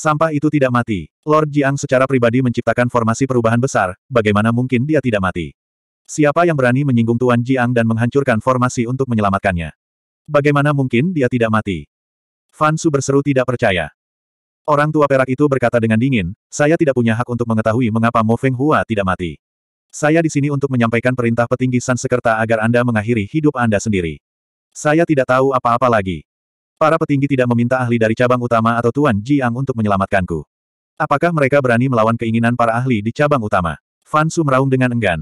Sampah itu tidak mati. Lord Jiang secara pribadi menciptakan formasi perubahan besar, bagaimana mungkin dia tidak mati? Siapa yang berani menyinggung Tuan Jiang dan menghancurkan formasi untuk menyelamatkannya? Bagaimana mungkin dia tidak mati? Fan Su berseru tidak percaya. Orang tua perak itu berkata dengan dingin, saya tidak punya hak untuk mengetahui mengapa Mo Feng Hua tidak mati. Saya di sini untuk menyampaikan perintah petinggi San Sekerta agar Anda mengakhiri hidup Anda sendiri. Saya tidak tahu apa-apa lagi. Para petinggi tidak meminta ahli dari cabang utama atau Tuan Jiang untuk menyelamatkanku. Apakah mereka berani melawan keinginan para ahli di cabang utama? Fan Su meraung dengan enggan.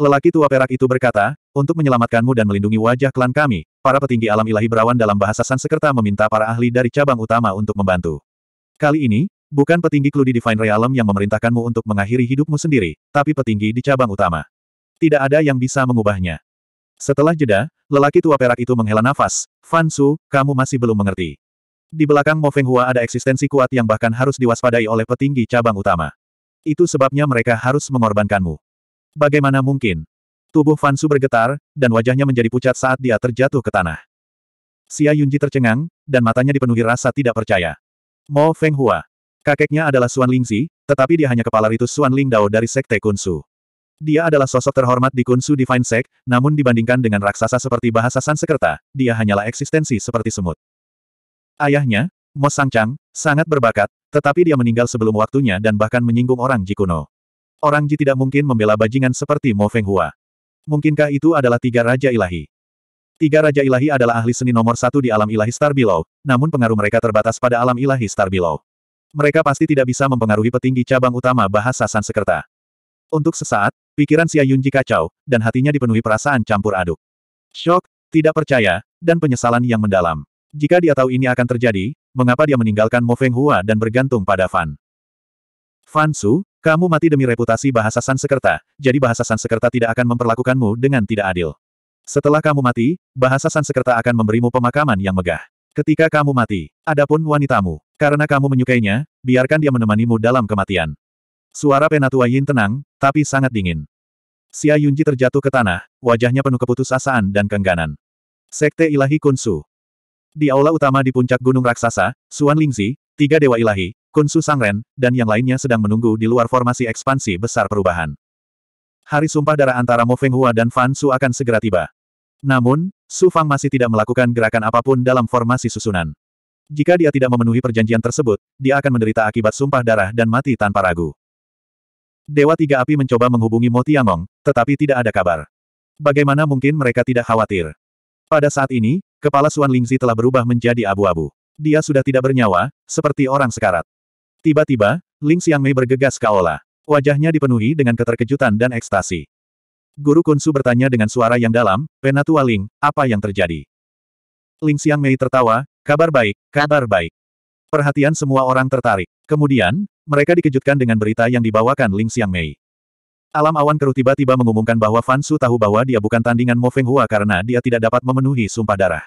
Lelaki tua perak itu berkata, untuk menyelamatkanmu dan melindungi wajah klan kami, para petinggi alam ilahi berawan dalam bahasa Sansekerta meminta para ahli dari cabang utama untuk membantu. Kali ini, bukan petinggi kludi di Divine Realm yang memerintahkanmu untuk mengakhiri hidupmu sendiri, tapi petinggi di cabang utama. Tidak ada yang bisa mengubahnya. Setelah jeda, lelaki tua perak itu menghela nafas. Fan Su, kamu masih belum mengerti. Di belakang Mo Feng Hua ada eksistensi kuat yang bahkan harus diwaspadai oleh petinggi cabang utama. Itu sebabnya mereka harus mengorbankanmu. Bagaimana mungkin? Tubuh Fan Su bergetar, dan wajahnya menjadi pucat saat dia terjatuh ke tanah. Xia Yunji tercengang, dan matanya dipenuhi rasa tidak percaya. Mo Feng Hua. Kakeknya adalah Suan Lingzi, tetapi dia hanya kepala ritus Suan Lingdao dari Sekte Kunsu. Dia adalah sosok terhormat di Kunsu Divine Sect, namun dibandingkan dengan raksasa seperti bahasa Sansekerta, dia hanyalah eksistensi seperti semut. Ayahnya, Mo Sangchang, sangat berbakat, tetapi dia meninggal sebelum waktunya dan bahkan menyinggung orang Ji kuno. Orang Ji tidak mungkin membela bajingan seperti Mo Feng Hua. Mungkinkah itu adalah tiga raja ilahi? Tiga raja ilahi adalah ahli seni nomor satu di alam ilahi Star Below, namun pengaruh mereka terbatas pada alam ilahi Star Below. Mereka pasti tidak bisa mempengaruhi petinggi cabang utama bahasa Sansekerta. Untuk sesaat, pikiran Xia Yunji kacau, dan hatinya dipenuhi perasaan campur aduk. Shock, tidak percaya, dan penyesalan yang mendalam. Jika dia tahu ini akan terjadi, mengapa dia meninggalkan Mo Feng Hua dan bergantung pada Fan? Fan Su, kamu mati demi reputasi bahasa Sansekerta, jadi bahasa Sansekerta tidak akan memperlakukanmu dengan tidak adil. Setelah kamu mati, bahasa Sansekerta akan memberimu pemakaman yang megah. Ketika kamu mati, adapun wanitamu, karena kamu menyukainya, biarkan dia menemanimu dalam kematian. Suara penatua Yin tenang, tapi sangat dingin. Xia Yunji terjatuh ke tanah, wajahnya penuh keputusasaan dan kengganan. Sekte Ilahi Kunsu Di aula utama di puncak gunung raksasa, Suan Lingzi, tiga dewa ilahi, Kunsu Sangren, dan yang lainnya sedang menunggu di luar formasi ekspansi besar perubahan. Hari sumpah darah antara Mo Feng Hua dan Fan Su akan segera tiba. Namun, Su Fang masih tidak melakukan gerakan apapun dalam formasi susunan. Jika dia tidak memenuhi perjanjian tersebut, dia akan menderita akibat sumpah darah dan mati tanpa ragu. Dewa Tiga Api mencoba menghubungi Mo Tiangong, tetapi tidak ada kabar. Bagaimana mungkin mereka tidak khawatir? Pada saat ini, kepala Suan Lingzi telah berubah menjadi abu-abu. Dia sudah tidak bernyawa, seperti orang sekarat. Tiba-tiba, Ling Xiang Mei bergegas ke Ola. Wajahnya dipenuhi dengan keterkejutan dan ekstasi. Guru Kunsu bertanya dengan suara yang dalam, Penatua Ling, apa yang terjadi? Ling Xiang Mei tertawa, kabar baik, kabar baik. Perhatian semua orang tertarik. Kemudian, mereka dikejutkan dengan berita yang dibawakan Ling Xiang Mei. Alam awan keruh tiba-tiba mengumumkan bahwa Fan Su tahu bahwa dia bukan tandingan Mo Feng Hua karena dia tidak dapat memenuhi sumpah darah.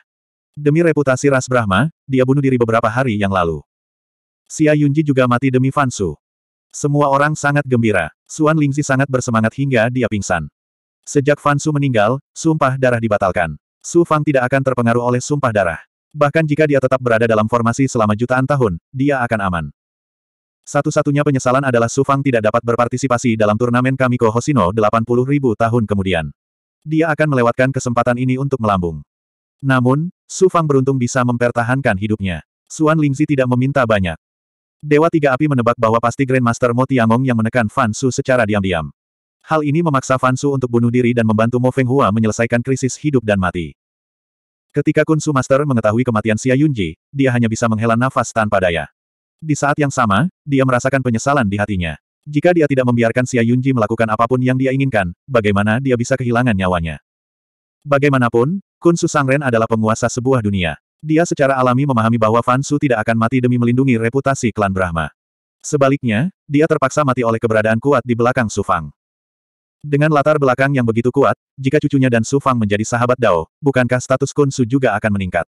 Demi reputasi ras Brahma, dia bunuh diri beberapa hari yang lalu. Xia Yunji juga mati demi Fan Su. Semua orang sangat gembira. Suan Lingzi sangat bersemangat hingga dia pingsan. Sejak Fan Su meninggal, sumpah darah dibatalkan. Su Fang tidak akan terpengaruh oleh sumpah darah. Bahkan jika dia tetap berada dalam formasi selama jutaan tahun, dia akan aman. Satu-satunya penyesalan adalah Su Fang tidak dapat berpartisipasi dalam turnamen Kamiko Hoshino 80 ribu tahun kemudian. Dia akan melewatkan kesempatan ini untuk melambung. Namun, Su Fang beruntung bisa mempertahankan hidupnya. Suan Lingzi tidak meminta banyak. Dewa Tiga Api menebak bahwa pasti Grandmaster Mo Tiangong yang menekan Fan Su secara diam-diam. Hal ini memaksa Fan Su untuk bunuh diri dan membantu Mo Feng Hua menyelesaikan krisis hidup dan mati. Ketika Kun Su Master mengetahui kematian Xia Yunji, dia hanya bisa menghela nafas tanpa daya. Di saat yang sama, dia merasakan penyesalan di hatinya. Jika dia tidak membiarkan Xia Yunji melakukan apapun yang dia inginkan, bagaimana dia bisa kehilangan nyawanya? Bagaimanapun, Kun Su Sangren adalah penguasa sebuah dunia. Dia secara alami memahami bahwa Fan Su tidak akan mati demi melindungi reputasi klan Brahma. Sebaliknya, dia terpaksa mati oleh keberadaan kuat di belakang Su Fang. Dengan latar belakang yang begitu kuat, jika cucunya dan Su Fang menjadi sahabat Dao, bukankah status Kun Su juga akan meningkat?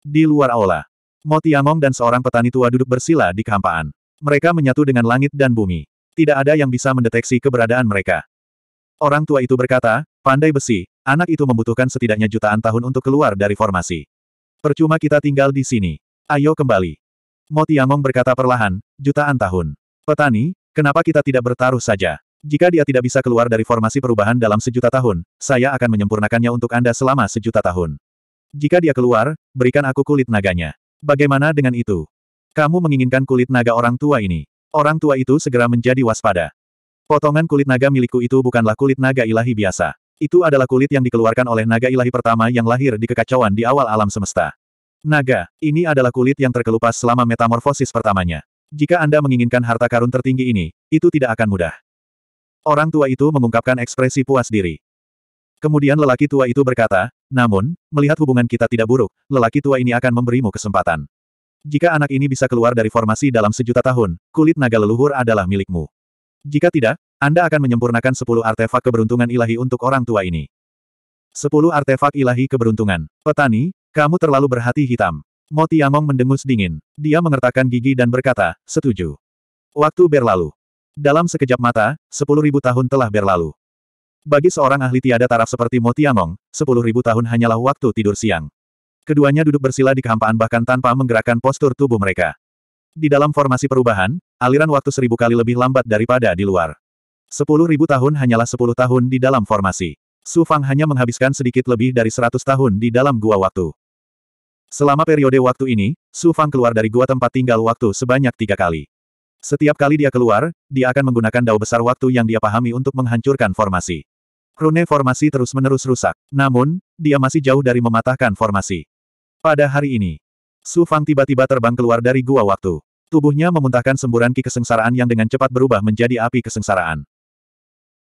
Di luar aula, Mo Tiamong dan seorang petani tua duduk bersila di kehampaan. Mereka menyatu dengan langit dan bumi. Tidak ada yang bisa mendeteksi keberadaan mereka. Orang tua itu berkata, pandai besi, anak itu membutuhkan setidaknya jutaan tahun untuk keluar dari formasi. Percuma kita tinggal di sini. Ayo kembali. Mo Tiamong berkata perlahan, jutaan tahun. Petani, kenapa kita tidak bertaruh saja? Jika dia tidak bisa keluar dari formasi perubahan dalam sejuta tahun, saya akan menyempurnakannya untuk Anda selama sejuta tahun. Jika dia keluar, berikan aku kulit naganya. Bagaimana dengan itu? Kamu menginginkan kulit naga orang tua ini. Orang tua itu segera menjadi waspada. Potongan kulit naga milikku itu bukanlah kulit naga ilahi biasa. Itu adalah kulit yang dikeluarkan oleh naga ilahi pertama yang lahir di kekacauan di awal alam semesta. Naga, ini adalah kulit yang terkelupas selama metamorfosis pertamanya. Jika Anda menginginkan harta karun tertinggi ini, itu tidak akan mudah. Orang tua itu mengungkapkan ekspresi puas diri. Kemudian lelaki tua itu berkata, namun, melihat hubungan kita tidak buruk, lelaki tua ini akan memberimu kesempatan. Jika anak ini bisa keluar dari formasi dalam sejuta tahun, kulit naga leluhur adalah milikmu. Jika tidak, Anda akan menyempurnakan sepuluh artefak keberuntungan ilahi untuk orang tua ini. Sepuluh artefak ilahi keberuntungan. Petani, kamu terlalu berhati hitam. Moti Among mendengus dingin. Dia mengertakkan gigi dan berkata, setuju. Waktu berlalu. Dalam sekejap mata, sepuluh ribu tahun telah berlalu. Bagi seorang ahli tiada taraf seperti Mo Tianong, sepuluh ribu tahun hanyalah waktu tidur siang. Keduanya duduk bersila di kehampaan bahkan tanpa menggerakkan postur tubuh mereka. Di dalam formasi perubahan, aliran waktu seribu kali lebih lambat daripada di luar. Sepuluh ribu tahun hanyalah sepuluh tahun di dalam formasi. Su Fang hanya menghabiskan sedikit lebih dari seratus tahun di dalam gua waktu. Selama periode waktu ini, Su Fang keluar dari gua tempat tinggal waktu sebanyak tiga kali. Setiap kali dia keluar, dia akan menggunakan dao besar waktu yang dia pahami untuk menghancurkan formasi. Rune formasi terus-menerus rusak. Namun, dia masih jauh dari mematahkan formasi. Pada hari ini, Su Fang tiba-tiba terbang keluar dari gua waktu. Tubuhnya memuntahkan semburan ki kesengsaraan yang dengan cepat berubah menjadi api kesengsaraan.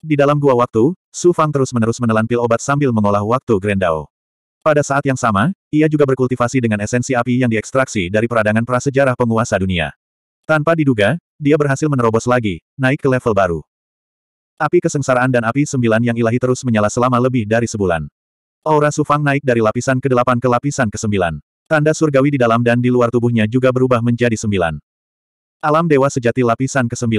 Di dalam gua waktu, Su Fang terus-menerus menelan pil obat sambil mengolah waktu Grendao. Pada saat yang sama, ia juga berkultivasi dengan esensi api yang diekstraksi dari peradangan prasejarah penguasa dunia. Tanpa diduga, dia berhasil menerobos lagi, naik ke level baru. Api kesengsaraan dan api sembilan yang ilahi terus menyala selama lebih dari sebulan. Aura Sufang naik dari lapisan ke-8 ke lapisan ke-9. Tanda surgawi di dalam dan di luar tubuhnya juga berubah menjadi sembilan. Alam dewa sejati lapisan ke-9.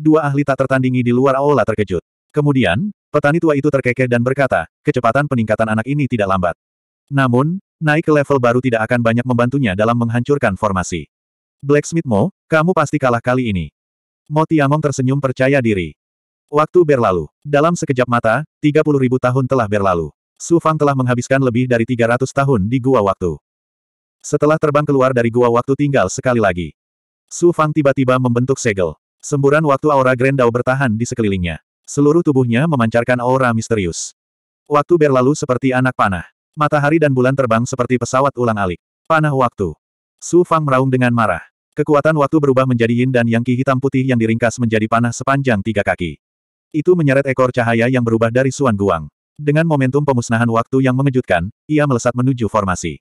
Dua ahli tak tertandingi di luar aula terkejut. Kemudian, petani tua itu terkekeh dan berkata, kecepatan peningkatan anak ini tidak lambat. Namun, naik ke level baru tidak akan banyak membantunya dalam menghancurkan formasi. Blacksmith Mo, kamu pasti kalah kali ini. Mo Tiamong tersenyum percaya diri. Waktu berlalu. Dalam sekejap mata, 30 ribu tahun telah berlalu. Su Fang telah menghabiskan lebih dari 300 tahun di gua waktu. Setelah terbang keluar dari gua waktu tinggal sekali lagi. Su Fang tiba-tiba membentuk segel. Semburan waktu aura Grendau bertahan di sekelilingnya. Seluruh tubuhnya memancarkan aura misterius. Waktu berlalu seperti anak panah. Matahari dan bulan terbang seperti pesawat ulang-alik. Panah waktu. Su Fang meraung dengan marah. Kekuatan waktu berubah menjadi yin dan yang ki hitam putih yang diringkas menjadi panah sepanjang tiga kaki. Itu menyeret ekor cahaya yang berubah dari Suan Guang. Dengan momentum pemusnahan waktu yang mengejutkan, ia melesat menuju formasi.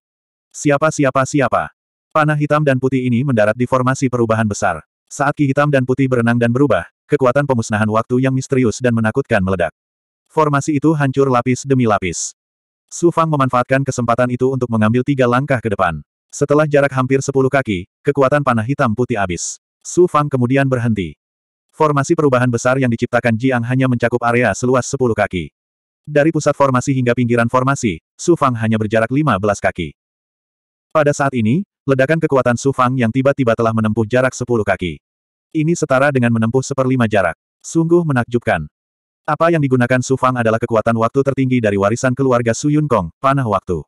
Siapa siapa siapa. Panah hitam dan putih ini mendarat di formasi perubahan besar. Saat ki hitam dan putih berenang dan berubah, kekuatan pemusnahan waktu yang misterius dan menakutkan meledak. Formasi itu hancur lapis demi lapis. Su Fang memanfaatkan kesempatan itu untuk mengambil tiga langkah ke depan. Setelah jarak hampir 10 kaki, kekuatan panah hitam putih abis. Su Fang kemudian berhenti. Formasi perubahan besar yang diciptakan Jiang hanya mencakup area seluas 10 kaki. Dari pusat formasi hingga pinggiran formasi, Su Fang hanya berjarak 15 kaki. Pada saat ini, ledakan kekuatan Su Fang yang tiba-tiba telah menempuh jarak 10 kaki. Ini setara dengan menempuh seperlima jarak. Sungguh menakjubkan. Apa yang digunakan Su Fang adalah kekuatan waktu tertinggi dari warisan keluarga Su Yun Kong, panah waktu.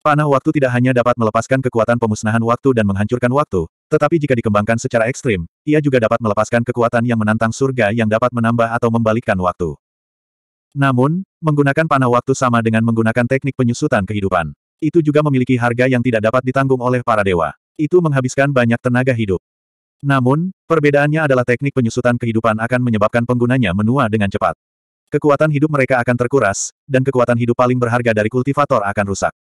Panah waktu tidak hanya dapat melepaskan kekuatan pemusnahan waktu dan menghancurkan waktu, tetapi jika dikembangkan secara ekstrim, ia juga dapat melepaskan kekuatan yang menantang surga yang dapat menambah atau membalikkan waktu. Namun, menggunakan panah waktu sama dengan menggunakan teknik penyusutan kehidupan. Itu juga memiliki harga yang tidak dapat ditanggung oleh para dewa. Itu menghabiskan banyak tenaga hidup. Namun, perbedaannya adalah teknik penyusutan kehidupan akan menyebabkan penggunanya menua dengan cepat. Kekuatan hidup mereka akan terkuras, dan kekuatan hidup paling berharga dari kultivator akan rusak.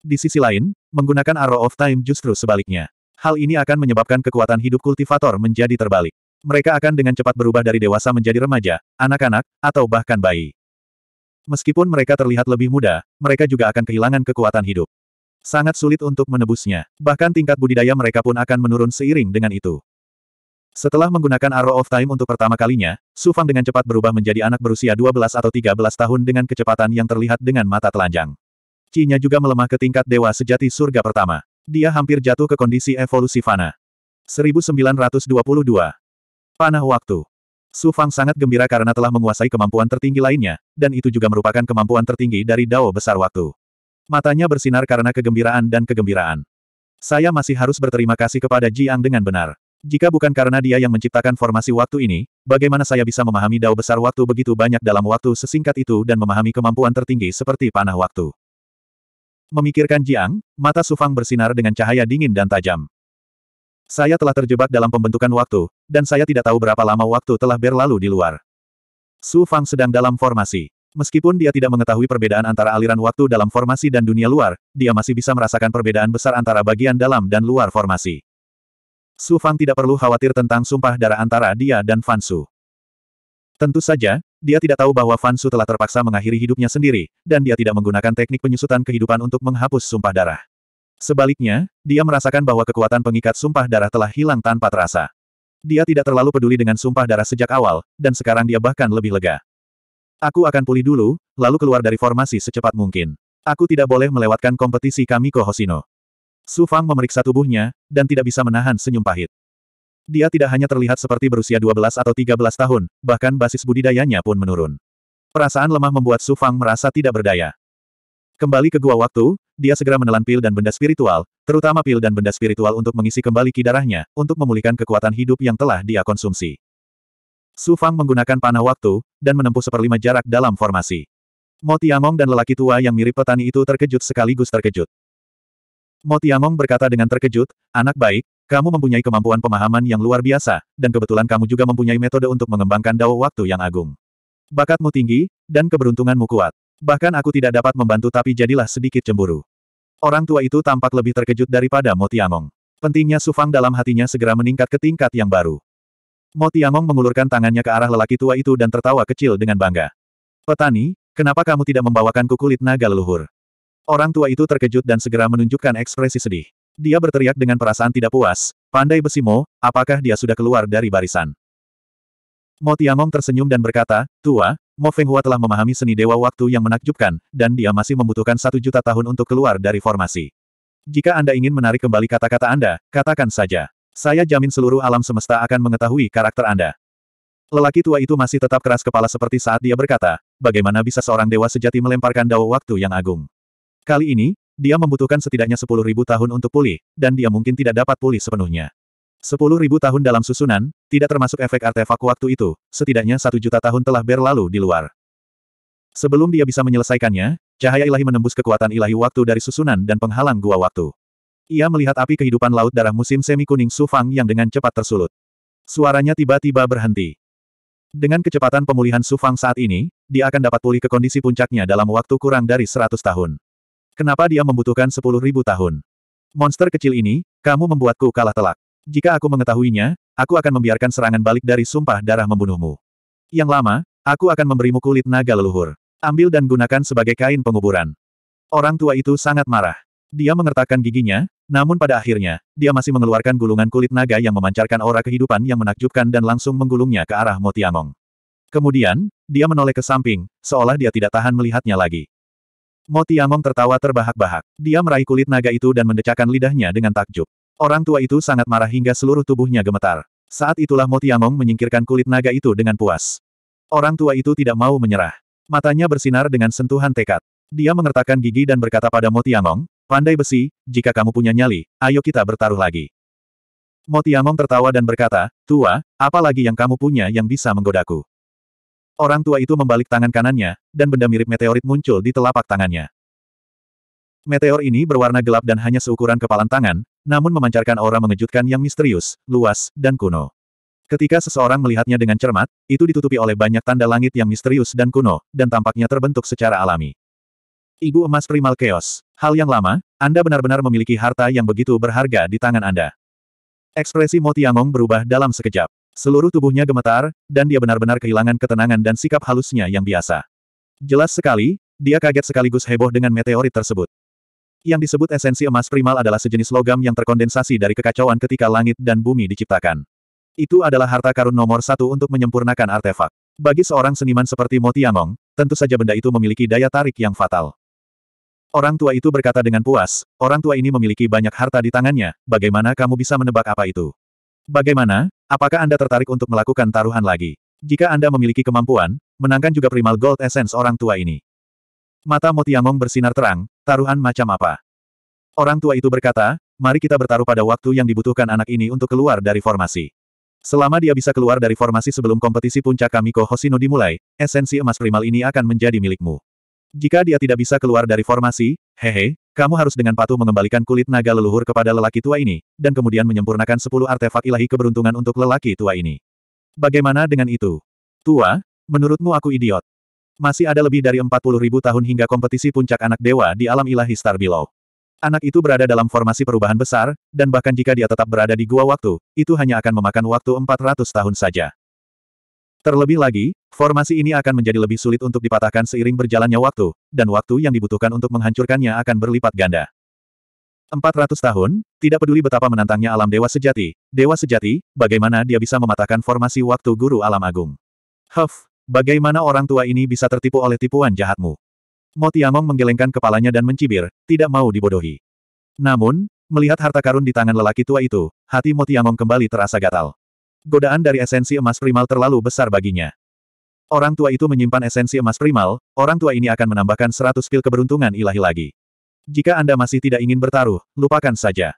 Di sisi lain, menggunakan Arrow of Time justru sebaliknya. Hal ini akan menyebabkan kekuatan hidup kultivator menjadi terbalik. Mereka akan dengan cepat berubah dari dewasa menjadi remaja, anak-anak, atau bahkan bayi. Meskipun mereka terlihat lebih muda, mereka juga akan kehilangan kekuatan hidup. Sangat sulit untuk menebusnya, bahkan tingkat budidaya mereka pun akan menurun seiring dengan itu. Setelah menggunakan Arrow of Time untuk pertama kalinya, Sufang dengan cepat berubah menjadi anak berusia 12 atau 13 tahun dengan kecepatan yang terlihat dengan mata telanjang. Cinya juga melemah ke tingkat dewa sejati surga pertama. Dia hampir jatuh ke kondisi evolusi fana. 1922. Panah waktu. Su Fang sangat gembira karena telah menguasai kemampuan tertinggi lainnya, dan itu juga merupakan kemampuan tertinggi dari Dao Besar Waktu. Matanya bersinar karena kegembiraan dan kegembiraan. Saya masih harus berterima kasih kepada Jiang dengan benar. Jika bukan karena dia yang menciptakan formasi waktu ini, bagaimana saya bisa memahami Dao Besar Waktu begitu banyak dalam waktu sesingkat itu dan memahami kemampuan tertinggi seperti panah waktu. Memikirkan Jiang, mata Sufang bersinar dengan cahaya dingin dan tajam. Saya telah terjebak dalam pembentukan waktu, dan saya tidak tahu berapa lama waktu telah berlalu di luar. Su Fang sedang dalam formasi. Meskipun dia tidak mengetahui perbedaan antara aliran waktu dalam formasi dan dunia luar, dia masih bisa merasakan perbedaan besar antara bagian dalam dan luar formasi. Su Fang tidak perlu khawatir tentang sumpah darah antara dia dan Fan Su. Tentu saja, dia tidak tahu bahwa Fansu telah terpaksa mengakhiri hidupnya sendiri, dan dia tidak menggunakan teknik penyusutan kehidupan untuk menghapus sumpah darah. Sebaliknya, dia merasakan bahwa kekuatan pengikat sumpah darah telah hilang tanpa terasa. Dia tidak terlalu peduli dengan sumpah darah sejak awal, dan sekarang dia bahkan lebih lega. Aku akan pulih dulu, lalu keluar dari formasi secepat mungkin. Aku tidak boleh melewatkan kompetisi Kamiko Hosino. Su Fang memeriksa tubuhnya, dan tidak bisa menahan senyum pahit. Dia tidak hanya terlihat seperti berusia 12 atau 13 tahun, bahkan basis budidayanya pun menurun. Perasaan lemah membuat Su Fang merasa tidak berdaya. Kembali ke gua waktu, dia segera menelan pil dan benda spiritual, terutama pil dan benda spiritual untuk mengisi kembali ki darahnya, untuk memulihkan kekuatan hidup yang telah dia konsumsi. Su Fang menggunakan panah waktu, dan menempuh seperlima jarak dalam formasi. Mo Among dan lelaki tua yang mirip petani itu terkejut sekaligus terkejut. Mo Among berkata dengan terkejut, anak baik, kamu mempunyai kemampuan pemahaman yang luar biasa, dan kebetulan kamu juga mempunyai metode untuk mengembangkan dao waktu yang agung. Bakatmu tinggi, dan keberuntunganmu kuat. Bahkan aku tidak dapat membantu tapi jadilah sedikit cemburu. Orang tua itu tampak lebih terkejut daripada Motiamong. Pentingnya Sufang dalam hatinya segera meningkat ke tingkat yang baru. Motiamong mengulurkan tangannya ke arah lelaki tua itu dan tertawa kecil dengan bangga. Petani, kenapa kamu tidak membawakanku kulit naga leluhur? Orang tua itu terkejut dan segera menunjukkan ekspresi sedih. Dia berteriak dengan perasaan tidak puas, Pandai Besimo, apakah dia sudah keluar dari barisan? Mo Tiamong tersenyum dan berkata, Tua, Mo Fenghua telah memahami seni dewa waktu yang menakjubkan, dan dia masih membutuhkan satu juta tahun untuk keluar dari formasi. Jika Anda ingin menarik kembali kata-kata Anda, katakan saja. Saya jamin seluruh alam semesta akan mengetahui karakter Anda. Lelaki tua itu masih tetap keras kepala seperti saat dia berkata, bagaimana bisa seorang dewa sejati melemparkan dawa waktu yang agung. Kali ini, dia membutuhkan setidaknya sepuluh ribu tahun untuk pulih, dan dia mungkin tidak dapat pulih sepenuhnya. Sepuluh ribu tahun dalam susunan, tidak termasuk efek artefak waktu itu, setidaknya satu juta tahun telah berlalu di luar. Sebelum dia bisa menyelesaikannya, cahaya ilahi menembus kekuatan ilahi waktu dari susunan dan penghalang gua waktu. Ia melihat api kehidupan laut darah musim semi kuning Sufang yang dengan cepat tersulut. Suaranya tiba-tiba berhenti. Dengan kecepatan pemulihan Sufang saat ini, dia akan dapat pulih ke kondisi puncaknya dalam waktu kurang dari seratus tahun. Kenapa dia membutuhkan sepuluh ribu tahun? Monster kecil ini, kamu membuatku kalah telak. Jika aku mengetahuinya, aku akan membiarkan serangan balik dari sumpah darah membunuhmu. Yang lama, aku akan memberimu kulit naga leluhur. Ambil dan gunakan sebagai kain penguburan. Orang tua itu sangat marah. Dia mengertakkan giginya, namun pada akhirnya, dia masih mengeluarkan gulungan kulit naga yang memancarkan aura kehidupan yang menakjubkan dan langsung menggulungnya ke arah Motiangong. Kemudian, dia menoleh ke samping, seolah dia tidak tahan melihatnya lagi. Mo Tiamong tertawa terbahak-bahak. Dia meraih kulit naga itu dan mendecakkan lidahnya dengan takjub. Orang tua itu sangat marah hingga seluruh tubuhnya gemetar. Saat itulah Mo Tiamong menyingkirkan kulit naga itu dengan puas. Orang tua itu tidak mau menyerah. Matanya bersinar dengan sentuhan tekad. Dia mengertakkan gigi dan berkata pada Mo Tiamong, Pandai besi, jika kamu punya nyali, ayo kita bertaruh lagi. Mo Tiamong tertawa dan berkata, Tua, apa lagi yang kamu punya yang bisa menggodaku? Orang tua itu membalik tangan kanannya, dan benda mirip meteorit muncul di telapak tangannya. Meteor ini berwarna gelap dan hanya seukuran kepalan tangan, namun memancarkan aura mengejutkan yang misterius, luas, dan kuno. Ketika seseorang melihatnya dengan cermat, itu ditutupi oleh banyak tanda langit yang misterius dan kuno, dan tampaknya terbentuk secara alami. Ibu emas primal chaos. Hal yang lama, Anda benar-benar memiliki harta yang begitu berharga di tangan Anda. Ekspresi Motiangong berubah dalam sekejap. Seluruh tubuhnya gemetar, dan dia benar-benar kehilangan ketenangan dan sikap halusnya yang biasa. Jelas sekali, dia kaget sekaligus heboh dengan meteorit tersebut. Yang disebut esensi emas primal adalah sejenis logam yang terkondensasi dari kekacauan ketika langit dan bumi diciptakan. Itu adalah harta karun nomor satu untuk menyempurnakan artefak. Bagi seorang seniman seperti Motiangong, tentu saja benda itu memiliki daya tarik yang fatal. Orang tua itu berkata dengan puas, orang tua ini memiliki banyak harta di tangannya, bagaimana kamu bisa menebak apa itu? Bagaimana, Apakah Anda tertarik untuk melakukan taruhan lagi? Jika Anda memiliki kemampuan, menangkan juga primal gold essence orang tua ini. Mata Motiangong bersinar terang, taruhan macam apa? Orang tua itu berkata, mari kita bertaruh pada waktu yang dibutuhkan anak ini untuk keluar dari formasi. Selama dia bisa keluar dari formasi sebelum kompetisi puncak Kamiko Hoshino dimulai, esensi emas primal ini akan menjadi milikmu. Jika dia tidak bisa keluar dari formasi, hehe, kamu harus dengan patuh mengembalikan kulit naga leluhur kepada lelaki tua ini, dan kemudian menyempurnakan sepuluh artefak ilahi keberuntungan untuk lelaki tua ini. Bagaimana dengan itu? Tua, menurutmu aku idiot. Masih ada lebih dari empat puluh ribu tahun hingga kompetisi puncak anak dewa di alam ilahi Star Below. Anak itu berada dalam formasi perubahan besar, dan bahkan jika dia tetap berada di gua waktu, itu hanya akan memakan waktu empat ratus tahun saja. Terlebih lagi, Formasi ini akan menjadi lebih sulit untuk dipatahkan seiring berjalannya waktu, dan waktu yang dibutuhkan untuk menghancurkannya akan berlipat ganda. 400 tahun, tidak peduli betapa menantangnya alam dewa sejati, dewa sejati, bagaimana dia bisa mematahkan formasi waktu guru alam agung. Huff, bagaimana orang tua ini bisa tertipu oleh tipuan jahatmu? Motiamong menggelengkan kepalanya dan mencibir, tidak mau dibodohi. Namun, melihat harta karun di tangan lelaki tua itu, hati Motiamong kembali terasa gatal. Godaan dari esensi emas primal terlalu besar baginya. Orang tua itu menyimpan esensi emas primal, orang tua ini akan menambahkan 100 pil keberuntungan ilahi lagi. Jika Anda masih tidak ingin bertaruh, lupakan saja.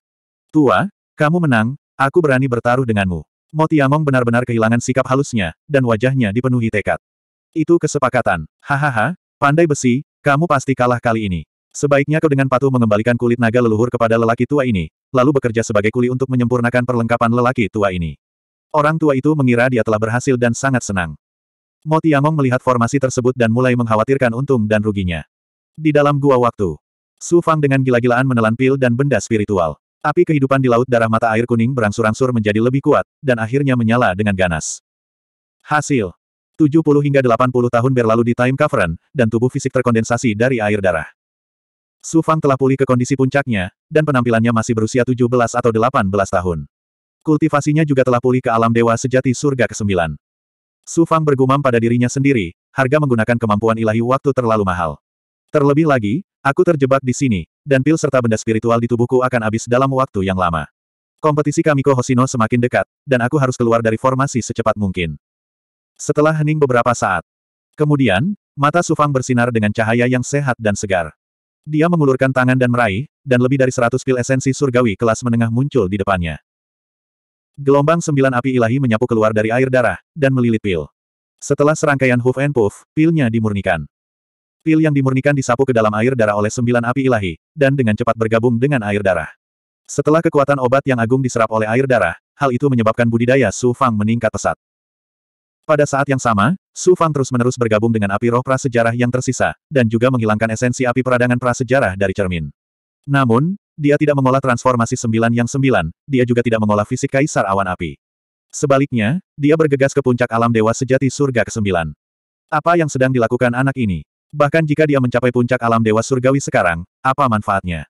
Tua, kamu menang, aku berani bertaruh denganmu. Motiamong benar-benar kehilangan sikap halusnya, dan wajahnya dipenuhi tekad. Itu kesepakatan. Hahaha, pandai besi, kamu pasti kalah kali ini. Sebaiknya kau dengan patuh mengembalikan kulit naga leluhur kepada lelaki tua ini, lalu bekerja sebagai kuli untuk menyempurnakan perlengkapan lelaki tua ini. Orang tua itu mengira dia telah berhasil dan sangat senang. Mo Tiangong melihat formasi tersebut dan mulai mengkhawatirkan untung dan ruginya. Di dalam gua waktu, Su Fang dengan gila-gilaan menelan pil dan benda spiritual. Api kehidupan di laut darah mata air kuning berangsur-angsur menjadi lebih kuat, dan akhirnya menyala dengan ganas. Hasil. 70 hingga 80 tahun berlalu di Time Cavern, dan tubuh fisik terkondensasi dari air darah. Su Fang telah pulih ke kondisi puncaknya, dan penampilannya masih berusia 17 atau 18 tahun. Kultivasinya juga telah pulih ke alam dewa sejati surga ke-9. Su Fang bergumam pada dirinya sendiri, harga menggunakan kemampuan ilahi waktu terlalu mahal. Terlebih lagi, aku terjebak di sini, dan pil serta benda spiritual di tubuhku akan habis dalam waktu yang lama. Kompetisi Kamiko Hosino semakin dekat, dan aku harus keluar dari formasi secepat mungkin. Setelah hening beberapa saat. Kemudian, mata Sufang bersinar dengan cahaya yang sehat dan segar. Dia mengulurkan tangan dan meraih, dan lebih dari seratus pil esensi surgawi kelas menengah muncul di depannya. Gelombang sembilan api ilahi menyapu keluar dari air darah, dan melilit pil. Setelah serangkaian hoof and puff, pilnya dimurnikan. Pil yang dimurnikan disapu ke dalam air darah oleh sembilan api ilahi, dan dengan cepat bergabung dengan air darah. Setelah kekuatan obat yang agung diserap oleh air darah, hal itu menyebabkan budidaya Su Fang meningkat pesat. Pada saat yang sama, Su Fang terus-menerus bergabung dengan api roh prasejarah yang tersisa, dan juga menghilangkan esensi api peradangan prasejarah dari cermin. Namun, dia tidak mengolah transformasi sembilan yang sembilan, dia juga tidak mengolah fisik Kaisar Awan Api. Sebaliknya, dia bergegas ke puncak alam dewa sejati surga Kesembilan. Apa yang sedang dilakukan anak ini? Bahkan jika dia mencapai puncak alam dewa surgawi sekarang, apa manfaatnya?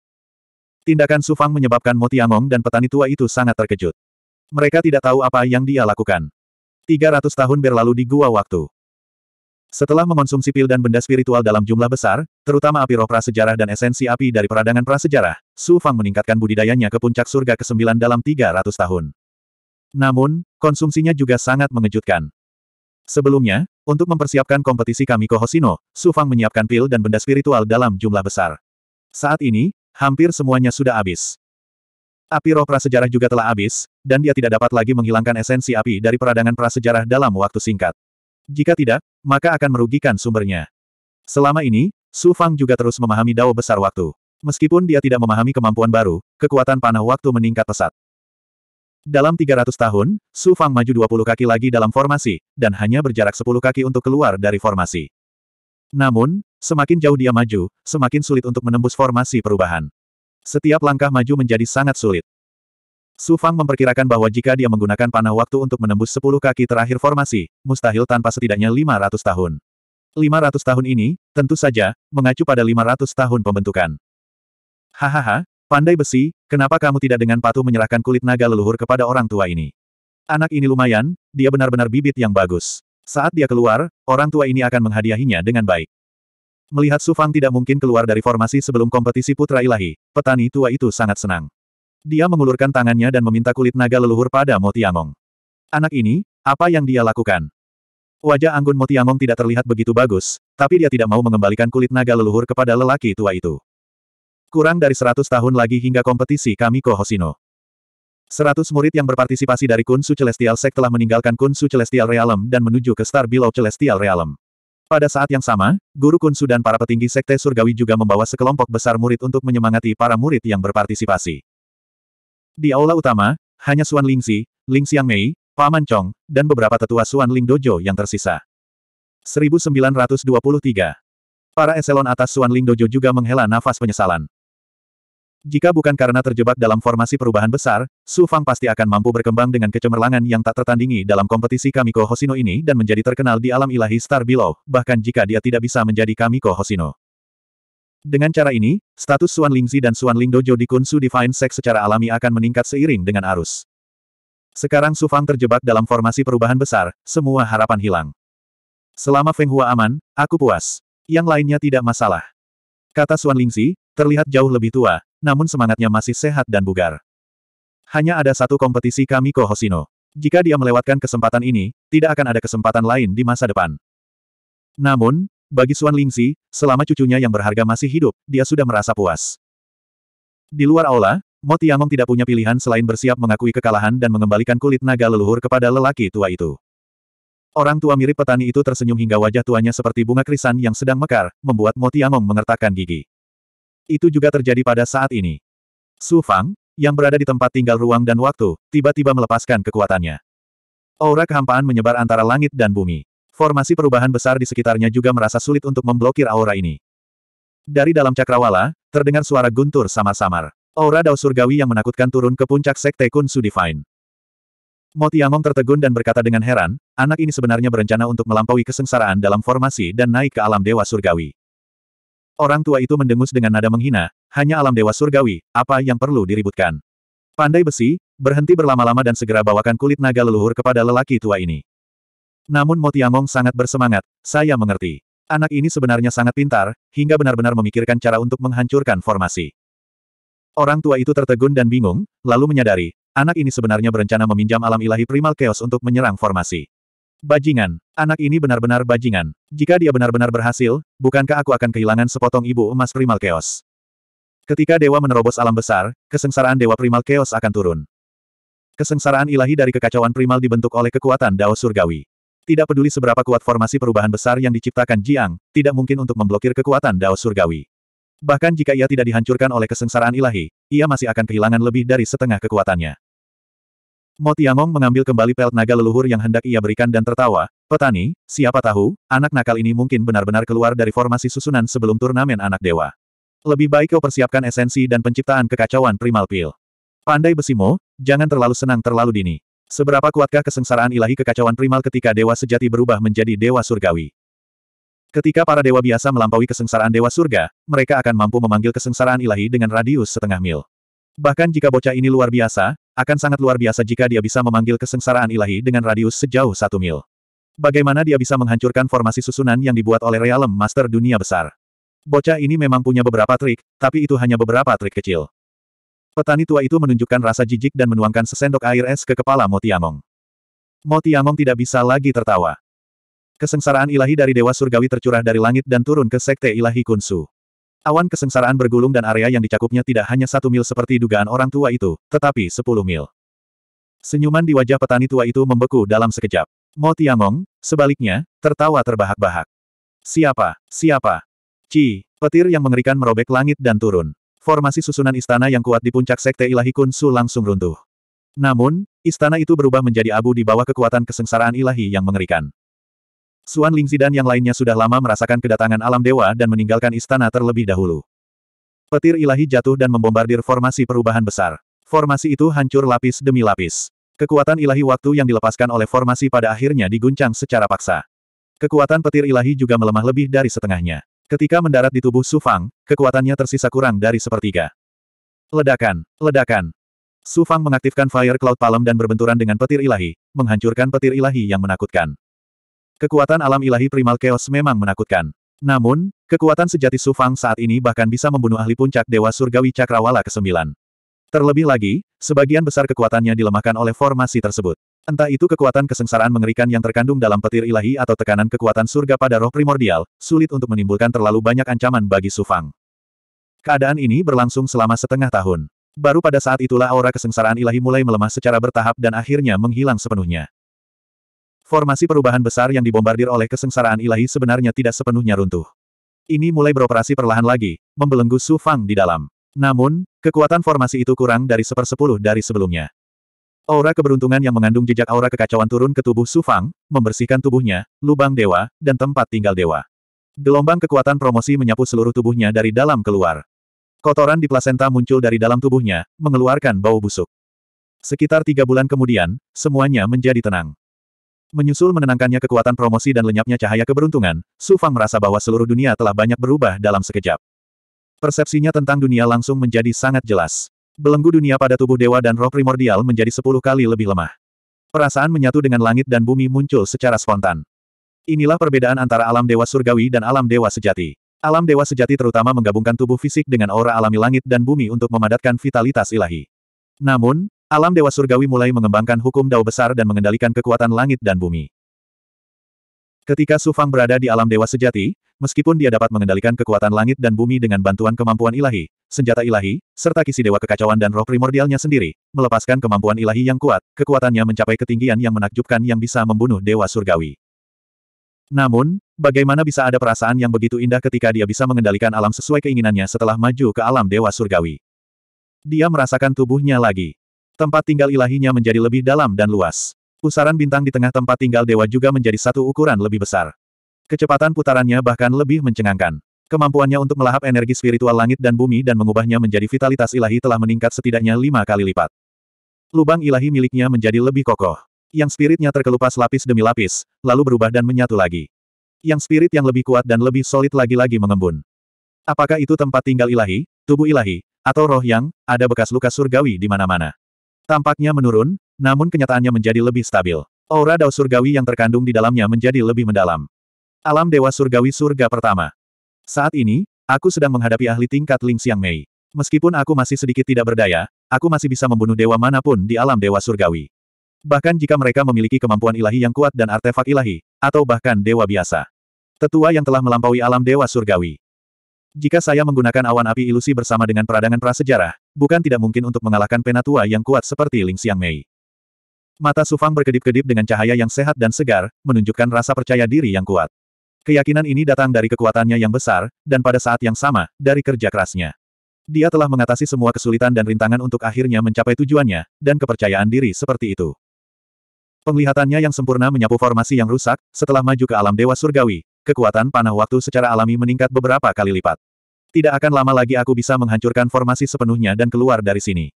Tindakan Sufang menyebabkan Motiangong dan petani tua itu sangat terkejut. Mereka tidak tahu apa yang dia lakukan. 300 tahun berlalu di gua waktu. Setelah mengonsumsi pil dan benda spiritual dalam jumlah besar, terutama api roh prasejarah dan esensi api dari peradangan prasejarah, Su Fang meningkatkan budidayanya ke puncak surga ke-9 dalam 300 tahun. Namun, konsumsinya juga sangat mengejutkan. Sebelumnya, untuk mempersiapkan kompetisi Kamiko Kohosino, Su Fang menyiapkan pil dan benda spiritual dalam jumlah besar. Saat ini, hampir semuanya sudah habis. Api roh prasejarah juga telah habis, dan dia tidak dapat lagi menghilangkan esensi api dari peradangan prasejarah dalam waktu singkat. Jika tidak, maka akan merugikan sumbernya. Selama ini, Su Fang juga terus memahami dao besar waktu. Meskipun dia tidak memahami kemampuan baru, kekuatan panah waktu meningkat pesat. Dalam 300 tahun, Su Fang maju 20 kaki lagi dalam formasi, dan hanya berjarak 10 kaki untuk keluar dari formasi. Namun, semakin jauh dia maju, semakin sulit untuk menembus formasi perubahan. Setiap langkah maju menjadi sangat sulit. Su Fang memperkirakan bahwa jika dia menggunakan panah waktu untuk menembus sepuluh kaki terakhir formasi, mustahil tanpa setidaknya lima ratus tahun. Lima ratus tahun ini, tentu saja, mengacu pada lima ratus tahun pembentukan. Hahaha, pandai besi, kenapa kamu tidak dengan patuh menyerahkan kulit naga leluhur kepada orang tua ini? Anak ini lumayan, dia benar-benar bibit yang bagus. Saat dia keluar, orang tua ini akan menghadiahinya dengan baik. Melihat Sufang tidak mungkin keluar dari formasi sebelum kompetisi putra ilahi, petani tua itu sangat senang. Dia mengulurkan tangannya dan meminta kulit naga leluhur pada Motiangong. Anak ini, apa yang dia lakukan? Wajah anggun Motiangong tidak terlihat begitu bagus, tapi dia tidak mau mengembalikan kulit naga leluhur kepada lelaki tua itu. Kurang dari seratus tahun lagi hingga kompetisi kami Hosino. Seratus murid yang berpartisipasi dari Kunsu Celestial Sek telah meninggalkan Kunsu Celestial Realm dan menuju ke Star Below Celestial Realm. Pada saat yang sama, Guru Kunsu dan para petinggi Sekte Surgawi juga membawa sekelompok besar murid untuk menyemangati para murid yang berpartisipasi. Di aula utama, hanya Suan Lingzi, Ling Mei, Paman Chong, dan beberapa tetua Suan Ling Dojo yang tersisa. 1923. Para eselon atas Suan Ling Dojo juga menghela nafas penyesalan. Jika bukan karena terjebak dalam formasi perubahan besar, Su Fang pasti akan mampu berkembang dengan kecemerlangan yang tak tertandingi dalam kompetisi Kamiko Hosino ini dan menjadi terkenal di alam ilahi Star Below, bahkan jika dia tidak bisa menjadi Kamiko Hosino. Dengan cara ini, status Suan Lingzi dan Suan Ling Dojo di Kunsu Divine Sect secara alami akan meningkat seiring dengan arus. Sekarang Su Fang terjebak dalam formasi perubahan besar, semua harapan hilang. Selama Feng Hua aman, aku puas. Yang lainnya tidak masalah. Kata Suan Lingzi, terlihat jauh lebih tua, namun semangatnya masih sehat dan bugar. Hanya ada satu kompetisi kami Ko Hosino. Jika dia melewatkan kesempatan ini, tidak akan ada kesempatan lain di masa depan. Namun, bagi Suan Lingxi, selama cucunya yang berharga masih hidup, dia sudah merasa puas. Di luar aula, Mo Tiangong tidak punya pilihan selain bersiap mengakui kekalahan dan mengembalikan kulit naga leluhur kepada lelaki tua itu. Orang tua mirip petani itu tersenyum hingga wajah tuanya seperti bunga krisan yang sedang mekar, membuat Mo Tiangong mengertakkan gigi. Itu juga terjadi pada saat ini. Su Fang, yang berada di tempat tinggal ruang dan waktu, tiba-tiba melepaskan kekuatannya. Aura kehampaan menyebar antara langit dan bumi. Formasi perubahan besar di sekitarnya juga merasa sulit untuk memblokir aura ini. Dari dalam cakrawala, terdengar suara guntur samar-samar. Aura dao surgawi yang menakutkan turun ke puncak sekte Kun Su Divine. Motiamong tertegun dan berkata dengan heran, anak ini sebenarnya berencana untuk melampaui kesengsaraan dalam formasi dan naik ke alam dewa surgawi. Orang tua itu mendengus dengan nada menghina, hanya alam dewa surgawi, apa yang perlu diributkan. Pandai besi, berhenti berlama-lama dan segera bawakan kulit naga leluhur kepada lelaki tua ini. Namun Motiamong sangat bersemangat, saya mengerti. Anak ini sebenarnya sangat pintar, hingga benar-benar memikirkan cara untuk menghancurkan formasi. Orang tua itu tertegun dan bingung, lalu menyadari, anak ini sebenarnya berencana meminjam alam ilahi primal chaos untuk menyerang formasi. Bajingan. Anak ini benar-benar bajingan. Jika dia benar-benar berhasil, bukankah aku akan kehilangan sepotong ibu emas primal chaos? Ketika dewa menerobos alam besar, kesengsaraan dewa primal chaos akan turun. Kesengsaraan ilahi dari kekacauan primal dibentuk oleh kekuatan dao surgawi. Tidak peduli seberapa kuat formasi perubahan besar yang diciptakan Jiang, tidak mungkin untuk memblokir kekuatan Dao Surgawi. Bahkan jika ia tidak dihancurkan oleh kesengsaraan ilahi, ia masih akan kehilangan lebih dari setengah kekuatannya. Mo Tiangong mengambil kembali pelt naga leluhur yang hendak ia berikan dan tertawa, petani, siapa tahu, anak nakal ini mungkin benar-benar keluar dari formasi susunan sebelum turnamen anak dewa. Lebih baik kau persiapkan esensi dan penciptaan kekacauan primal pil. Pandai besimu, jangan terlalu senang terlalu dini. Seberapa kuatkah kesengsaraan ilahi kekacauan primal ketika dewa sejati berubah menjadi dewa surgawi? Ketika para dewa biasa melampaui kesengsaraan dewa surga, mereka akan mampu memanggil kesengsaraan ilahi dengan radius setengah mil. Bahkan jika bocah ini luar biasa, akan sangat luar biasa jika dia bisa memanggil kesengsaraan ilahi dengan radius sejauh satu mil. Bagaimana dia bisa menghancurkan formasi susunan yang dibuat oleh realem master dunia besar? Bocah ini memang punya beberapa trik, tapi itu hanya beberapa trik kecil. Petani tua itu menunjukkan rasa jijik dan menuangkan sesendok air es ke kepala Motiamong. Motiamong tidak bisa lagi tertawa. Kesengsaraan ilahi dari Dewa Surgawi tercurah dari langit dan turun ke Sekte Ilahi Kunsu. Awan kesengsaraan bergulung dan area yang dicakupnya tidak hanya satu mil seperti dugaan orang tua itu, tetapi sepuluh mil. Senyuman di wajah petani tua itu membeku dalam sekejap. Motiamong, sebaliknya, tertawa terbahak-bahak. Siapa? Siapa? Ci, petir yang mengerikan merobek langit dan turun. Formasi susunan istana yang kuat di puncak Sekte Ilahi Kunsu langsung runtuh. Namun, istana itu berubah menjadi abu di bawah kekuatan kesengsaraan ilahi yang mengerikan. Suan Lingzi dan yang lainnya sudah lama merasakan kedatangan alam dewa dan meninggalkan istana terlebih dahulu. Petir ilahi jatuh dan membombardir formasi perubahan besar. Formasi itu hancur lapis demi lapis. Kekuatan ilahi waktu yang dilepaskan oleh formasi pada akhirnya diguncang secara paksa. Kekuatan petir ilahi juga melemah lebih dari setengahnya. Ketika mendarat di tubuh Su Fang, kekuatannya tersisa kurang dari sepertiga. Ledakan, ledakan. Su Fang mengaktifkan Fire Cloud Palem dan berbenturan dengan petir ilahi, menghancurkan petir ilahi yang menakutkan. Kekuatan alam ilahi primal chaos memang menakutkan. Namun, kekuatan sejati Su Fang saat ini bahkan bisa membunuh ahli puncak Dewa Surgawi Cakrawala ke-9. Terlebih lagi, sebagian besar kekuatannya dilemahkan oleh formasi tersebut. Entah itu kekuatan kesengsaraan mengerikan yang terkandung dalam petir ilahi atau tekanan kekuatan surga pada roh primordial, sulit untuk menimbulkan terlalu banyak ancaman bagi Sufang. Keadaan ini berlangsung selama setengah tahun. Baru pada saat itulah aura kesengsaraan ilahi mulai melemah secara bertahap dan akhirnya menghilang sepenuhnya. Formasi perubahan besar yang dibombardir oleh kesengsaraan ilahi sebenarnya tidak sepenuhnya runtuh. Ini mulai beroperasi perlahan lagi, membelenggu Sufang di dalam. Namun, kekuatan formasi itu kurang dari sepersepuluh dari sebelumnya. Aura keberuntungan yang mengandung jejak aura kekacauan turun ke tubuh Sufang, membersihkan tubuhnya, lubang dewa, dan tempat tinggal dewa. Gelombang kekuatan promosi menyapu seluruh tubuhnya dari dalam keluar. Kotoran di plasenta muncul dari dalam tubuhnya, mengeluarkan bau busuk. Sekitar tiga bulan kemudian, semuanya menjadi tenang. Menyusul menenangkannya kekuatan promosi dan lenyapnya cahaya keberuntungan, Su Fang merasa bahwa seluruh dunia telah banyak berubah dalam sekejap. Persepsinya tentang dunia langsung menjadi sangat jelas. Belenggu dunia pada tubuh dewa dan roh primordial menjadi sepuluh kali lebih lemah. Perasaan menyatu dengan langit dan bumi muncul secara spontan. Inilah perbedaan antara alam dewa surgawi dan alam dewa sejati. Alam dewa sejati terutama menggabungkan tubuh fisik dengan aura alami langit dan bumi untuk memadatkan vitalitas ilahi. Namun, alam dewa surgawi mulai mengembangkan hukum dao besar dan mengendalikan kekuatan langit dan bumi. Ketika Su Fang berada di alam dewa sejati, meskipun dia dapat mengendalikan kekuatan langit dan bumi dengan bantuan kemampuan ilahi, senjata ilahi, serta kisi dewa kekacauan dan roh primordialnya sendiri, melepaskan kemampuan ilahi yang kuat, kekuatannya mencapai ketinggian yang menakjubkan yang bisa membunuh dewa surgawi. Namun, bagaimana bisa ada perasaan yang begitu indah ketika dia bisa mengendalikan alam sesuai keinginannya setelah maju ke alam Dewa Surgawi? Dia merasakan tubuhnya lagi. Tempat tinggal ilahinya menjadi lebih dalam dan luas. Pusaran bintang di tengah tempat tinggal dewa juga menjadi satu ukuran lebih besar. Kecepatan putarannya bahkan lebih mencengangkan. Kemampuannya untuk melahap energi spiritual langit dan bumi dan mengubahnya menjadi vitalitas ilahi telah meningkat setidaknya lima kali lipat. Lubang ilahi miliknya menjadi lebih kokoh. Yang spiritnya terkelupas lapis demi lapis, lalu berubah dan menyatu lagi. Yang spirit yang lebih kuat dan lebih solid lagi-lagi mengembun. Apakah itu tempat tinggal ilahi, tubuh ilahi, atau roh yang, ada bekas luka surgawi di mana-mana. Tampaknya menurun, namun kenyataannya menjadi lebih stabil. Aura dao surgawi yang terkandung di dalamnya menjadi lebih mendalam. Alam Dewa Surgawi Surga Pertama. Saat ini, aku sedang menghadapi ahli tingkat Ling Xiang Mei. Meskipun aku masih sedikit tidak berdaya, aku masih bisa membunuh dewa manapun di alam Dewa Surgawi. Bahkan jika mereka memiliki kemampuan ilahi yang kuat dan artefak ilahi, atau bahkan dewa biasa. Tetua yang telah melampaui alam Dewa Surgawi. Jika saya menggunakan awan api ilusi bersama dengan peradangan prasejarah, bukan tidak mungkin untuk mengalahkan penatua yang kuat seperti Ling Xiang Mei. Mata Sufang berkedip-kedip dengan cahaya yang sehat dan segar, menunjukkan rasa percaya diri yang kuat. Keyakinan ini datang dari kekuatannya yang besar, dan pada saat yang sama, dari kerja kerasnya. Dia telah mengatasi semua kesulitan dan rintangan untuk akhirnya mencapai tujuannya, dan kepercayaan diri seperti itu. Penglihatannya yang sempurna menyapu formasi yang rusak, setelah maju ke alam dewa surgawi, kekuatan panah waktu secara alami meningkat beberapa kali lipat. Tidak akan lama lagi aku bisa menghancurkan formasi sepenuhnya dan keluar dari sini.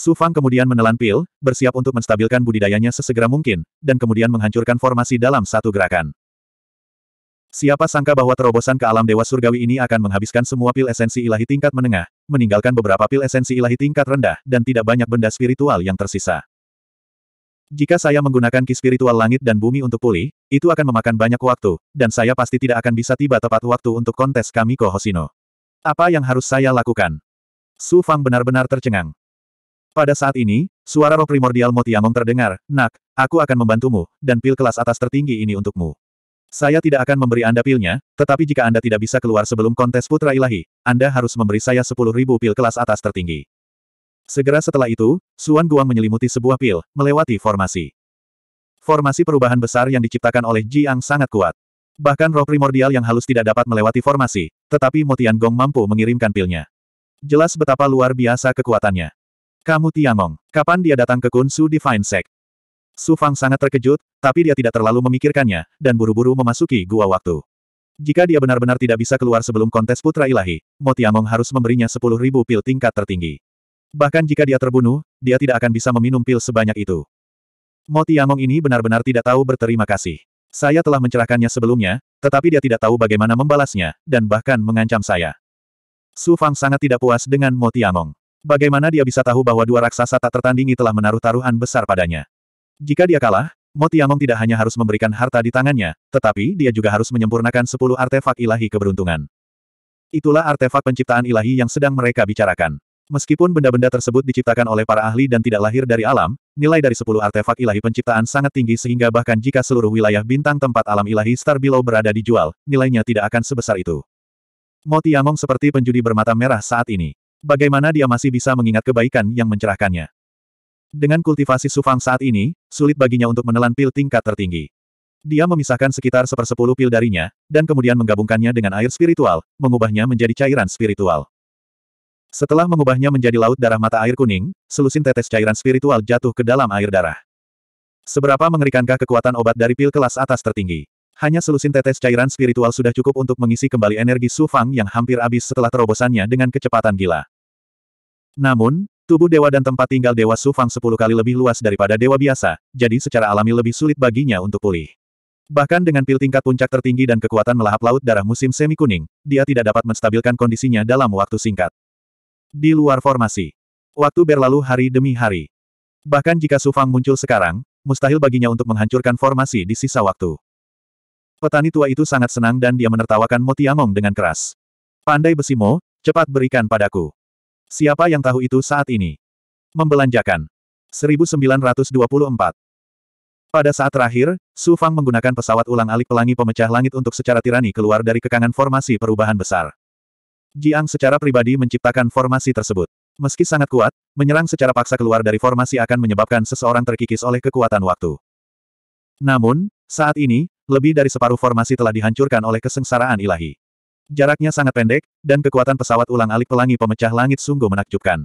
Su Fang kemudian menelan pil, bersiap untuk menstabilkan budidayanya sesegera mungkin, dan kemudian menghancurkan formasi dalam satu gerakan. Siapa sangka bahwa terobosan ke alam dewa surgawi ini akan menghabiskan semua pil esensi ilahi tingkat menengah, meninggalkan beberapa pil esensi ilahi tingkat rendah, dan tidak banyak benda spiritual yang tersisa. Jika saya menggunakan ki spiritual langit dan bumi untuk pulih, itu akan memakan banyak waktu, dan saya pasti tidak akan bisa tiba tepat waktu untuk kontes Kamiko Hosino. Apa yang harus saya lakukan? Su Fang benar-benar tercengang. Pada saat ini, suara roh primordial Motiamong terdengar, Nak, aku akan membantumu, dan pil kelas atas tertinggi ini untukmu. Saya tidak akan memberi Anda pilnya, tetapi jika Anda tidak bisa keluar sebelum kontes putra ilahi, Anda harus memberi saya 10.000 pil kelas atas tertinggi. Segera setelah itu, Suan Guang menyelimuti sebuah pil, melewati formasi. Formasi perubahan besar yang diciptakan oleh Ji Jiang sangat kuat. Bahkan roh primordial yang halus tidak dapat melewati formasi, tetapi Motian Gong mampu mengirimkan pilnya. Jelas betapa luar biasa kekuatannya. Kamu Tiamong, kapan dia datang ke Kunsu Divine Sect? Su Fang sangat terkejut, tapi dia tidak terlalu memikirkannya, dan buru-buru memasuki gua waktu. Jika dia benar-benar tidak bisa keluar sebelum kontes putra ilahi, Mo Tiamong harus memberinya 10.000 pil tingkat tertinggi. Bahkan jika dia terbunuh, dia tidak akan bisa meminum pil sebanyak itu. Mo Tiamong ini benar-benar tidak tahu berterima kasih. Saya telah mencerahkannya sebelumnya, tetapi dia tidak tahu bagaimana membalasnya, dan bahkan mengancam saya. Su Fang sangat tidak puas dengan Mo Tiamong. Bagaimana dia bisa tahu bahwa dua raksasa tak tertandingi telah menaruh taruhan besar padanya? Jika dia kalah, Mo Tiangong tidak hanya harus memberikan harta di tangannya, tetapi dia juga harus menyempurnakan sepuluh artefak ilahi keberuntungan. Itulah artefak penciptaan ilahi yang sedang mereka bicarakan. Meskipun benda-benda tersebut diciptakan oleh para ahli dan tidak lahir dari alam, nilai dari sepuluh artefak ilahi penciptaan sangat tinggi sehingga bahkan jika seluruh wilayah bintang tempat alam ilahi Star Below berada dijual, nilainya tidak akan sebesar itu. Mo Tiamong seperti penjudi bermata merah saat ini. Bagaimana dia masih bisa mengingat kebaikan yang mencerahkannya? Dengan kultivasi Sufang saat ini, sulit baginya untuk menelan pil tingkat tertinggi. Dia memisahkan sekitar sepersepuluh pil darinya, dan kemudian menggabungkannya dengan air spiritual, mengubahnya menjadi cairan spiritual. Setelah mengubahnya menjadi laut darah mata air kuning, selusin tetes cairan spiritual jatuh ke dalam air darah. Seberapa mengerikankah kekuatan obat dari pil kelas atas tertinggi? Hanya selusin tetes cairan spiritual sudah cukup untuk mengisi kembali energi Sufang yang hampir habis setelah terobosannya dengan kecepatan gila. Namun, tubuh dewa dan tempat tinggal dewa Sufang sepuluh kali lebih luas daripada dewa biasa, jadi secara alami lebih sulit baginya untuk pulih. Bahkan dengan pil tingkat puncak tertinggi dan kekuatan melahap laut darah musim semi kuning, dia tidak dapat menstabilkan kondisinya dalam waktu singkat. Di luar formasi. Waktu berlalu hari demi hari. Bahkan jika Sufang muncul sekarang, mustahil baginya untuk menghancurkan formasi di sisa waktu. Petani tua itu sangat senang dan dia menertawakan Motiamong dengan keras. Pandai besimu, cepat berikan padaku. Siapa yang tahu itu saat ini? Membelanjakan. 1924. Pada saat terakhir, Su Fang menggunakan pesawat ulang-alik pelangi pemecah langit untuk secara tirani keluar dari kekangan formasi perubahan besar. Jiang secara pribadi menciptakan formasi tersebut. Meski sangat kuat, menyerang secara paksa keluar dari formasi akan menyebabkan seseorang terkikis oleh kekuatan waktu. Namun, saat ini, lebih dari separuh formasi telah dihancurkan oleh kesengsaraan ilahi. Jaraknya sangat pendek, dan kekuatan pesawat ulang-alik pelangi pemecah langit sungguh menakjubkan.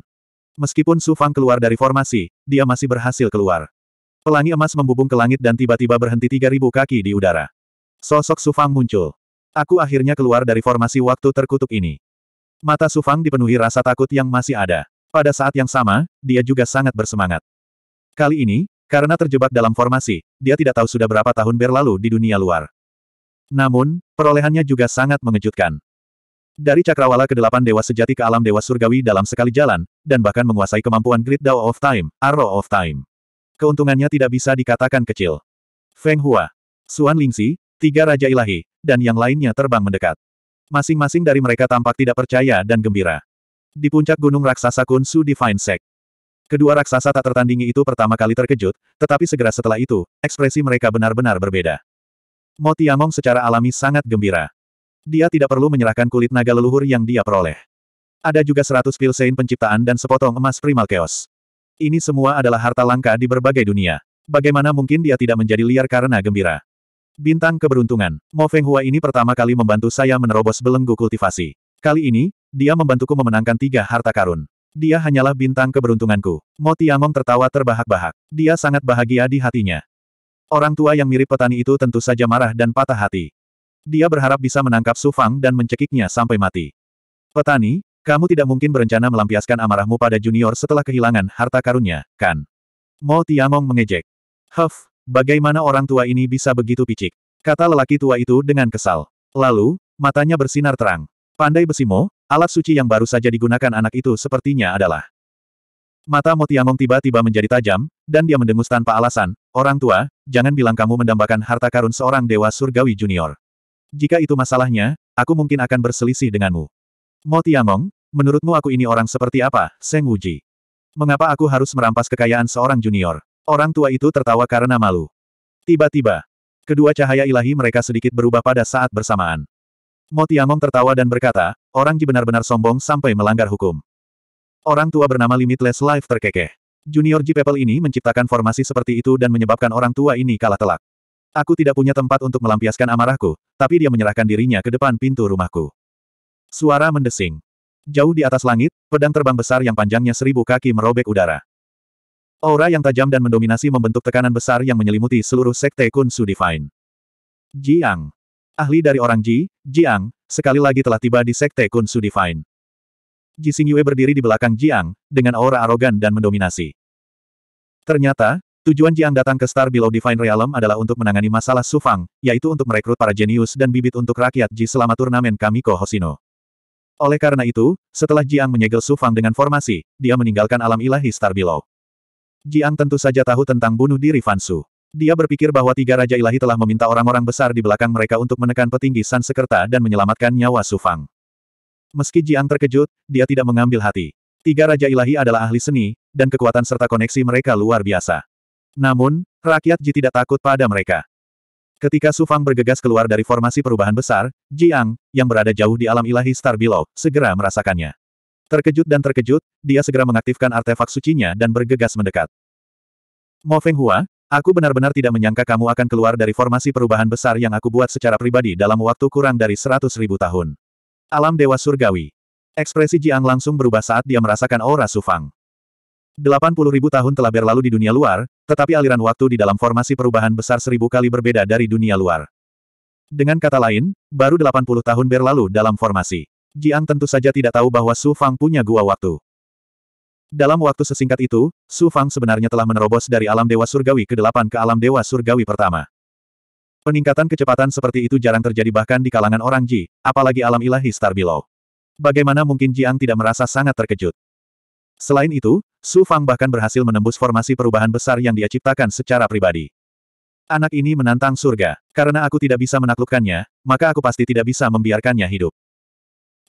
Meskipun Su Fang keluar dari formasi, dia masih berhasil keluar. Pelangi emas membubung ke langit dan tiba-tiba berhenti 3.000 kaki di udara. Sosok Su Fang muncul. Aku akhirnya keluar dari formasi waktu terkutuk ini. Mata Su Fang dipenuhi rasa takut yang masih ada. Pada saat yang sama, dia juga sangat bersemangat. Kali ini, karena terjebak dalam formasi, dia tidak tahu sudah berapa tahun berlalu di dunia luar. Namun, perolehannya juga sangat mengejutkan. Dari cakrawala ke delapan dewa sejati ke alam dewa surgawi dalam sekali jalan, dan bahkan menguasai kemampuan Great Dao of Time, Arrow of Time. Keuntungannya tidak bisa dikatakan kecil. Feng Hua, Suan Lingxi, tiga raja ilahi, dan yang lainnya terbang mendekat. Masing-masing dari mereka tampak tidak percaya dan gembira. Di puncak gunung raksasa Kun Su Divine Sek. Kedua raksasa tak tertandingi itu pertama kali terkejut, tetapi segera setelah itu, ekspresi mereka benar-benar berbeda. Mo Tiamong secara alami sangat gembira. Dia tidak perlu menyerahkan kulit naga leluhur yang dia peroleh. Ada juga seratus pil sein penciptaan dan sepotong emas primal chaos. Ini semua adalah harta langka di berbagai dunia. Bagaimana mungkin dia tidak menjadi liar karena gembira? Bintang keberuntungan. Mo Feng Hua ini pertama kali membantu saya menerobos belenggu kultivasi. Kali ini, dia membantuku memenangkan tiga harta karun. Dia hanyalah bintang keberuntunganku. Mo Tiamong tertawa terbahak-bahak. Dia sangat bahagia di hatinya. Orang tua yang mirip petani itu tentu saja marah dan patah hati. Dia berharap bisa menangkap Su Fang dan mencekiknya sampai mati. Petani, kamu tidak mungkin berencana melampiaskan amarahmu pada junior setelah kehilangan harta karunnya, kan? Mo Tiamong mengejek. Huff, bagaimana orang tua ini bisa begitu picik? Kata lelaki tua itu dengan kesal. Lalu, matanya bersinar terang. Pandai besi Mo, alat suci yang baru saja digunakan anak itu sepertinya adalah Mata Motiamong tiba-tiba menjadi tajam, dan dia mendengus tanpa alasan, Orang tua, jangan bilang kamu mendambakan harta karun seorang dewa surgawi junior. Jika itu masalahnya, aku mungkin akan berselisih denganmu. Motiamong, menurutmu aku ini orang seperti apa, Seng Wuji? Mengapa aku harus merampas kekayaan seorang junior? Orang tua itu tertawa karena malu. Tiba-tiba, kedua cahaya ilahi mereka sedikit berubah pada saat bersamaan. Motiamong tertawa dan berkata, orang Ji benar-benar sombong sampai melanggar hukum. Orang tua bernama Limitless Life terkekeh. Junior G People ini menciptakan formasi seperti itu dan menyebabkan orang tua ini kalah telak. Aku tidak punya tempat untuk melampiaskan amarahku, tapi dia menyerahkan dirinya ke depan pintu rumahku. Suara mendesing. Jauh di atas langit, pedang terbang besar yang panjangnya seribu kaki merobek udara. Aura yang tajam dan mendominasi membentuk tekanan besar yang menyelimuti seluruh sekte Kun Su Divine. Jiang. Ahli dari orang Ji, Jiang, sekali lagi telah tiba di sekte Kun Su Divine. Ji Xingyue berdiri di belakang Jiang, dengan aura arogan dan mendominasi. Ternyata, tujuan Jiang datang ke Star Below Divine Realm adalah untuk menangani masalah Sufang, yaitu untuk merekrut para jenius dan bibit untuk rakyat Ji selama turnamen Kamiko Hosino. Oleh karena itu, setelah Jiang menyegel Sufang dengan formasi, dia meninggalkan alam ilahi Star Below. Jiang tentu saja tahu tentang bunuh diri Fansu. Dia berpikir bahwa tiga raja ilahi telah meminta orang-orang besar di belakang mereka untuk menekan petinggi San Sekerta dan menyelamatkan nyawa Sufang. Meski Jiang terkejut, dia tidak mengambil hati. Tiga Raja Ilahi adalah ahli seni, dan kekuatan serta koneksi mereka luar biasa. Namun, rakyat Ji tidak takut pada mereka. Ketika Su Fang bergegas keluar dari formasi perubahan besar, Jiang, yang berada jauh di alam ilahi Star Below, segera merasakannya. Terkejut dan terkejut, dia segera mengaktifkan artefak sucinya dan bergegas mendekat. Mo Feng Hua, aku benar-benar tidak menyangka kamu akan keluar dari formasi perubahan besar yang aku buat secara pribadi dalam waktu kurang dari seratus ribu tahun. Alam Dewa Surgawi. Ekspresi Jiang langsung berubah saat dia merasakan aura Sufang. 80 ribu tahun telah berlalu di dunia luar, tetapi aliran waktu di dalam formasi perubahan besar seribu kali berbeda dari dunia luar. Dengan kata lain, baru 80 tahun berlalu dalam formasi. Jiang tentu saja tidak tahu bahwa Su Fang punya gua waktu. Dalam waktu sesingkat itu, Su Fang sebenarnya telah menerobos dari alam dewa surgawi ke-8 ke alam dewa surgawi pertama. Peningkatan kecepatan seperti itu jarang terjadi bahkan di kalangan orang Ji, apalagi alam ilahi Star Below. Bagaimana mungkin Jiang tidak merasa sangat terkejut? Selain itu, Su Fang bahkan berhasil menembus formasi perubahan besar yang dia ciptakan secara pribadi. Anak ini menantang surga. Karena aku tidak bisa menaklukkannya, maka aku pasti tidak bisa membiarkannya hidup.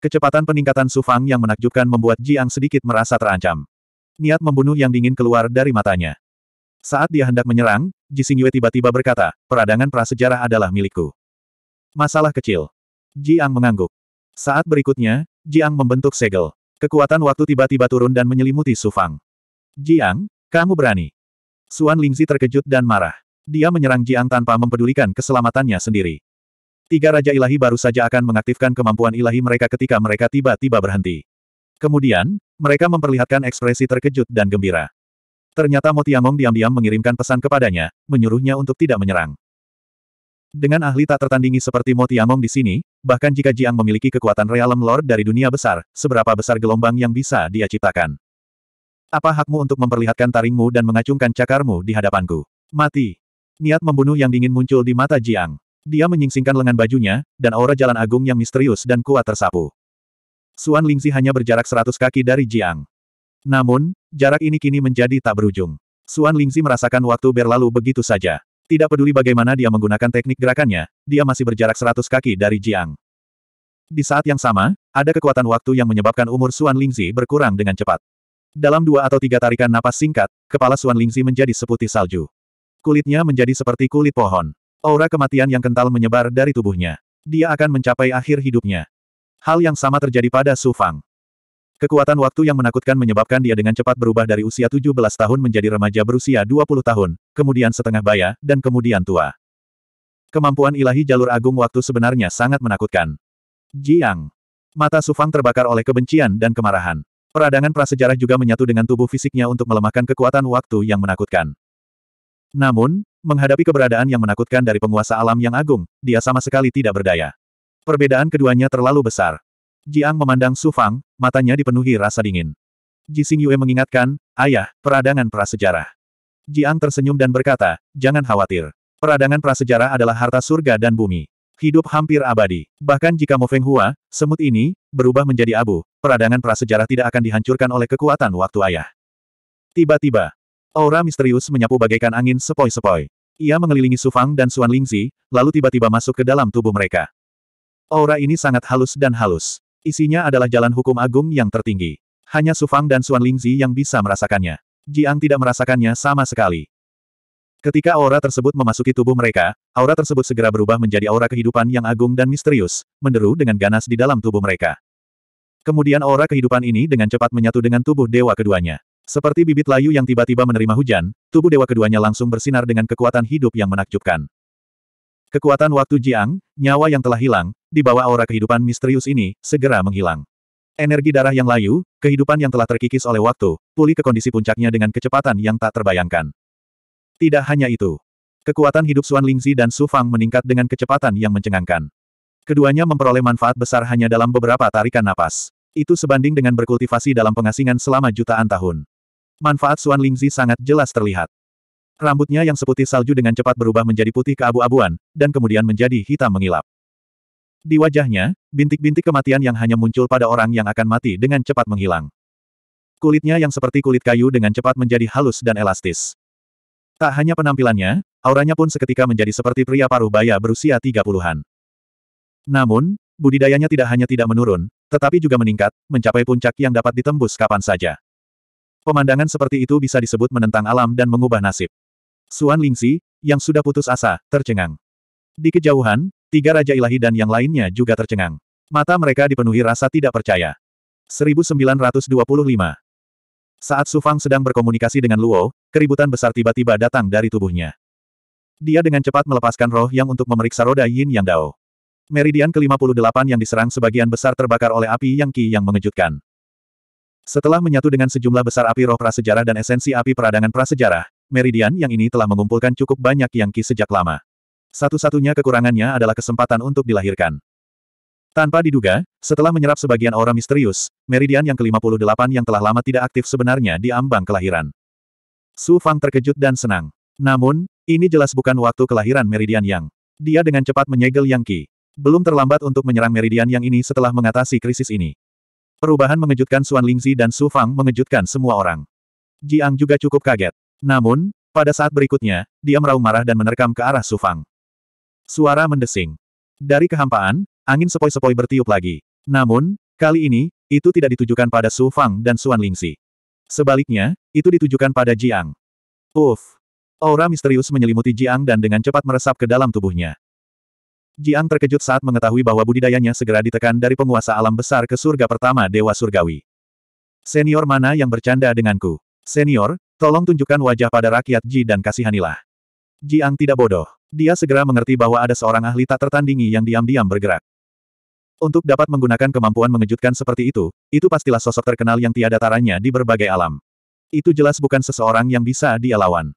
Kecepatan peningkatan Su Fang yang menakjubkan membuat Jiang sedikit merasa terancam. Niat membunuh yang dingin keluar dari matanya. Saat dia hendak menyerang, Jising Yue tiba-tiba berkata, peradangan prasejarah adalah milikku. Masalah kecil. Jiang mengangguk. Saat berikutnya, Jiang membentuk segel. Kekuatan waktu tiba-tiba turun dan menyelimuti Su Fang. Jiang, kamu berani. Suan Lingzi terkejut dan marah. Dia menyerang Jiang tanpa mempedulikan keselamatannya sendiri. Tiga Raja Ilahi baru saja akan mengaktifkan kemampuan ilahi mereka ketika mereka tiba-tiba berhenti. Kemudian, mereka memperlihatkan ekspresi terkejut dan gembira. Ternyata Motiamong diam-diam mengirimkan pesan kepadanya, menyuruhnya untuk tidak menyerang. Dengan ahli tak tertandingi seperti Motiamong di sini, bahkan jika Jiang memiliki kekuatan Realm Lord dari dunia besar, seberapa besar gelombang yang bisa dia ciptakan? Apa hakmu untuk memperlihatkan taringmu dan mengacungkan cakarmu di hadapanku? Mati! Niat membunuh yang dingin muncul di mata Jiang. Dia menyingsingkan lengan bajunya, dan aura jalan agung yang misterius dan kuat tersapu. Suan Lingzi hanya berjarak seratus kaki dari Jiang. Namun, jarak ini kini menjadi tak berujung. Suan Lingzi merasakan waktu berlalu begitu saja. Tidak peduli bagaimana dia menggunakan teknik gerakannya, dia masih berjarak 100 kaki dari Jiang. Di saat yang sama, ada kekuatan waktu yang menyebabkan umur Suan Lingzi berkurang dengan cepat. Dalam dua atau tiga tarikan napas singkat, kepala Suan Lingzi menjadi seputih salju. Kulitnya menjadi seperti kulit pohon. Aura kematian yang kental menyebar dari tubuhnya. Dia akan mencapai akhir hidupnya. Hal yang sama terjadi pada Su Fang. Kekuatan waktu yang menakutkan menyebabkan dia dengan cepat berubah dari usia 17 tahun menjadi remaja berusia 20 tahun, kemudian setengah baya, dan kemudian tua. Kemampuan ilahi jalur agung waktu sebenarnya sangat menakutkan. Jiang. Mata Sufang terbakar oleh kebencian dan kemarahan. Peradangan prasejarah juga menyatu dengan tubuh fisiknya untuk melemahkan kekuatan waktu yang menakutkan. Namun, menghadapi keberadaan yang menakutkan dari penguasa alam yang agung, dia sama sekali tidak berdaya. Perbedaan keduanya terlalu besar. Jiang memandang Su Fang, matanya dipenuhi rasa dingin. Ji Xing Yue mengingatkan, ayah, peradangan prasejarah. Jiang tersenyum dan berkata, jangan khawatir. Peradangan prasejarah adalah harta surga dan bumi. Hidup hampir abadi. Bahkan jika Mo Feng Hua, semut ini, berubah menjadi abu, peradangan prasejarah tidak akan dihancurkan oleh kekuatan waktu ayah. Tiba-tiba, aura misterius menyapu bagaikan angin sepoi-sepoi. Ia mengelilingi Su Fang dan Suan Lingzi, lalu tiba-tiba masuk ke dalam tubuh mereka. Aura ini sangat halus dan halus. Isinya adalah jalan hukum agung yang tertinggi. Hanya Sufang dan Suan Lingzi yang bisa merasakannya. Jiang tidak merasakannya sama sekali. Ketika aura tersebut memasuki tubuh mereka, aura tersebut segera berubah menjadi aura kehidupan yang agung dan misterius, menderu dengan ganas di dalam tubuh mereka. Kemudian aura kehidupan ini dengan cepat menyatu dengan tubuh dewa keduanya. Seperti bibit layu yang tiba-tiba menerima hujan, tubuh dewa keduanya langsung bersinar dengan kekuatan hidup yang menakjubkan. Kekuatan waktu Jiang, nyawa yang telah hilang, di bawah aura kehidupan misterius ini, segera menghilang. Energi darah yang layu, kehidupan yang telah terkikis oleh waktu, pulih ke kondisi puncaknya dengan kecepatan yang tak terbayangkan. Tidak hanya itu. Kekuatan hidup Suan Lingzi dan Su Fang meningkat dengan kecepatan yang mencengangkan. Keduanya memperoleh manfaat besar hanya dalam beberapa tarikan napas. Itu sebanding dengan berkultivasi dalam pengasingan selama jutaan tahun. Manfaat Suan Lingzi sangat jelas terlihat. Rambutnya yang seputih salju dengan cepat berubah menjadi putih keabu-abuan, dan kemudian menjadi hitam mengilap. Di wajahnya, bintik-bintik kematian yang hanya muncul pada orang yang akan mati dengan cepat menghilang. Kulitnya yang seperti kulit kayu dengan cepat menjadi halus dan elastis. Tak hanya penampilannya, auranya pun seketika menjadi seperti pria paruh baya berusia tiga puluhan. Namun, budidayanya tidak hanya tidak menurun, tetapi juga meningkat, mencapai puncak yang dapat ditembus kapan saja. Pemandangan seperti itu bisa disebut menentang alam dan mengubah nasib. Suan Lingxi, yang sudah putus asa, tercengang. Di kejauhan, tiga Raja Ilahi dan yang lainnya juga tercengang. Mata mereka dipenuhi rasa tidak percaya. 1925 Saat Su Fang sedang berkomunikasi dengan Luo, keributan besar tiba-tiba datang dari tubuhnya. Dia dengan cepat melepaskan roh yang untuk memeriksa roda Yin Yang Dao. Meridian ke-58 yang diserang sebagian besar terbakar oleh api Yang Qi yang mengejutkan. Setelah menyatu dengan sejumlah besar api roh prasejarah dan esensi api peradangan prasejarah, Meridian yang ini telah mengumpulkan cukup banyak yang Qi sejak lama. Satu-satunya kekurangannya adalah kesempatan untuk dilahirkan. Tanpa diduga, setelah menyerap sebagian aura misterius, meridian yang ke-58 yang telah lama tidak aktif sebenarnya diambang kelahiran. Su Fang terkejut dan senang. Namun, ini jelas bukan waktu kelahiran meridian yang. Dia dengan cepat menyegel Yang Qi. Belum terlambat untuk menyerang meridian yang ini setelah mengatasi krisis ini. Perubahan mengejutkan Suan Lingzi dan Su Fang mengejutkan semua orang. Jiang juga cukup kaget. Namun, pada saat berikutnya, dia meraung marah dan menerkam ke arah Sufang. Suara mendesing. Dari kehampaan, angin sepoi-sepoi bertiup lagi. Namun, kali ini, itu tidak ditujukan pada Sufang dan Suan Lingxi. Sebaliknya, itu ditujukan pada Jiang. Uff! Aura misterius menyelimuti Jiang dan dengan cepat meresap ke dalam tubuhnya. Jiang terkejut saat mengetahui bahwa budidayanya segera ditekan dari penguasa alam besar ke surga pertama Dewa Surgawi. Senior mana yang bercanda denganku? Senior, Tolong tunjukkan wajah pada rakyat Ji dan kasihanilah. Jiang tidak bodoh. Dia segera mengerti bahwa ada seorang ahli tak tertandingi yang diam-diam bergerak. Untuk dapat menggunakan kemampuan mengejutkan seperti itu, itu pastilah sosok terkenal yang tiada taranya di berbagai alam. Itu jelas bukan seseorang yang bisa dia lawan.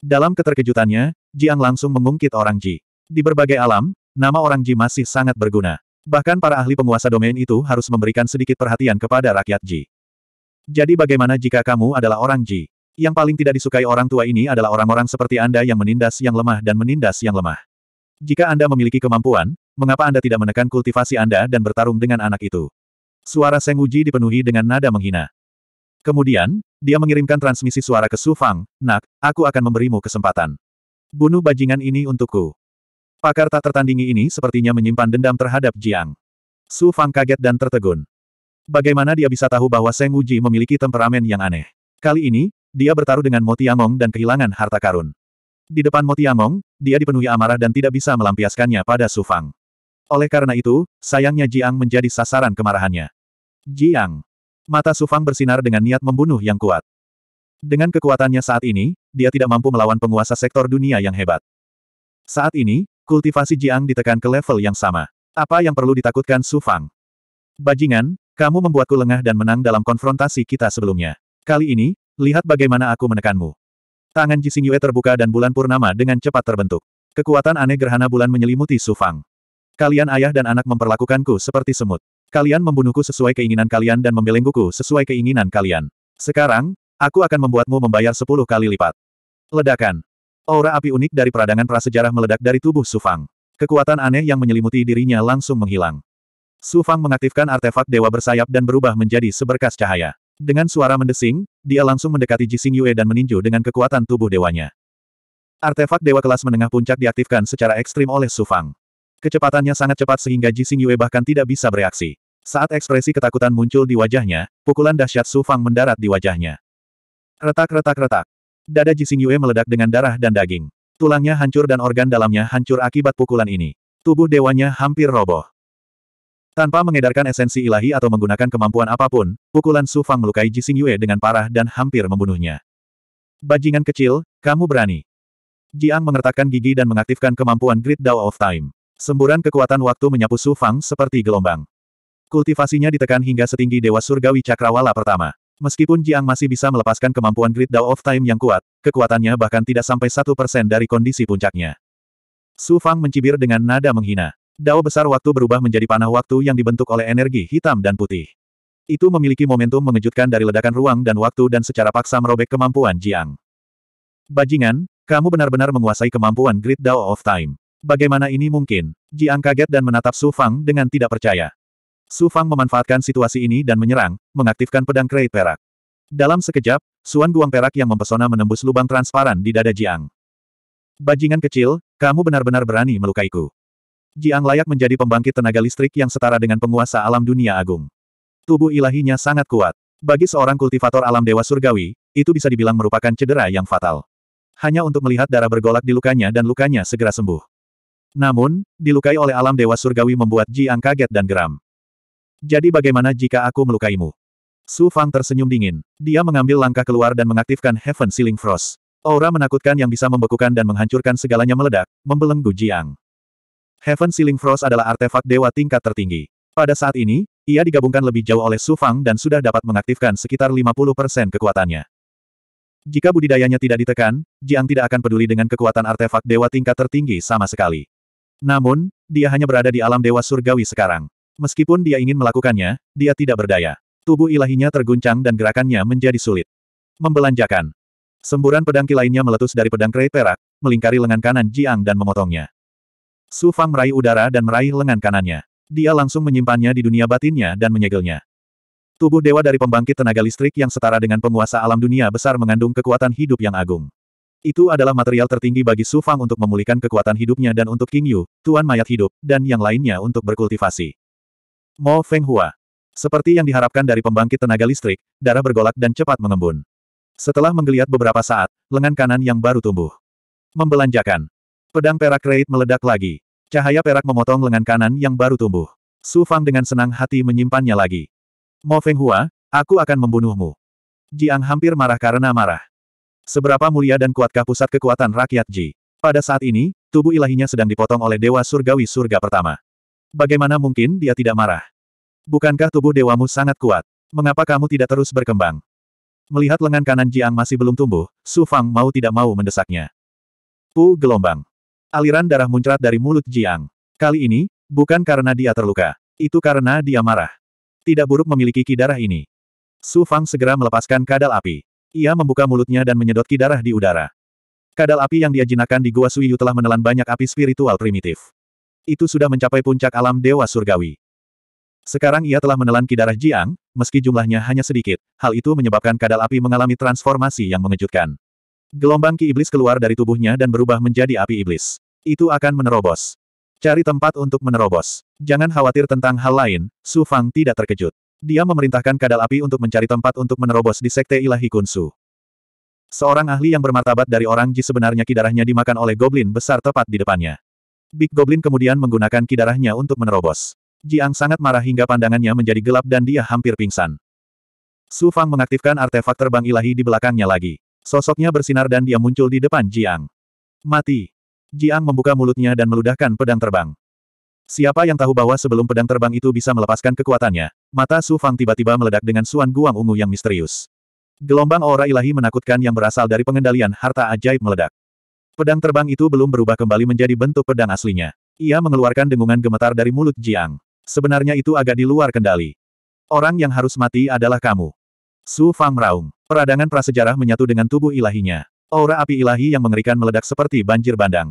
Dalam keterkejutannya, Jiang langsung mengungkit orang Ji. Di berbagai alam, nama orang Ji masih sangat berguna. Bahkan para ahli penguasa domain itu harus memberikan sedikit perhatian kepada rakyat Ji. Jadi bagaimana jika kamu adalah orang Ji? Yang paling tidak disukai orang tua ini adalah orang-orang seperti Anda yang menindas yang lemah dan menindas yang lemah. Jika Anda memiliki kemampuan, mengapa Anda tidak menekan kultivasi Anda dan bertarung dengan anak itu? Suara Seng Uji dipenuhi dengan nada menghina. Kemudian, dia mengirimkan transmisi suara ke Su Fang, Nak, aku akan memberimu kesempatan. Bunuh bajingan ini untukku. Pakar tak tertandingi ini sepertinya menyimpan dendam terhadap Jiang. Su Fang kaget dan tertegun. Bagaimana dia bisa tahu bahwa Seng Uji memiliki temperamen yang aneh? Kali ini, dia bertaruh dengan Motiamong dan kehilangan harta karun. Di depan Motiamong, dia dipenuhi amarah dan tidak bisa melampiaskannya pada Sufang. Oleh karena itu, sayangnya Jiang menjadi sasaran kemarahannya. Jiang. Mata Sufang bersinar dengan niat membunuh yang kuat. Dengan kekuatannya saat ini, dia tidak mampu melawan penguasa sektor dunia yang hebat. Saat ini, kultivasi Jiang ditekan ke level yang sama. Apa yang perlu ditakutkan Sufang? Bajingan, kamu membuatku lengah dan menang dalam konfrontasi kita sebelumnya. Kali ini, Lihat bagaimana aku menekanmu. Tangan Jising Yue terbuka dan bulan purnama dengan cepat terbentuk. Kekuatan aneh gerhana bulan menyelimuti Su Fang. Kalian ayah dan anak memperlakukanku seperti semut. Kalian membunuhku sesuai keinginan kalian dan membelengguku sesuai keinginan kalian. Sekarang, aku akan membuatmu membayar sepuluh kali lipat. Ledakan. Aura api unik dari peradangan prasejarah meledak dari tubuh Su Fang. Kekuatan aneh yang menyelimuti dirinya langsung menghilang. Su Fang mengaktifkan artefak dewa bersayap dan berubah menjadi seberkas cahaya. Dengan suara mendesing, dia langsung mendekati Ji Yue dan meninju dengan kekuatan tubuh dewanya. Artefak dewa kelas menengah puncak diaktifkan secara ekstrim oleh Su Fang. Kecepatannya sangat cepat sehingga Ji Yue bahkan tidak bisa bereaksi. Saat ekspresi ketakutan muncul di wajahnya, pukulan dahsyat Su Fang mendarat di wajahnya. Retak-retak-retak. Dada Ji Yue meledak dengan darah dan daging. Tulangnya hancur dan organ dalamnya hancur akibat pukulan ini. Tubuh dewanya hampir roboh. Tanpa mengedarkan esensi ilahi atau menggunakan kemampuan apapun, pukulan Su Fang melukai Xing Yue dengan parah dan hampir membunuhnya. Bajingan kecil, kamu berani. Jiang mengertakkan gigi dan mengaktifkan kemampuan Great Dao of Time. Semburan kekuatan waktu menyapu Su Fang seperti gelombang. Kultivasinya ditekan hingga setinggi Dewa Surgawi Cakrawala pertama. Meskipun Jiang masih bisa melepaskan kemampuan Great Dao of Time yang kuat, kekuatannya bahkan tidak sampai satu persen dari kondisi puncaknya. Su Fang mencibir dengan nada menghina. Dao besar waktu berubah menjadi panah waktu yang dibentuk oleh energi hitam dan putih. Itu memiliki momentum mengejutkan dari ledakan ruang dan waktu dan secara paksa merobek kemampuan Jiang. Bajingan, kamu benar-benar menguasai kemampuan Great Dao of Time. Bagaimana ini mungkin? Jiang kaget dan menatap Su Fang dengan tidak percaya. Su Fang memanfaatkan situasi ini dan menyerang, mengaktifkan pedang kreit Perak. Dalam sekejap, Suan Guang Perak yang mempesona menembus lubang transparan di dada Jiang. Bajingan kecil, kamu benar-benar berani melukaiku. Jiang layak menjadi pembangkit tenaga listrik yang setara dengan penguasa alam dunia agung. Tubuh ilahinya sangat kuat. Bagi seorang kultivator alam dewa surgawi, itu bisa dibilang merupakan cedera yang fatal. Hanya untuk melihat darah bergolak di lukanya dan lukanya segera sembuh. Namun, dilukai oleh alam dewa surgawi membuat Jiang kaget dan geram. Jadi bagaimana jika aku melukaimu? Su Fang tersenyum dingin. Dia mengambil langkah keluar dan mengaktifkan Heaven Ceiling Frost. Aura menakutkan yang bisa membekukan dan menghancurkan segalanya meledak, membelenggu Jiang. Heaven Ceiling Frost adalah artefak dewa tingkat tertinggi. Pada saat ini, ia digabungkan lebih jauh oleh Su Fang dan sudah dapat mengaktifkan sekitar 50% kekuatannya. Jika budidayanya tidak ditekan, Jiang tidak akan peduli dengan kekuatan artefak dewa tingkat tertinggi sama sekali. Namun, dia hanya berada di alam dewa surgawi sekarang. Meskipun dia ingin melakukannya, dia tidak berdaya. Tubuh ilahinya terguncang dan gerakannya menjadi sulit. Membelanjakan. Semburan pedang lainnya meletus dari pedang kray perak, melingkari lengan kanan Jiang dan memotongnya. Su Fang meraih udara dan meraih lengan kanannya. Dia langsung menyimpannya di dunia batinnya dan menyegelnya. Tubuh dewa dari pembangkit tenaga listrik yang setara dengan penguasa alam dunia besar mengandung kekuatan hidup yang agung. Itu adalah material tertinggi bagi Su Fang untuk memulihkan kekuatan hidupnya dan untuk King Yu, Tuan Mayat Hidup, dan yang lainnya untuk berkultivasi. Mo Feng Hua. Seperti yang diharapkan dari pembangkit tenaga listrik, darah bergolak dan cepat mengembun. Setelah menggeliat beberapa saat, lengan kanan yang baru tumbuh membelanjakan. Pedang perak kreit meledak lagi. Cahaya perak memotong lengan kanan yang baru tumbuh. Su Fang dengan senang hati menyimpannya lagi. Mo Feng Hua, aku akan membunuhmu. Jiang hampir marah karena marah. Seberapa mulia dan kuatkah pusat kekuatan rakyat Ji? Pada saat ini, tubuh ilahinya sedang dipotong oleh Dewa Surgawi Surga Pertama. Bagaimana mungkin dia tidak marah? Bukankah tubuh dewamu sangat kuat? Mengapa kamu tidak terus berkembang? Melihat lengan kanan Jiang masih belum tumbuh, Su Fang mau tidak mau mendesaknya. Pu gelombang. Aliran darah muncrat dari mulut Jiang. Kali ini, bukan karena dia terluka. Itu karena dia marah. Tidak buruk memiliki kidarah ini. Su Fang segera melepaskan kadal api. Ia membuka mulutnya dan menyedot kidarah di udara. Kadal api yang dia jinakan di Gua Suiyu telah menelan banyak api spiritual primitif. Itu sudah mencapai puncak alam Dewa Surgawi. Sekarang ia telah menelan kidarah Jiang, meski jumlahnya hanya sedikit, hal itu menyebabkan kadal api mengalami transformasi yang mengejutkan. Gelombang ki iblis keluar dari tubuhnya dan berubah menjadi api iblis. Itu akan menerobos. Cari tempat untuk menerobos. Jangan khawatir tentang hal lain, Su Fang tidak terkejut. Dia memerintahkan kadal api untuk mencari tempat untuk menerobos di Sekte Ilahi Kunsu. Seorang ahli yang bermartabat dari orang Ji sebenarnya kidarahnya dimakan oleh goblin besar tepat di depannya. Big Goblin kemudian menggunakan kidarahnya untuk menerobos. Jiang sangat marah hingga pandangannya menjadi gelap dan dia hampir pingsan. Su Fang mengaktifkan artefak terbang ilahi di belakangnya lagi. Sosoknya bersinar dan dia muncul di depan Jiang. Mati. Jiang membuka mulutnya dan meludahkan pedang terbang. Siapa yang tahu bahwa sebelum pedang terbang itu bisa melepaskan kekuatannya, mata Su Fang tiba-tiba meledak dengan suan guang ungu yang misterius. Gelombang aura ilahi menakutkan yang berasal dari pengendalian harta ajaib meledak. Pedang terbang itu belum berubah kembali menjadi bentuk pedang aslinya. Ia mengeluarkan dengungan gemetar dari mulut Jiang. Sebenarnya itu agak di luar kendali. Orang yang harus mati adalah kamu. Su Fang meraung. Peradangan prasejarah menyatu dengan tubuh ilahinya. Aura api ilahi yang mengerikan meledak seperti banjir bandang.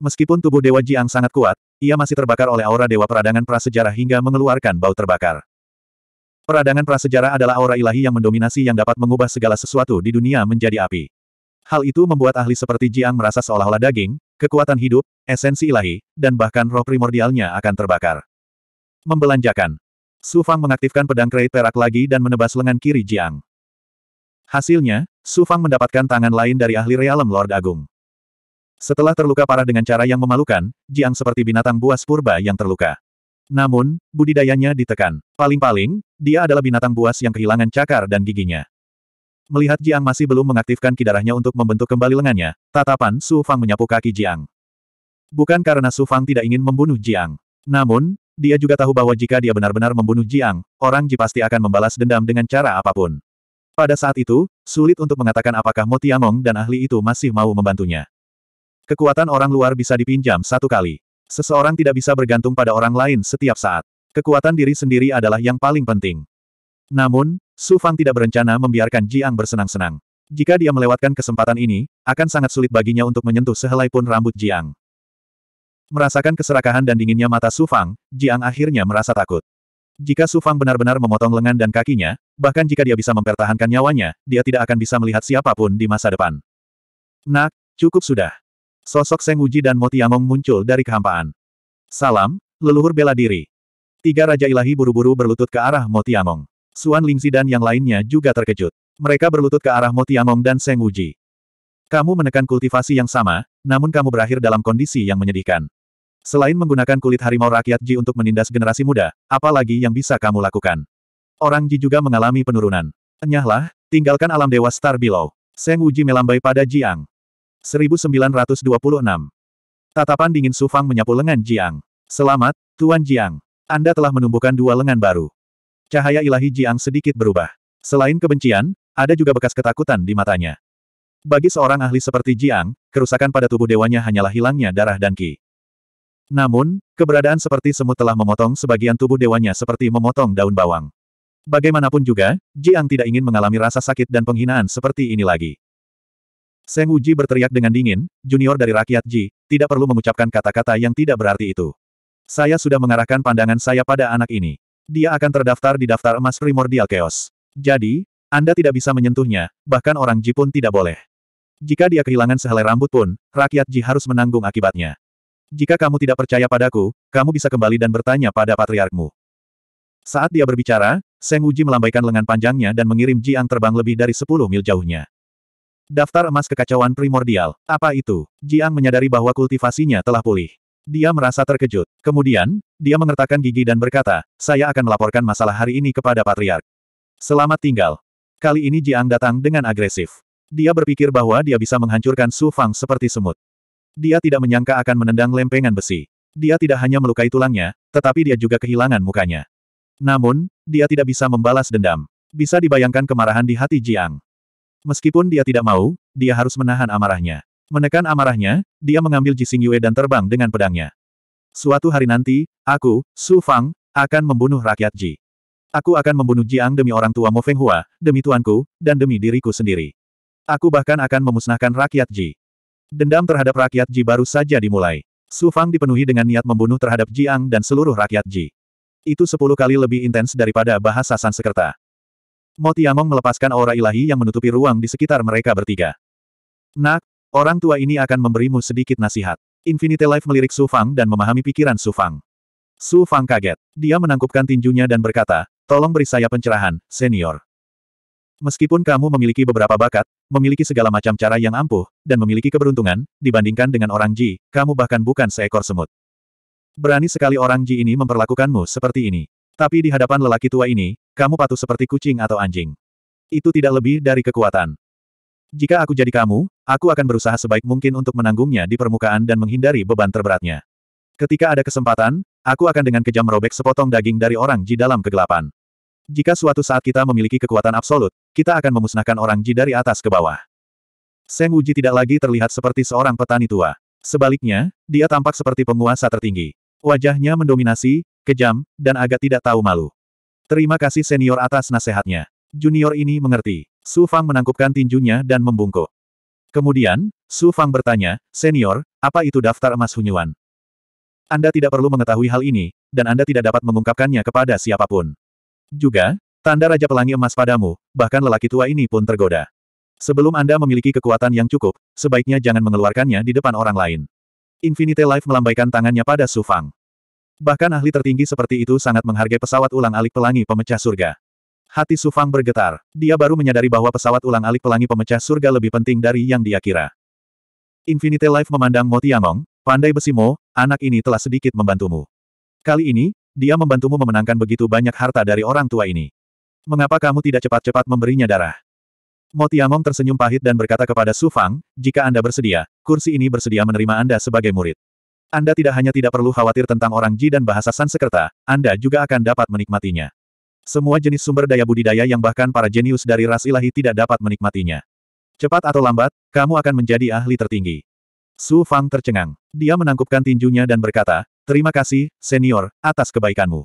Meskipun tubuh Dewa Jiang sangat kuat, ia masih terbakar oleh aura Dewa Peradangan Prasejarah hingga mengeluarkan bau terbakar. Peradangan Prasejarah adalah aura ilahi yang mendominasi yang dapat mengubah segala sesuatu di dunia menjadi api. Hal itu membuat ahli seperti Jiang merasa seolah-olah daging, kekuatan hidup, esensi ilahi, dan bahkan roh primordialnya akan terbakar. Membelanjakan. Su Fang mengaktifkan pedang kreit perak lagi dan menebas lengan kiri Jiang. Hasilnya, Su Fang mendapatkan tangan lain dari ahli realem Lord Agung. Setelah terluka parah dengan cara yang memalukan, Jiang seperti binatang buas purba yang terluka. Namun, budidayanya ditekan. Paling-paling, dia adalah binatang buas yang kehilangan cakar dan giginya. Melihat Jiang masih belum mengaktifkan kidarahnya untuk membentuk kembali lengannya, tatapan Su Fang menyapu kaki Jiang. Bukan karena Su Fang tidak ingin membunuh Jiang. Namun, dia juga tahu bahwa jika dia benar-benar membunuh Jiang, orang Ji pasti akan membalas dendam dengan cara apapun. Pada saat itu, sulit untuk mengatakan apakah Mo Tiangong dan ahli itu masih mau membantunya. Kekuatan orang luar bisa dipinjam satu kali. Seseorang tidak bisa bergantung pada orang lain setiap saat. Kekuatan diri sendiri adalah yang paling penting. Namun, Su Fang tidak berencana membiarkan Jiang bersenang-senang. Jika dia melewatkan kesempatan ini, akan sangat sulit baginya untuk menyentuh sehelai pun rambut Jiang. Merasakan keserakahan dan dinginnya mata Su Fang, Jiang akhirnya merasa takut. Jika Su Fang benar-benar memotong lengan dan kakinya, bahkan jika dia bisa mempertahankan nyawanya, dia tidak akan bisa melihat siapapun di masa depan. Nak, cukup sudah. Sosok Seng Uji dan Motiamong muncul dari kehampaan. Salam, leluhur bela diri. Tiga Raja Ilahi buru-buru berlutut ke arah Motiamong. Suan Lingzi dan yang lainnya juga terkejut. Mereka berlutut ke arah Motiamong dan Seng Uji. Kamu menekan kultivasi yang sama, namun kamu berakhir dalam kondisi yang menyedihkan. Selain menggunakan kulit harimau rakyat Ji untuk menindas generasi muda, apa lagi yang bisa kamu lakukan? Orang Ji juga mengalami penurunan. Enyahlah, tinggalkan alam dewa Star Below. Seng Uji melambai pada Jiang. 1926. Tatapan dingin Sufang menyapu lengan Jiang. Selamat, Tuan Jiang. Anda telah menumbuhkan dua lengan baru. Cahaya ilahi Jiang sedikit berubah. Selain kebencian, ada juga bekas ketakutan di matanya. Bagi seorang ahli seperti Jiang, kerusakan pada tubuh dewanya hanyalah hilangnya darah dan ki. Namun, keberadaan seperti semut telah memotong sebagian tubuh dewanya seperti memotong daun bawang. Bagaimanapun juga, Jiang tidak ingin mengalami rasa sakit dan penghinaan seperti ini lagi. Seng Uji berteriak dengan dingin, junior dari rakyat Ji, tidak perlu mengucapkan kata-kata yang tidak berarti itu. Saya sudah mengarahkan pandangan saya pada anak ini. Dia akan terdaftar di daftar emas primordial chaos. Jadi, Anda tidak bisa menyentuhnya, bahkan orang Ji pun tidak boleh. Jika dia kehilangan sehelai rambut pun, rakyat Ji harus menanggung akibatnya. Jika kamu tidak percaya padaku, kamu bisa kembali dan bertanya pada patriarkmu. Saat dia berbicara, Seng Uji melambaikan lengan panjangnya dan mengirim Jiang terbang lebih dari 10 mil jauhnya. Daftar emas kekacauan primordial. Apa itu? Jiang menyadari bahwa kultivasinya telah pulih. Dia merasa terkejut. Kemudian, dia mengertakkan gigi dan berkata, saya akan melaporkan masalah hari ini kepada Patriark. Selamat tinggal. Kali ini Jiang datang dengan agresif. Dia berpikir bahwa dia bisa menghancurkan Su Fang seperti semut. Dia tidak menyangka akan menendang lempengan besi. Dia tidak hanya melukai tulangnya, tetapi dia juga kehilangan mukanya. Namun, dia tidak bisa membalas dendam. Bisa dibayangkan kemarahan di hati Jiang. Meskipun dia tidak mau, dia harus menahan amarahnya. Menekan amarahnya, dia mengambil Jising Yue dan terbang dengan pedangnya. Suatu hari nanti, aku, Su Fang, akan membunuh rakyat Ji. Aku akan membunuh Jiang demi orang tua Mo Feng Hua, demi tuanku, dan demi diriku sendiri. Aku bahkan akan memusnahkan rakyat Ji. Dendam terhadap rakyat Ji baru saja dimulai. Su Fang dipenuhi dengan niat membunuh terhadap Jiang dan seluruh rakyat Ji. Itu sepuluh kali lebih intens daripada bahasa Sansekerta. Motiamong melepaskan aura ilahi yang menutupi ruang di sekitar mereka bertiga. Nak, orang tua ini akan memberimu sedikit nasihat. Infinite Life melirik Su Fang dan memahami pikiran Su Fang. Su Fang kaget. Dia menangkupkan tinjunya dan berkata, tolong beri saya pencerahan, senior. Meskipun kamu memiliki beberapa bakat, memiliki segala macam cara yang ampuh, dan memiliki keberuntungan, dibandingkan dengan orang Ji, kamu bahkan bukan seekor semut. Berani sekali orang Ji ini memperlakukanmu seperti ini. Tapi di hadapan lelaki tua ini, kamu patuh seperti kucing atau anjing. Itu tidak lebih dari kekuatan. Jika aku jadi kamu, aku akan berusaha sebaik mungkin untuk menanggungnya di permukaan dan menghindari beban terberatnya. Ketika ada kesempatan, aku akan dengan kejam merobek sepotong daging dari orang Ji dalam kegelapan. Jika suatu saat kita memiliki kekuatan absolut, kita akan memusnahkan orang Ji dari atas ke bawah. Seng Wuji tidak lagi terlihat seperti seorang petani tua. Sebaliknya, dia tampak seperti penguasa tertinggi. Wajahnya mendominasi, kejam, dan agak tidak tahu malu. Terima kasih senior atas nasihatnya. Junior ini mengerti. Su Fang menangkupkan tinjunya dan membungkuk. Kemudian, Su Fang bertanya, Senior, apa itu daftar emas Hunyuan? Anda tidak perlu mengetahui hal ini, dan Anda tidak dapat mengungkapkannya kepada siapapun. Juga, tanda Raja Pelangi emas padamu, bahkan lelaki tua ini pun tergoda. Sebelum Anda memiliki kekuatan yang cukup, sebaiknya jangan mengeluarkannya di depan orang lain. Infinite Life melambaikan tangannya pada Su Fang. Bahkan ahli tertinggi seperti itu sangat menghargai pesawat ulang alik pelangi pemecah surga. Hati Sufang bergetar. Dia baru menyadari bahwa pesawat ulang alik pelangi pemecah surga lebih penting dari yang dia kira. Infinite Life memandang Mo Tiangong, pandai Mo, anak ini telah sedikit membantumu. Kali ini, dia membantumu memenangkan begitu banyak harta dari orang tua ini. Mengapa kamu tidak cepat-cepat memberinya darah? Mo Tiangong tersenyum pahit dan berkata kepada Su Fang, jika Anda bersedia, kursi ini bersedia menerima Anda sebagai murid. Anda tidak hanya tidak perlu khawatir tentang orang Ji dan bahasa Sansekerta, Anda juga akan dapat menikmatinya. Semua jenis sumber daya budidaya yang bahkan para jenius dari ras ilahi tidak dapat menikmatinya. Cepat atau lambat, kamu akan menjadi ahli tertinggi. Su Fang tercengang. Dia menangkupkan tinjunya dan berkata, Terima kasih, senior, atas kebaikanmu.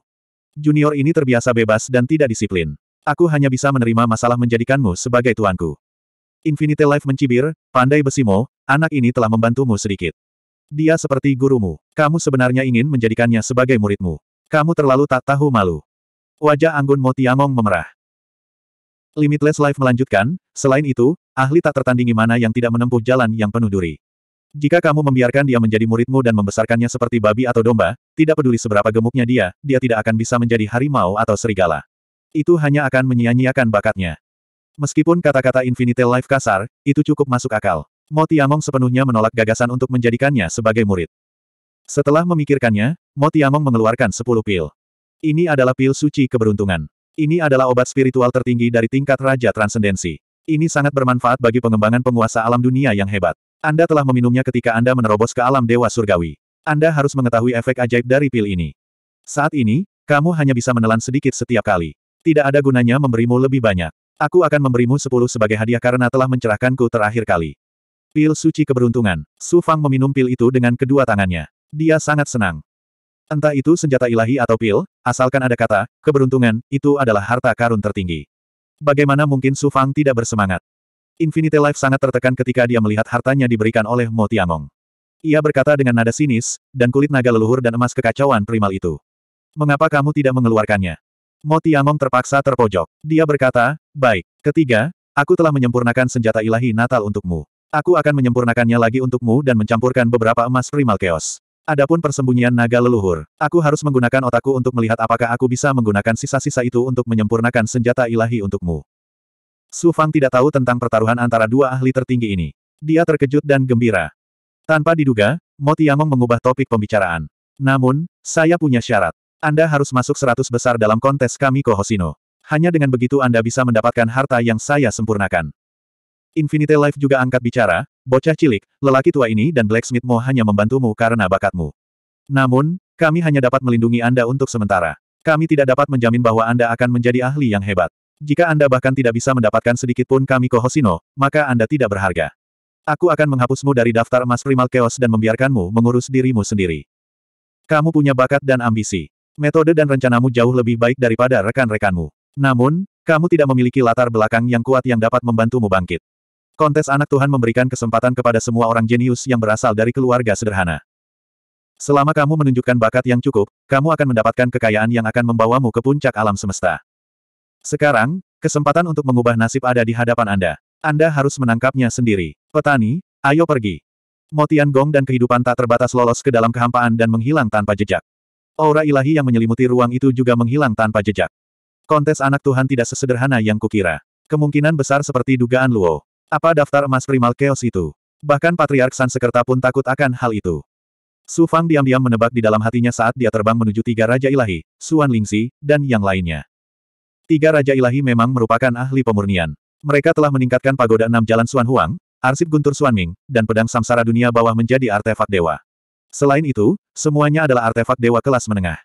Junior ini terbiasa bebas dan tidak disiplin. Aku hanya bisa menerima masalah menjadikanmu sebagai tuanku. Infinite Life mencibir, pandai besimo, anak ini telah membantumu sedikit. Dia seperti gurumu. Kamu sebenarnya ingin menjadikannya sebagai muridmu. Kamu terlalu tak tahu malu. Wajah Anggun Motiamong memerah. Limitless Life melanjutkan, selain itu, ahli tak tertandingi mana yang tidak menempuh jalan yang penuh duri. Jika kamu membiarkan dia menjadi muridmu dan membesarkannya seperti babi atau domba, tidak peduli seberapa gemuknya dia, dia tidak akan bisa menjadi harimau atau serigala. Itu hanya akan menyia-nyiakan bakatnya. Meskipun kata-kata Infinite Life kasar, itu cukup masuk akal. Mo Tiamong sepenuhnya menolak gagasan untuk menjadikannya sebagai murid. Setelah memikirkannya, Mo Tiamong mengeluarkan 10 pil. Ini adalah pil suci keberuntungan. Ini adalah obat spiritual tertinggi dari tingkat Raja Transendensi. Ini sangat bermanfaat bagi pengembangan penguasa alam dunia yang hebat. Anda telah meminumnya ketika Anda menerobos ke alam Dewa Surgawi. Anda harus mengetahui efek ajaib dari pil ini. Saat ini, kamu hanya bisa menelan sedikit setiap kali. Tidak ada gunanya memberimu lebih banyak. Aku akan memberimu sepuluh sebagai hadiah karena telah mencerahkanku terakhir kali. Pil suci keberuntungan. Su Fang meminum pil itu dengan kedua tangannya. Dia sangat senang. Entah itu senjata ilahi atau pil, asalkan ada kata, keberuntungan, itu adalah harta karun tertinggi. Bagaimana mungkin Su Fang tidak bersemangat? Infinity Life sangat tertekan ketika dia melihat hartanya diberikan oleh Mo Tiangong. Ia berkata dengan nada sinis, dan kulit naga leluhur dan emas kekacauan primal itu. Mengapa kamu tidak mengeluarkannya? Mo Tiamong terpaksa terpojok. Dia berkata, baik. Ketiga, aku telah menyempurnakan senjata ilahi Natal untukmu. Aku akan menyempurnakannya lagi untukmu dan mencampurkan beberapa emas primal chaos. Adapun persembunyian naga leluhur, aku harus menggunakan otakku untuk melihat apakah aku bisa menggunakan sisa-sisa itu untuk menyempurnakan senjata ilahi untukmu. Su Fang tidak tahu tentang pertaruhan antara dua ahli tertinggi ini. Dia terkejut dan gembira. Tanpa diduga, Mo Tiamong mengubah topik pembicaraan. Namun, saya punya syarat. Anda harus masuk seratus besar dalam kontes kami Kohosino. Hanya dengan begitu Anda bisa mendapatkan harta yang saya sempurnakan. Infinite Life juga angkat bicara, bocah cilik, lelaki tua ini dan Blacksmith hanya membantumu karena bakatmu. Namun, kami hanya dapat melindungi Anda untuk sementara. Kami tidak dapat menjamin bahwa Anda akan menjadi ahli yang hebat. Jika Anda bahkan tidak bisa mendapatkan sedikit pun kami Kohosino, maka Anda tidak berharga. Aku akan menghapusmu dari daftar emas primal chaos dan membiarkanmu mengurus dirimu sendiri. Kamu punya bakat dan ambisi. Metode dan rencanamu jauh lebih baik daripada rekan-rekanmu. Namun, kamu tidak memiliki latar belakang yang kuat yang dapat membantumu bangkit. Kontes anak Tuhan memberikan kesempatan kepada semua orang jenius yang berasal dari keluarga sederhana. Selama kamu menunjukkan bakat yang cukup, kamu akan mendapatkan kekayaan yang akan membawamu ke puncak alam semesta. Sekarang, kesempatan untuk mengubah nasib ada di hadapan Anda. Anda harus menangkapnya sendiri. Petani, ayo pergi. Motian Gong dan kehidupan tak terbatas lolos ke dalam kehampaan dan menghilang tanpa jejak. Aura ilahi yang menyelimuti ruang itu juga menghilang tanpa jejak. Kontes anak Tuhan tidak sesederhana yang kukira. Kemungkinan besar seperti dugaan Luo. Apa daftar emas primal chaos itu? Bahkan Patriark San Sekerta pun takut akan hal itu. Su Fang diam-diam menebak di dalam hatinya saat dia terbang menuju tiga Raja Ilahi, Suan Lingxi, dan yang lainnya. Tiga Raja Ilahi memang merupakan ahli pemurnian. Mereka telah meningkatkan pagoda enam jalan Suan Huang, arsip Guntur Suan Ming, dan pedang samsara dunia bawah menjadi artefak dewa. Selain itu, semuanya adalah artefak dewa kelas menengah.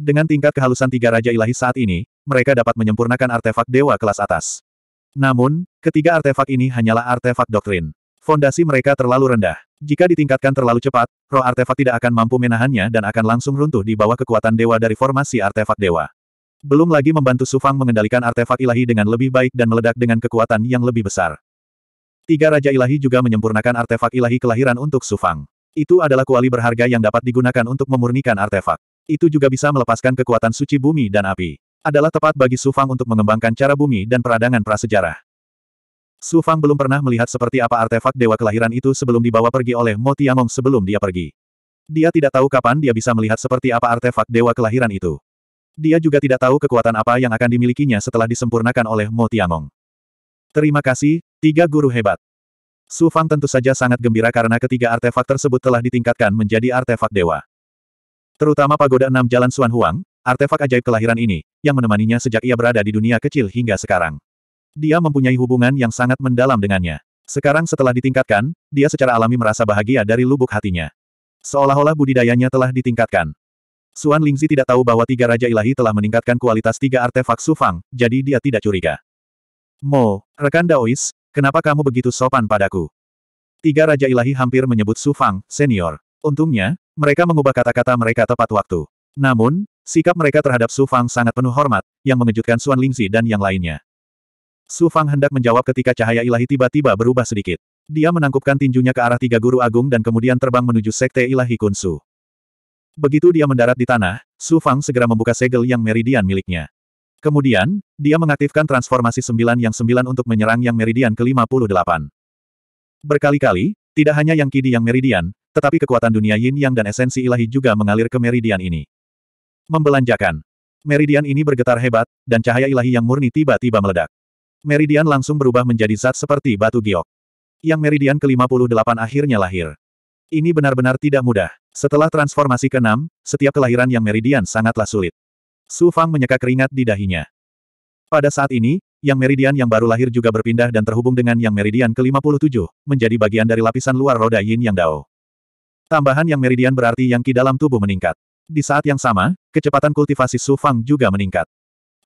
Dengan tingkat kehalusan tiga Raja Ilahi saat ini, mereka dapat menyempurnakan artefak dewa kelas atas. Namun, ketiga artefak ini hanyalah artefak doktrin. Fondasi mereka terlalu rendah. Jika ditingkatkan terlalu cepat, roh artefak tidak akan mampu menahannya dan akan langsung runtuh di bawah kekuatan dewa dari formasi artefak dewa. Belum lagi membantu Sufang mengendalikan artefak ilahi dengan lebih baik dan meledak dengan kekuatan yang lebih besar. Tiga Raja Ilahi juga menyempurnakan artefak ilahi kelahiran untuk Sufang. Itu adalah kuali berharga yang dapat digunakan untuk memurnikan artefak. Itu juga bisa melepaskan kekuatan suci bumi dan api. Adalah tepat bagi Su Fang untuk mengembangkan cara bumi dan peradangan prasejarah. Su Fang belum pernah melihat seperti apa artefak dewa kelahiran itu sebelum dibawa pergi oleh Mo Tiangong sebelum dia pergi. Dia tidak tahu kapan dia bisa melihat seperti apa artefak dewa kelahiran itu. Dia juga tidak tahu kekuatan apa yang akan dimilikinya setelah disempurnakan oleh Mo Tiangong. Terima kasih, tiga guru hebat. Su Fang tentu saja sangat gembira karena ketiga artefak tersebut telah ditingkatkan menjadi artefak dewa. Terutama pagoda enam jalan Suan Huang, artefak ajaib kelahiran ini, yang menemaninya sejak ia berada di dunia kecil hingga sekarang. Dia mempunyai hubungan yang sangat mendalam dengannya. Sekarang setelah ditingkatkan, dia secara alami merasa bahagia dari lubuk hatinya. Seolah-olah budidayanya telah ditingkatkan. Suan Lingzi tidak tahu bahwa tiga Raja Ilahi telah meningkatkan kualitas tiga artefak Su Fang, jadi dia tidak curiga. Mo, rekan Daois, Kenapa kamu begitu sopan padaku? Tiga Raja Ilahi hampir menyebut Su Fang, senior. Untungnya, mereka mengubah kata-kata mereka tepat waktu. Namun, sikap mereka terhadap Su Fang sangat penuh hormat, yang mengejutkan Suan Lingzi dan yang lainnya. Su Fang hendak menjawab ketika cahaya ilahi tiba-tiba berubah sedikit. Dia menangkupkan tinjunya ke arah tiga guru agung dan kemudian terbang menuju Sekte Ilahi Kunsu. Begitu dia mendarat di tanah, Su Fang segera membuka segel yang meridian miliknya. Kemudian, dia mengaktifkan transformasi sembilan yang sembilan untuk menyerang yang meridian ke-58. Berkali-kali, tidak hanya yang kidi yang meridian, tetapi kekuatan dunia yin yang dan esensi ilahi juga mengalir ke meridian ini. Membelanjakan. Meridian ini bergetar hebat, dan cahaya ilahi yang murni tiba-tiba meledak. Meridian langsung berubah menjadi zat seperti batu giok. Yang meridian ke-58 akhirnya lahir. Ini benar-benar tidak mudah. Setelah transformasi ke-6, setiap kelahiran yang meridian sangatlah sulit. Su Fang menyeka keringat di dahinya. Pada saat ini, yang meridian yang baru lahir juga berpindah dan terhubung dengan yang meridian ke-57, menjadi bagian dari lapisan luar roda yin yang dao. Tambahan yang meridian berarti yang ki dalam tubuh meningkat. Di saat yang sama, kecepatan kultivasi Su Fang juga meningkat.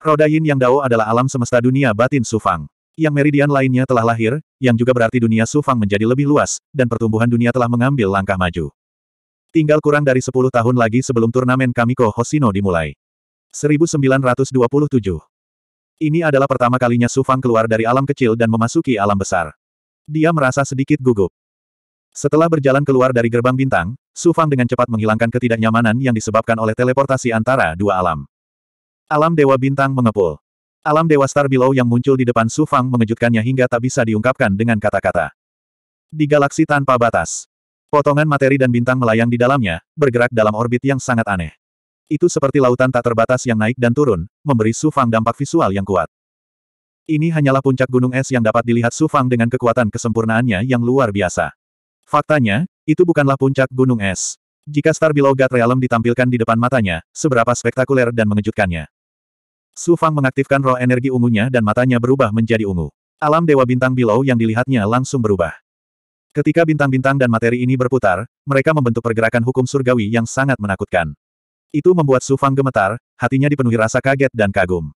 Roda yin yang dao adalah alam semesta dunia batin Su Fang. Yang meridian lainnya telah lahir, yang juga berarti dunia Su Fang menjadi lebih luas, dan pertumbuhan dunia telah mengambil langkah maju. Tinggal kurang dari 10 tahun lagi sebelum turnamen Kamiko Hoshino dimulai. 1927. Ini adalah pertama kalinya Su Fang keluar dari alam kecil dan memasuki alam besar. Dia merasa sedikit gugup. Setelah berjalan keluar dari gerbang bintang, Su Fang dengan cepat menghilangkan ketidaknyamanan yang disebabkan oleh teleportasi antara dua alam. Alam Dewa Bintang mengepul. Alam Dewa Star Below yang muncul di depan Su Fang mengejutkannya hingga tak bisa diungkapkan dengan kata-kata. Di galaksi tanpa batas. Potongan materi dan bintang melayang di dalamnya, bergerak dalam orbit yang sangat aneh. Itu seperti lautan tak terbatas yang naik dan turun, memberi Su Fang dampak visual yang kuat. Ini hanyalah puncak gunung es yang dapat dilihat Su Fang dengan kekuatan kesempurnaannya yang luar biasa. Faktanya, itu bukanlah puncak gunung es. Jika Star Below God Realm ditampilkan di depan matanya, seberapa spektakuler dan mengejutkannya. Su Fang mengaktifkan roh energi ungunya dan matanya berubah menjadi ungu. Alam Dewa Bintang Below yang dilihatnya langsung berubah. Ketika bintang-bintang dan materi ini berputar, mereka membentuk pergerakan hukum surgawi yang sangat menakutkan. Itu membuat Su Fang gemetar, hatinya dipenuhi rasa kaget dan kagum.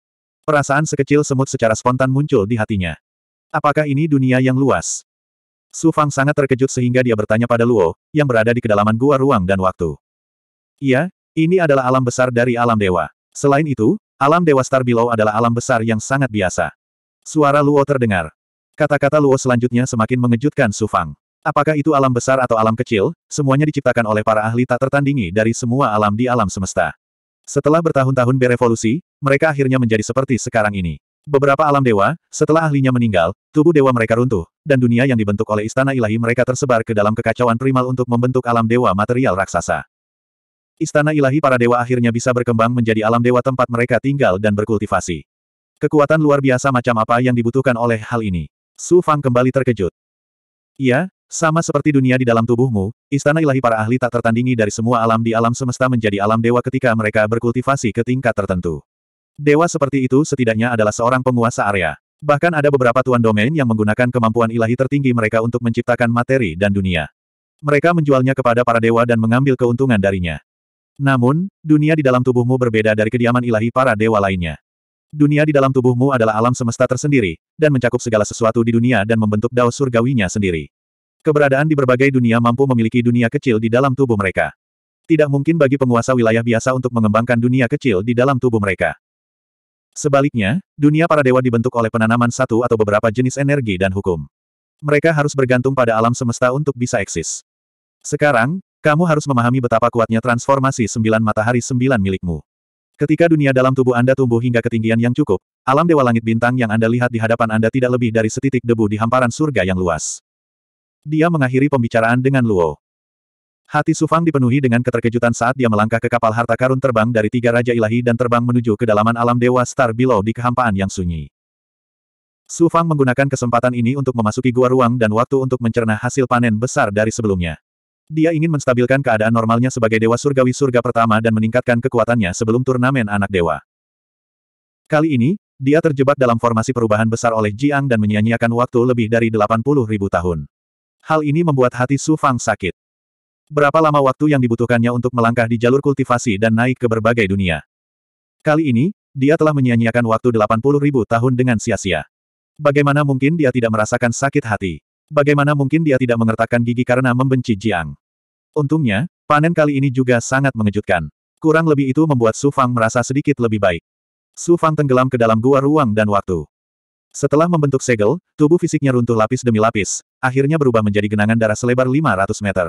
Perasaan sekecil semut secara spontan muncul di hatinya. Apakah ini dunia yang luas? Su Fang sangat terkejut sehingga dia bertanya pada Luo, yang berada di kedalaman gua ruang dan waktu. Iya, ini adalah alam besar dari alam dewa. Selain itu, alam dewa Star Below adalah alam besar yang sangat biasa. Suara Luo terdengar. Kata-kata Luo selanjutnya semakin mengejutkan Su Fang. Apakah itu alam besar atau alam kecil, semuanya diciptakan oleh para ahli tak tertandingi dari semua alam di alam semesta. Setelah bertahun-tahun berevolusi, mereka akhirnya menjadi seperti sekarang ini. Beberapa alam dewa, setelah ahlinya meninggal, tubuh dewa mereka runtuh, dan dunia yang dibentuk oleh istana ilahi mereka tersebar ke dalam kekacauan primal untuk membentuk alam dewa material raksasa. Istana ilahi para dewa akhirnya bisa berkembang menjadi alam dewa tempat mereka tinggal dan berkultivasi. Kekuatan luar biasa macam apa yang dibutuhkan oleh hal ini? Su Fang kembali terkejut. Iya, sama seperti dunia di dalam tubuhmu, istana ilahi para ahli tak tertandingi dari semua alam di alam semesta menjadi alam dewa ketika mereka berkultivasi ke tingkat tertentu. Dewa seperti itu setidaknya adalah seorang penguasa area. Bahkan ada beberapa tuan domain yang menggunakan kemampuan ilahi tertinggi mereka untuk menciptakan materi dan dunia. Mereka menjualnya kepada para dewa dan mengambil keuntungan darinya. Namun, dunia di dalam tubuhmu berbeda dari kediaman ilahi para dewa lainnya. Dunia di dalam tubuhmu adalah alam semesta tersendiri, dan mencakup segala sesuatu di dunia dan membentuk dao surgawinya sendiri. Keberadaan di berbagai dunia mampu memiliki dunia kecil di dalam tubuh mereka. Tidak mungkin bagi penguasa wilayah biasa untuk mengembangkan dunia kecil di dalam tubuh mereka. Sebaliknya, dunia para dewa dibentuk oleh penanaman satu atau beberapa jenis energi dan hukum. Mereka harus bergantung pada alam semesta untuk bisa eksis. Sekarang, kamu harus memahami betapa kuatnya transformasi sembilan matahari sembilan milikmu. Ketika dunia dalam tubuh Anda tumbuh hingga ketinggian yang cukup, alam dewa langit bintang yang Anda lihat di hadapan Anda tidak lebih dari setitik debu di hamparan surga yang luas. Dia mengakhiri pembicaraan dengan Luo. Hati Sufang dipenuhi dengan keterkejutan saat dia melangkah ke kapal harta karun terbang dari tiga Raja Ilahi dan terbang menuju kedalaman alam Dewa Star Below di kehampaan yang sunyi. Sufang menggunakan kesempatan ini untuk memasuki gua ruang dan waktu untuk mencerna hasil panen besar dari sebelumnya. Dia ingin menstabilkan keadaan normalnya sebagai Dewa Surgawi Surga pertama dan meningkatkan kekuatannya sebelum turnamen anak dewa. Kali ini, dia terjebak dalam formasi perubahan besar oleh Jiang dan menyia-nyiakan waktu lebih dari 80.000 tahun. Hal ini membuat hati Su Fang sakit. Berapa lama waktu yang dibutuhkannya untuk melangkah di jalur kultivasi dan naik ke berbagai dunia. Kali ini, dia telah menyia-nyiakan waktu 80 ribu tahun dengan sia-sia. Bagaimana mungkin dia tidak merasakan sakit hati? Bagaimana mungkin dia tidak mengertakkan gigi karena membenci Jiang? Untungnya, panen kali ini juga sangat mengejutkan. Kurang lebih itu membuat Su Fang merasa sedikit lebih baik. Su Fang tenggelam ke dalam gua ruang dan waktu. Setelah membentuk segel, tubuh fisiknya runtuh lapis demi lapis, akhirnya berubah menjadi genangan darah selebar 500 meter.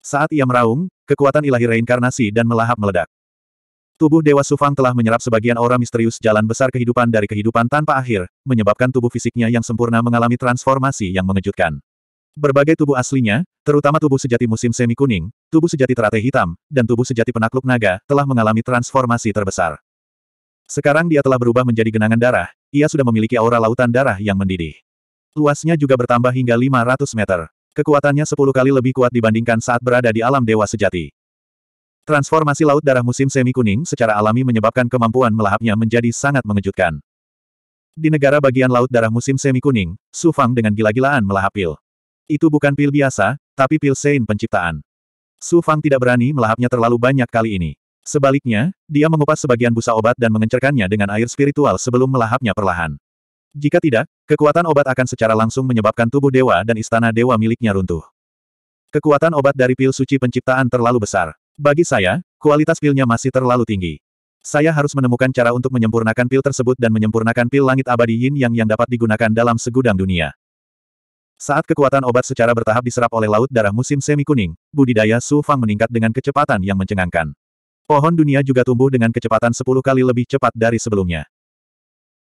Saat ia meraung, kekuatan ilahi reinkarnasi dan melahap meledak. Tubuh Dewa Sufang telah menyerap sebagian aura misterius jalan besar kehidupan dari kehidupan tanpa akhir, menyebabkan tubuh fisiknya yang sempurna mengalami transformasi yang mengejutkan. Berbagai tubuh aslinya, terutama tubuh sejati musim semi kuning, tubuh sejati teratai hitam, dan tubuh sejati penakluk naga, telah mengalami transformasi terbesar. Sekarang dia telah berubah menjadi genangan darah, ia sudah memiliki aura lautan darah yang mendidih. Luasnya juga bertambah hingga 500 meter. Kekuatannya 10 kali lebih kuat dibandingkan saat berada di alam dewa sejati. Transformasi laut darah musim semi kuning secara alami menyebabkan kemampuan melahapnya menjadi sangat mengejutkan. Di negara bagian laut darah musim semi kuning, Su Fang dengan gila-gilaan melahap pil. Itu bukan pil biasa, tapi pil Sein penciptaan. Su Fang tidak berani melahapnya terlalu banyak kali ini. Sebaliknya, dia mengupas sebagian busa obat dan mengencerkannya dengan air spiritual sebelum melahapnya perlahan. Jika tidak, kekuatan obat akan secara langsung menyebabkan tubuh dewa dan istana dewa miliknya runtuh. Kekuatan obat dari pil suci penciptaan terlalu besar. Bagi saya, kualitas pilnya masih terlalu tinggi. Saya harus menemukan cara untuk menyempurnakan pil tersebut dan menyempurnakan pil langit abadi yin yang yang dapat digunakan dalam segudang dunia. Saat kekuatan obat secara bertahap diserap oleh laut darah musim semi kuning, budidaya Su Fang meningkat dengan kecepatan yang mencengangkan. Pohon dunia juga tumbuh dengan kecepatan 10 kali lebih cepat dari sebelumnya.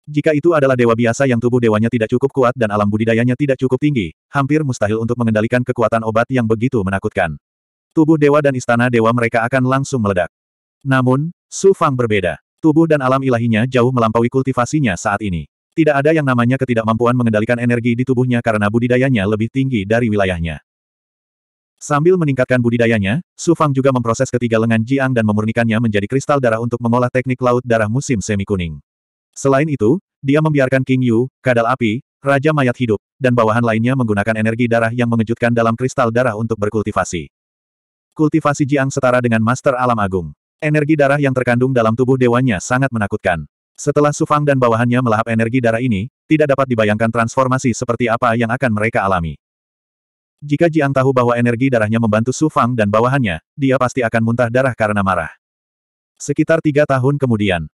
Jika itu adalah dewa biasa yang tubuh dewanya tidak cukup kuat dan alam budidayanya tidak cukup tinggi, hampir mustahil untuk mengendalikan kekuatan obat yang begitu menakutkan. Tubuh dewa dan istana dewa mereka akan langsung meledak. Namun, Su Fang berbeda. Tubuh dan alam ilahinya jauh melampaui kultivasinya saat ini. Tidak ada yang namanya ketidakmampuan mengendalikan energi di tubuhnya karena budidayanya lebih tinggi dari wilayahnya. Sambil meningkatkan budidayanya, Su Fang juga memproses ketiga lengan Jiang dan memurnikannya menjadi kristal darah untuk mengolah teknik laut darah musim semi kuning. Selain itu, dia membiarkan King Yu, kadal api, raja mayat hidup, dan bawahan lainnya menggunakan energi darah yang mengejutkan dalam kristal darah untuk berkultivasi. Kultivasi Jiang setara dengan Master Alam Agung. Energi darah yang terkandung dalam tubuh dewanya sangat menakutkan. Setelah Su Fang dan bawahannya melahap energi darah ini, tidak dapat dibayangkan transformasi seperti apa yang akan mereka alami. Jika Jiang tahu bahwa energi darahnya membantu Su Fang dan bawahannya, dia pasti akan muntah darah karena marah. Sekitar tiga tahun kemudian,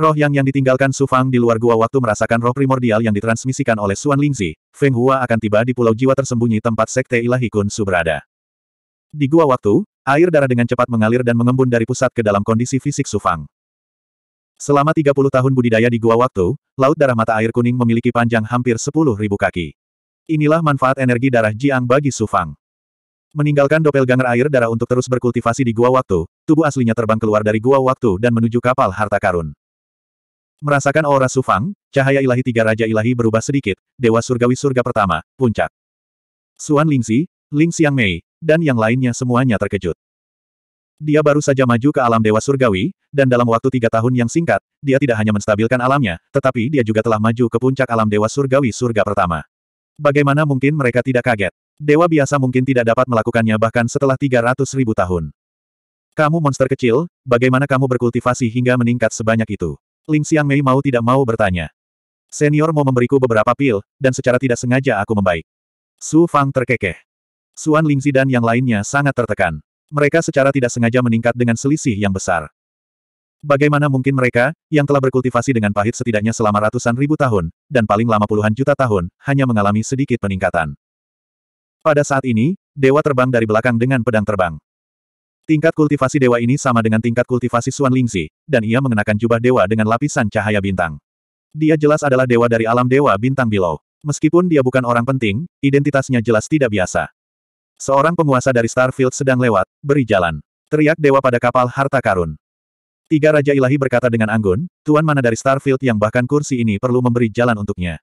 roh yang yang ditinggalkan Su Fang di luar gua waktu merasakan roh primordial yang ditransmisikan oleh Suan Lingzi, Feng Hua akan tiba di pulau jiwa tersembunyi tempat Sekte Ilahi Kun Su berada. Di gua waktu, air darah dengan cepat mengalir dan mengembun dari pusat ke dalam kondisi fisik Su Fang. Selama 30 tahun budidaya di gua waktu, laut darah mata air kuning memiliki panjang hampir 10.000 kaki. Inilah manfaat energi darah Jiang bagi Su Fang. Meninggalkan doppelganger air darah untuk terus berkultivasi di gua waktu, tubuh aslinya terbang keluar dari gua waktu dan menuju kapal harta karun. Merasakan aura Su Fang, cahaya ilahi tiga raja ilahi berubah sedikit, dewa surgawi surga pertama, puncak. Suan Lingzi, Ling Xiang Mei, dan yang lainnya semuanya terkejut. Dia baru saja maju ke alam Dewa Surgawi, dan dalam waktu tiga tahun yang singkat, dia tidak hanya menstabilkan alamnya, tetapi dia juga telah maju ke puncak alam Dewa Surgawi surga pertama. Bagaimana mungkin mereka tidak kaget? Dewa biasa mungkin tidak dapat melakukannya bahkan setelah 300 ribu tahun. Kamu monster kecil, bagaimana kamu berkultivasi hingga meningkat sebanyak itu? Ling Xiang Mei mau tidak mau bertanya. Senior mau memberiku beberapa pil, dan secara tidak sengaja aku membaik. Su Fang terkekeh. Suan Lingzi dan yang lainnya sangat tertekan. Mereka secara tidak sengaja meningkat dengan selisih yang besar. Bagaimana mungkin mereka, yang telah berkultivasi dengan pahit setidaknya selama ratusan ribu tahun, dan paling lama puluhan juta tahun, hanya mengalami sedikit peningkatan. Pada saat ini, dewa terbang dari belakang dengan pedang terbang. Tingkat kultivasi dewa ini sama dengan tingkat kultivasi Suan Lingzi, dan ia mengenakan jubah dewa dengan lapisan cahaya bintang. Dia jelas adalah dewa dari alam dewa bintang below. Meskipun dia bukan orang penting, identitasnya jelas tidak biasa. Seorang penguasa dari Starfield sedang lewat, beri jalan. Teriak dewa pada kapal harta karun. Tiga Raja Ilahi berkata dengan anggun, Tuan mana dari Starfield yang bahkan kursi ini perlu memberi jalan untuknya.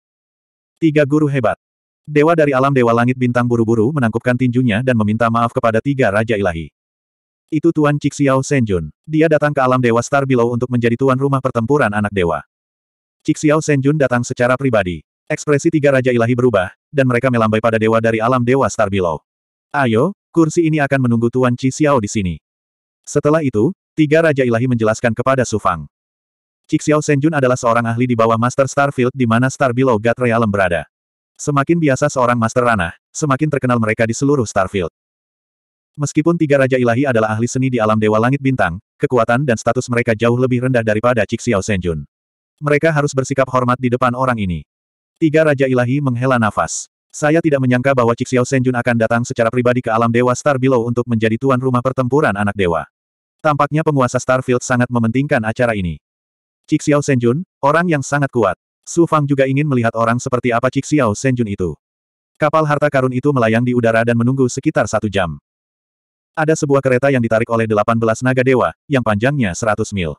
Tiga guru hebat. Dewa dari alam Dewa Langit Bintang buru-buru menangkupkan tinjunya dan meminta maaf kepada tiga Raja Ilahi. Itu Tuan Cixiao Senjun. Dia datang ke alam Dewa Star Below untuk menjadi tuan rumah pertempuran anak dewa. Cixiao Senjun datang secara pribadi. Ekspresi tiga Raja Ilahi berubah, dan mereka melambai pada dewa dari alam Dewa Star Below. Ayo, kursi ini akan menunggu Tuan Cixiao di sini. Setelah itu, Tiga Raja Ilahi menjelaskan kepada Su Fang. Xiao Senjun adalah seorang ahli di bawah Master Starfield di mana Star Below God Realm berada. Semakin biasa seorang Master Ranah, semakin terkenal mereka di seluruh Starfield. Meskipun tiga Raja Ilahi adalah ahli seni di alam Dewa Langit Bintang, kekuatan dan status mereka jauh lebih rendah daripada Xiao Senjun. Mereka harus bersikap hormat di depan orang ini. Tiga Raja Ilahi menghela nafas. Saya tidak menyangka bahwa Xiao Senjun akan datang secara pribadi ke alam Dewa Star Below untuk menjadi tuan rumah pertempuran anak Dewa. Tampaknya penguasa Starfield sangat mementingkan acara ini. Cixiao Senjun, orang yang sangat kuat. Su Fang juga ingin melihat orang seperti apa Cixiao Senjun itu. Kapal harta karun itu melayang di udara dan menunggu sekitar satu jam. Ada sebuah kereta yang ditarik oleh 18 naga dewa, yang panjangnya 100 mil.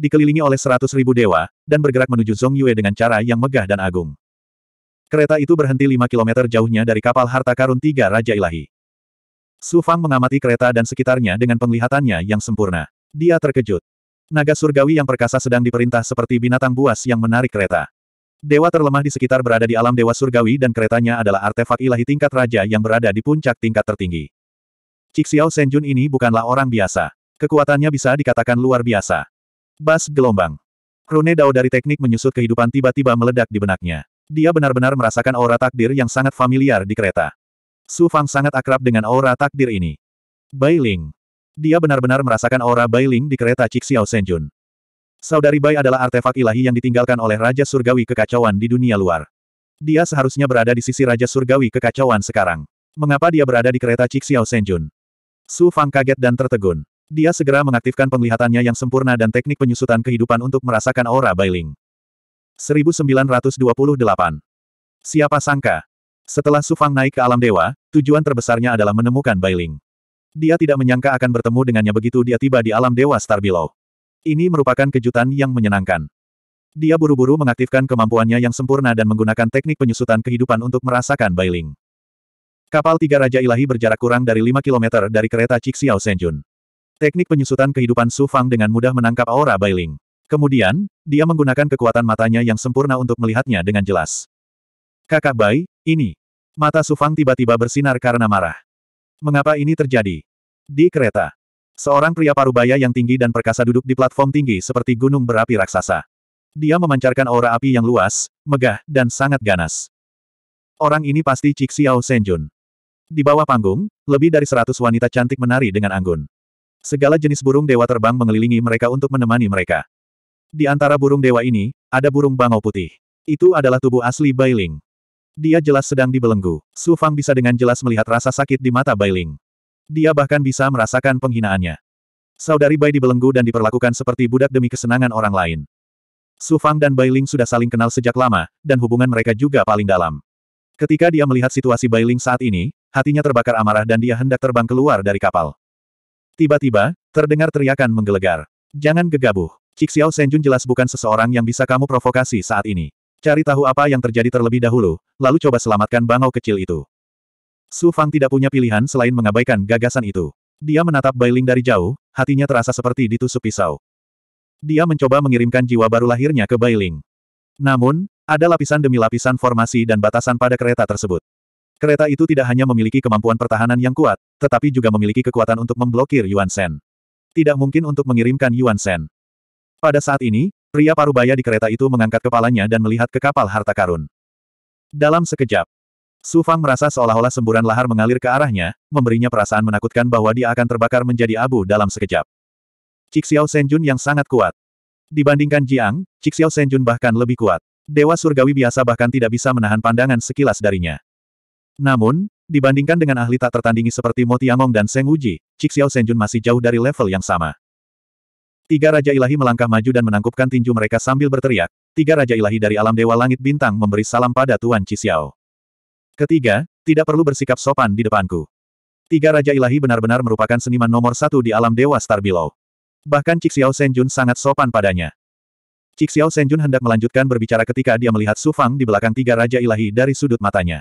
Dikelilingi oleh 100 ribu dewa, dan bergerak menuju Zhong Yue dengan cara yang megah dan agung. Kereta itu berhenti 5 km jauhnya dari kapal harta karun tiga Raja Ilahi. Su Fang mengamati kereta dan sekitarnya dengan penglihatannya yang sempurna. Dia terkejut. Naga surgawi yang perkasa sedang diperintah seperti binatang buas yang menarik kereta. Dewa terlemah di sekitar berada di alam dewa surgawi dan keretanya adalah artefak ilahi tingkat raja yang berada di puncak tingkat tertinggi. Cixiao Senjun ini bukanlah orang biasa. Kekuatannya bisa dikatakan luar biasa. Bas gelombang. Rune Dao dari teknik menyusut kehidupan tiba-tiba meledak di benaknya. Dia benar-benar merasakan aura takdir yang sangat familiar di kereta. Su Fang sangat akrab dengan aura takdir ini. Bai Ling. Dia benar-benar merasakan aura Bai Ling di kereta Cixiao Senjun. Saudari Bai adalah artefak ilahi yang ditinggalkan oleh Raja Surgawi kekacauan di dunia luar. Dia seharusnya berada di sisi Raja Surgawi kekacauan sekarang. Mengapa dia berada di kereta Cixiao Senjun? Su Fang kaget dan tertegun. Dia segera mengaktifkan penglihatannya yang sempurna dan teknik penyusutan kehidupan untuk merasakan aura Bailing. 1928. Siapa sangka? Setelah Sufang naik ke alam dewa, tujuan terbesarnya adalah menemukan Bailing. Dia tidak menyangka akan bertemu dengannya begitu dia tiba di alam dewa Star Below. Ini merupakan kejutan yang menyenangkan. Dia buru-buru mengaktifkan kemampuannya yang sempurna dan menggunakan teknik penyusutan kehidupan untuk merasakan Bailing. Kapal Tiga Raja Ilahi berjarak kurang dari 5 km dari kereta Cixiao Senjun. Teknik penyusutan kehidupan Su Fang dengan mudah menangkap aura Bailing. Kemudian, dia menggunakan kekuatan matanya yang sempurna untuk melihatnya dengan jelas. Kakak bayi, ini. Mata Sufang tiba-tiba bersinar karena marah. Mengapa ini terjadi? Di kereta. Seorang pria parubaya yang tinggi dan perkasa duduk di platform tinggi seperti gunung berapi raksasa. Dia memancarkan aura api yang luas, megah, dan sangat ganas. Orang ini pasti Cik Xiao Senjun. Di bawah panggung, lebih dari seratus wanita cantik menari dengan anggun. Segala jenis burung dewa terbang mengelilingi mereka untuk menemani mereka. Di antara burung dewa ini, ada burung bangau putih. Itu adalah tubuh asli Bailing. Dia jelas sedang dibelenggu. Su Fang bisa dengan jelas melihat rasa sakit di mata Bailing. Dia bahkan bisa merasakan penghinaannya. Saudari Bai dibelenggu dan diperlakukan seperti budak demi kesenangan orang lain. Su Fang dan Bailing sudah saling kenal sejak lama, dan hubungan mereka juga paling dalam. Ketika dia melihat situasi Bailing saat ini, hatinya terbakar amarah dan dia hendak terbang keluar dari kapal. Tiba-tiba, terdengar teriakan menggelegar. Jangan gegabah. Cik Xiao Senjun jelas bukan seseorang yang bisa kamu provokasi saat ini. Cari tahu apa yang terjadi terlebih dahulu, lalu coba selamatkan bangau kecil itu. Su Fang tidak punya pilihan selain mengabaikan gagasan itu. Dia menatap Bailing dari jauh, hatinya terasa seperti ditusuk pisau. Dia mencoba mengirimkan jiwa baru lahirnya ke Bailing. Namun, ada lapisan demi lapisan formasi dan batasan pada kereta tersebut. Kereta itu tidak hanya memiliki kemampuan pertahanan yang kuat, tetapi juga memiliki kekuatan untuk memblokir Yuan Shen. Tidak mungkin untuk mengirimkan Yuan Shen. Pada saat ini, Pria parubaya di kereta itu mengangkat kepalanya dan melihat ke kapal harta karun. Dalam sekejap, Su Fang merasa seolah-olah semburan lahar mengalir ke arahnya, memberinya perasaan menakutkan bahwa dia akan terbakar menjadi abu dalam sekejap. Cixiao Senjun yang sangat kuat. Dibandingkan Jiang, Cixiao Senjun bahkan lebih kuat. Dewa surgawi biasa bahkan tidak bisa menahan pandangan sekilas darinya. Namun, dibandingkan dengan ahli tak tertandingi seperti Mo Tiangong dan Seng Wuji, Cixiao Senjun masih jauh dari level yang sama. Tiga Raja Ilahi melangkah maju dan menangkupkan tinju mereka sambil berteriak, tiga Raja Ilahi dari alam Dewa Langit Bintang memberi salam pada Tuan Cixiao. Ketiga, tidak perlu bersikap sopan di depanku. Tiga Raja Ilahi benar-benar merupakan seniman nomor satu di alam Dewa Star Below. Bahkan Cixiao Senjun sangat sopan padanya. Cixiao Senjun hendak melanjutkan berbicara ketika dia melihat Su Fang di belakang tiga Raja Ilahi dari sudut matanya.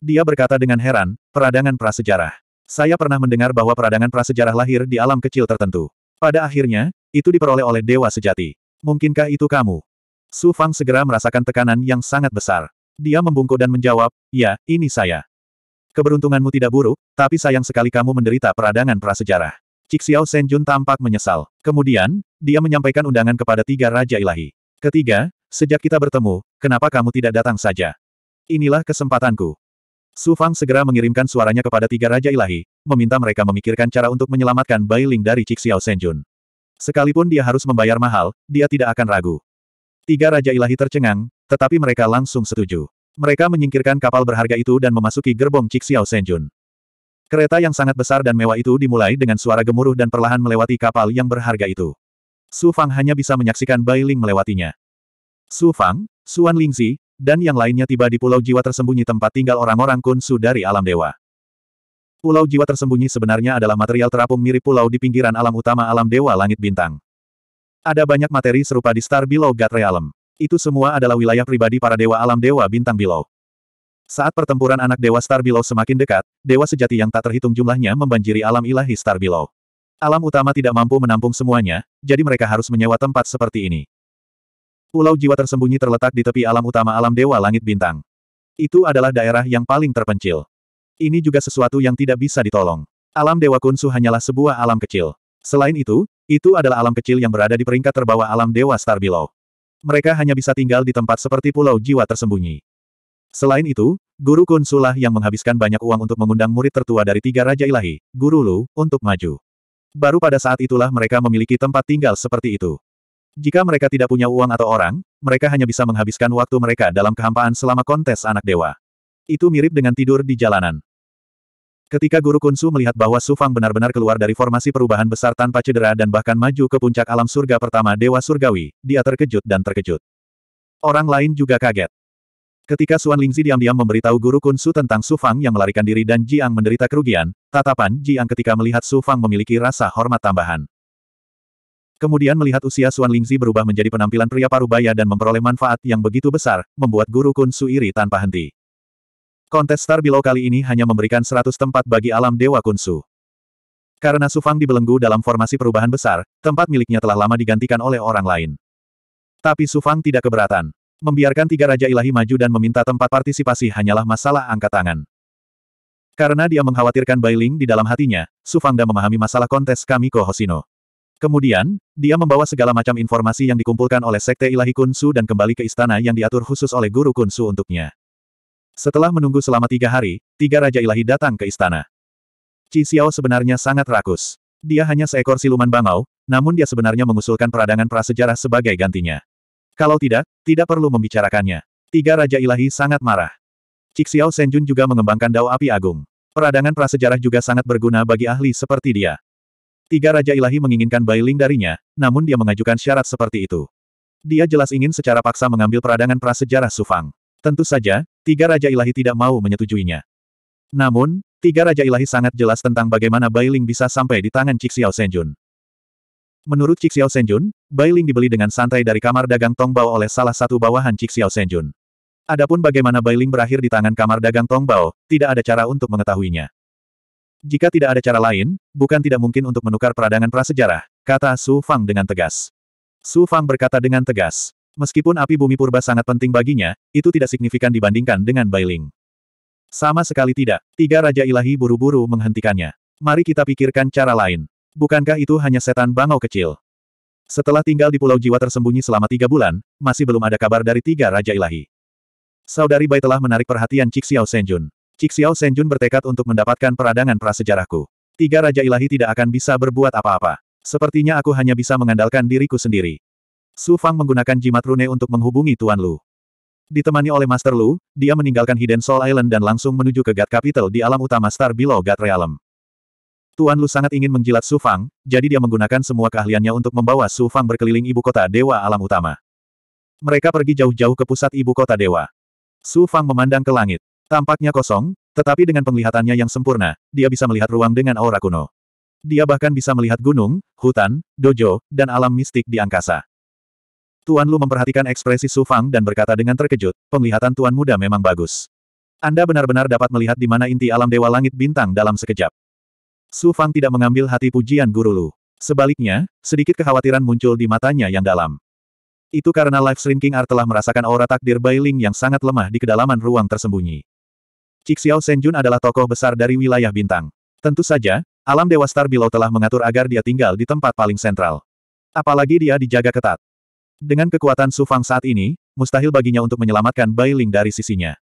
Dia berkata dengan heran, peradangan prasejarah. Saya pernah mendengar bahwa peradangan prasejarah lahir di alam kecil tertentu. Pada akhirnya, itu diperoleh oleh Dewa Sejati. Mungkinkah itu kamu? Su Fang segera merasakan tekanan yang sangat besar. Dia membungkuk dan menjawab, ya, ini saya. Keberuntunganmu tidak buruk, tapi sayang sekali kamu menderita peradangan prasejarah. Cixiao Senjun tampak menyesal. Kemudian, dia menyampaikan undangan kepada tiga Raja Ilahi. Ketiga, sejak kita bertemu, kenapa kamu tidak datang saja? Inilah kesempatanku. Su Fang segera mengirimkan suaranya kepada tiga Raja Ilahi, meminta mereka memikirkan cara untuk menyelamatkan Bai Ling dari Cixiao Senjun. Sekalipun dia harus membayar mahal, dia tidak akan ragu. Tiga Raja Ilahi tercengang, tetapi mereka langsung setuju. Mereka menyingkirkan kapal berharga itu dan memasuki gerbong Cixiao Senjun. Kereta yang sangat besar dan mewah itu dimulai dengan suara gemuruh dan perlahan melewati kapal yang berharga itu. Su Fang hanya bisa menyaksikan Bai Ling melewatinya. Su Fang, Suan Lingzi, dan yang lainnya tiba di pulau jiwa tersembunyi tempat tinggal orang-orang Kun Su dari alam dewa. Pulau jiwa tersembunyi sebenarnya adalah material terapung mirip pulau di pinggiran alam utama alam Dewa Langit Bintang. Ada banyak materi serupa di Star Below God Realm. Itu semua adalah wilayah pribadi para dewa alam Dewa Bintang Below. Saat pertempuran anak Dewa Star Below semakin dekat, dewa sejati yang tak terhitung jumlahnya membanjiri alam ilahi Star Below. Alam utama tidak mampu menampung semuanya, jadi mereka harus menyewa tempat seperti ini. Pulau jiwa tersembunyi terletak di tepi alam utama alam Dewa Langit Bintang. Itu adalah daerah yang paling terpencil. Ini juga sesuatu yang tidak bisa ditolong. Alam Dewa Kunsu hanyalah sebuah alam kecil. Selain itu, itu adalah alam kecil yang berada di peringkat terbawah alam Dewa Star Below. Mereka hanya bisa tinggal di tempat seperti pulau jiwa tersembunyi. Selain itu, Guru Kunsulah yang menghabiskan banyak uang untuk mengundang murid tertua dari tiga Raja Ilahi, Guru Lu, untuk maju. Baru pada saat itulah mereka memiliki tempat tinggal seperti itu. Jika mereka tidak punya uang atau orang, mereka hanya bisa menghabiskan waktu mereka dalam kehampaan selama kontes anak dewa. Itu mirip dengan tidur di jalanan. Ketika Guru Kunsu melihat bahwa Su Fang benar-benar keluar dari formasi perubahan besar tanpa cedera dan bahkan maju ke puncak alam surga pertama Dewa Surgawi, dia terkejut dan terkejut. Orang lain juga kaget. Ketika Suan Lingzi diam-diam memberitahu Guru Kunsu tentang Su Fang yang melarikan diri dan Jiang menderita kerugian, tatapan Jiang ketika melihat Su Fang memiliki rasa hormat tambahan. Kemudian melihat usia Suan Lingzi berubah menjadi penampilan pria parubaya dan memperoleh manfaat yang begitu besar, membuat Guru Kunsu iri tanpa henti. Kontes Star Below kali ini hanya memberikan 100 tempat bagi alam Dewa Kunsu. Karena Sufang dibelenggu dalam formasi perubahan besar, tempat miliknya telah lama digantikan oleh orang lain. Tapi Sufang tidak keberatan. Membiarkan tiga Raja Ilahi maju dan meminta tempat partisipasi hanyalah masalah angkat tangan. Karena dia mengkhawatirkan Bailing di dalam hatinya, Sufangda memahami masalah kontes Kamiko Hosino. Kemudian, dia membawa segala macam informasi yang dikumpulkan oleh Sekte Ilahi Kunsu dan kembali ke istana yang diatur khusus oleh Guru Kunsu untuknya. Setelah menunggu selama tiga hari, tiga Raja Ilahi datang ke istana. Qi Xiao sebenarnya sangat rakus. Dia hanya seekor siluman bangau, namun dia sebenarnya mengusulkan peradangan prasejarah sebagai gantinya. Kalau tidak, tidak perlu membicarakannya. Tiga Raja Ilahi sangat marah. Cixiao Xiao Senjun juga mengembangkan dao api agung. Peradangan prasejarah juga sangat berguna bagi ahli seperti dia. Tiga Raja Ilahi menginginkan Bailing darinya, namun dia mengajukan syarat seperti itu. Dia jelas ingin secara paksa mengambil peradangan prasejarah Sufang. Tentu saja, tiga Raja Ilahi tidak mau menyetujuinya. Namun, tiga Raja Ilahi sangat jelas tentang bagaimana Bailing bisa sampai di tangan Cixiao Senjun. Menurut Cixiao Senjun, Bailing dibeli dengan santai dari kamar dagang Tongbao oleh salah satu bawahan Cixiao Senjun. Adapun bagaimana Bailing berakhir di tangan kamar dagang Tongbao, tidak ada cara untuk mengetahuinya. Jika tidak ada cara lain, bukan tidak mungkin untuk menukar peradangan prasejarah, kata Su Fang dengan tegas. Su Fang berkata dengan tegas. Meskipun api bumi purba sangat penting baginya, itu tidak signifikan dibandingkan dengan Bailing. Sama sekali tidak, tiga Raja Ilahi buru-buru menghentikannya. Mari kita pikirkan cara lain. Bukankah itu hanya setan bangau kecil? Setelah tinggal di Pulau Jiwa tersembunyi selama tiga bulan, masih belum ada kabar dari tiga Raja Ilahi. Saudari Bai telah menarik perhatian Cik Xiao Senjun. Cik Senjun bertekad untuk mendapatkan peradangan prasejarahku. Tiga Raja Ilahi tidak akan bisa berbuat apa-apa. Sepertinya aku hanya bisa mengandalkan diriku sendiri. Su Fang menggunakan jimat rune untuk menghubungi Tuan Lu. Ditemani oleh Master Lu, dia meninggalkan Hidden Soul Island dan langsung menuju ke God Capital di alam utama Star Below God Realm. Tuan Lu sangat ingin menjilat Su Fang, jadi dia menggunakan semua keahliannya untuk membawa Su Fang berkeliling ibu kota dewa alam utama. Mereka pergi jauh-jauh ke pusat ibu kota dewa. Su Fang memandang ke langit. Tampaknya kosong, tetapi dengan penglihatannya yang sempurna, dia bisa melihat ruang dengan aura kuno. Dia bahkan bisa melihat gunung, hutan, dojo, dan alam mistik di angkasa. Tuan Lu memperhatikan ekspresi Su Fang dan berkata dengan terkejut, penglihatan Tuan Muda memang bagus. Anda benar-benar dapat melihat di mana inti alam Dewa Langit Bintang dalam sekejap. Su Fang tidak mengambil hati pujian Guru Lu. Sebaliknya, sedikit kekhawatiran muncul di matanya yang dalam. Itu karena Life Shrinking Art telah merasakan aura takdir Bailing yang sangat lemah di kedalaman ruang tersembunyi. Cixiao Senjun adalah tokoh besar dari wilayah bintang. Tentu saja, alam Dewa Star Below telah mengatur agar dia tinggal di tempat paling sentral. Apalagi dia dijaga ketat. Dengan kekuatan Su Fang saat ini, mustahil baginya untuk menyelamatkan Bai Ling dari sisinya.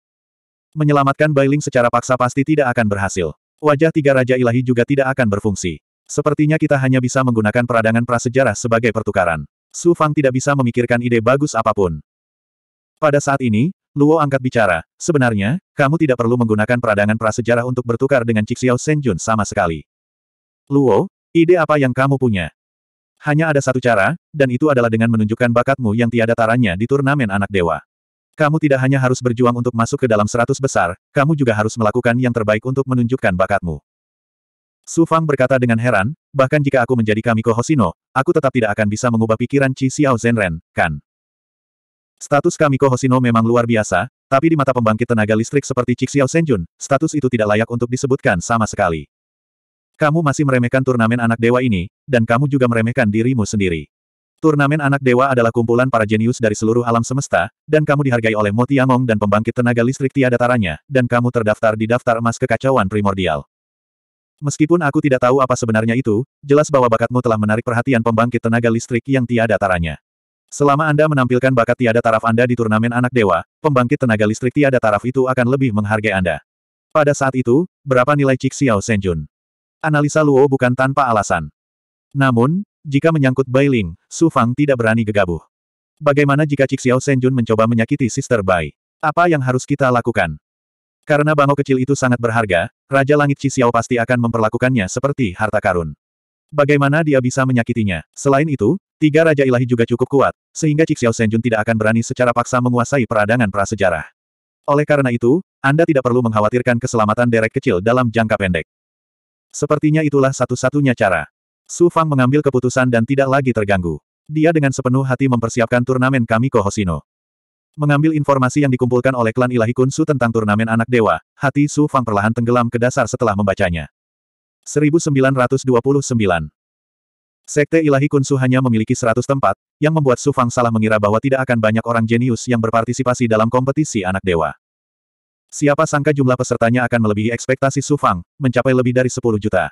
Menyelamatkan Bai Ling secara paksa pasti tidak akan berhasil. Wajah tiga Raja Ilahi juga tidak akan berfungsi. Sepertinya kita hanya bisa menggunakan peradangan prasejarah sebagai pertukaran. Su Fang tidak bisa memikirkan ide bagus apapun. Pada saat ini, Luo angkat bicara, sebenarnya, kamu tidak perlu menggunakan peradangan prasejarah untuk bertukar dengan Cixiao Senjun sama sekali. Luo, ide apa yang kamu punya? Hanya ada satu cara, dan itu adalah dengan menunjukkan bakatmu yang tiada taranya di turnamen anak dewa. Kamu tidak hanya harus berjuang untuk masuk ke dalam seratus besar, kamu juga harus melakukan yang terbaik untuk menunjukkan bakatmu. Su Fang berkata dengan heran, bahkan jika aku menjadi Kamiko Hoshino, aku tetap tidak akan bisa mengubah pikiran Chi Xiao Zhenren, kan? Status Kamiko Hoshino memang luar biasa, tapi di mata pembangkit tenaga listrik seperti Chi Xiao Senjun, status itu tidak layak untuk disebutkan sama sekali. Kamu masih meremehkan turnamen anak dewa ini, dan kamu juga meremehkan dirimu sendiri. Turnamen anak dewa adalah kumpulan para jenius dari seluruh alam semesta, dan kamu dihargai oleh Motiamong dan pembangkit tenaga listrik tiada taranya, dan kamu terdaftar di daftar emas kekacauan primordial. Meskipun aku tidak tahu apa sebenarnya itu, jelas bahwa bakatmu telah menarik perhatian pembangkit tenaga listrik yang tiada taranya. Selama Anda menampilkan bakat tiada taraf Anda di turnamen anak dewa, pembangkit tenaga listrik tiada taraf itu akan lebih menghargai Anda. Pada saat itu, berapa nilai Cixiao Senjun? Analisa Luo bukan tanpa alasan. Namun, jika menyangkut Bai Ling, Su Fang tidak berani gegabah. Bagaimana jika Cixiao Senjun mencoba menyakiti Sister Bai? Apa yang harus kita lakukan? Karena bangau kecil itu sangat berharga, Raja Langit Cixiao pasti akan memperlakukannya seperti harta karun. Bagaimana dia bisa menyakitinya? Selain itu, tiga Raja Ilahi juga cukup kuat, sehingga Cixiao Senjun tidak akan berani secara paksa menguasai peradangan prasejarah. Oleh karena itu, Anda tidak perlu mengkhawatirkan keselamatan derek kecil dalam jangka pendek. Sepertinya itulah satu-satunya cara. Su Fang mengambil keputusan dan tidak lagi terganggu. Dia dengan sepenuh hati mempersiapkan turnamen Kamiko Hosino. Mengambil informasi yang dikumpulkan oleh klan Ilahi Kunsu tentang turnamen anak dewa, hati Su Fang perlahan tenggelam ke dasar setelah membacanya. 1929 Sekte Ilahi Kunsu hanya memiliki 100 tempat, yang membuat Su Fang salah mengira bahwa tidak akan banyak orang jenius yang berpartisipasi dalam kompetisi anak dewa. Siapa sangka jumlah pesertanya akan melebihi ekspektasi Su Fang, mencapai lebih dari 10 juta.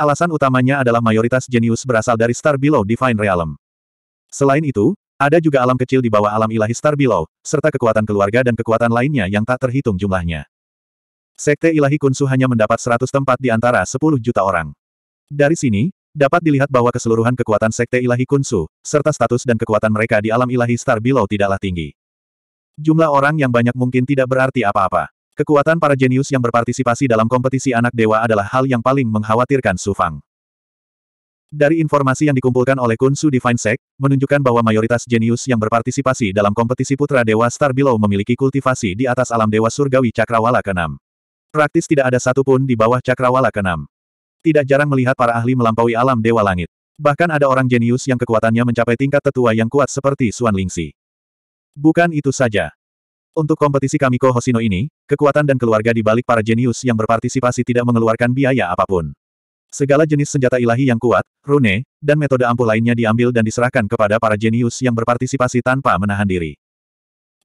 Alasan utamanya adalah mayoritas jenius berasal dari Star Below Divine Realm. Selain itu, ada juga alam kecil di bawah alam ilahi Star Below, serta kekuatan keluarga dan kekuatan lainnya yang tak terhitung jumlahnya. Sekte ilahi Kunsu hanya mendapat 100 tempat di antara 10 juta orang. Dari sini, dapat dilihat bahwa keseluruhan kekuatan sekte ilahi Kunsu, serta status dan kekuatan mereka di alam ilahi Star Below tidaklah tinggi. Jumlah orang yang banyak mungkin tidak berarti apa-apa. Kekuatan para jenius yang berpartisipasi dalam kompetisi anak dewa adalah hal yang paling mengkhawatirkan Su Fang. Dari informasi yang dikumpulkan oleh Kunsu Divine Sect, menunjukkan bahwa mayoritas jenius yang berpartisipasi dalam kompetisi putra dewa Star Below memiliki kultivasi di atas alam dewa surgawi Cakrawala ke-6. Praktis tidak ada satupun di bawah Cakrawala ke-6. Tidak jarang melihat para ahli melampaui alam dewa langit. Bahkan ada orang jenius yang kekuatannya mencapai tingkat tetua yang kuat seperti Suan Lingxi. Bukan itu saja. Untuk kompetisi Kamiko Hosino ini, kekuatan dan keluarga di balik para jenius yang berpartisipasi tidak mengeluarkan biaya apapun. Segala jenis senjata ilahi yang kuat, rune, dan metode ampuh lainnya diambil dan diserahkan kepada para jenius yang berpartisipasi tanpa menahan diri.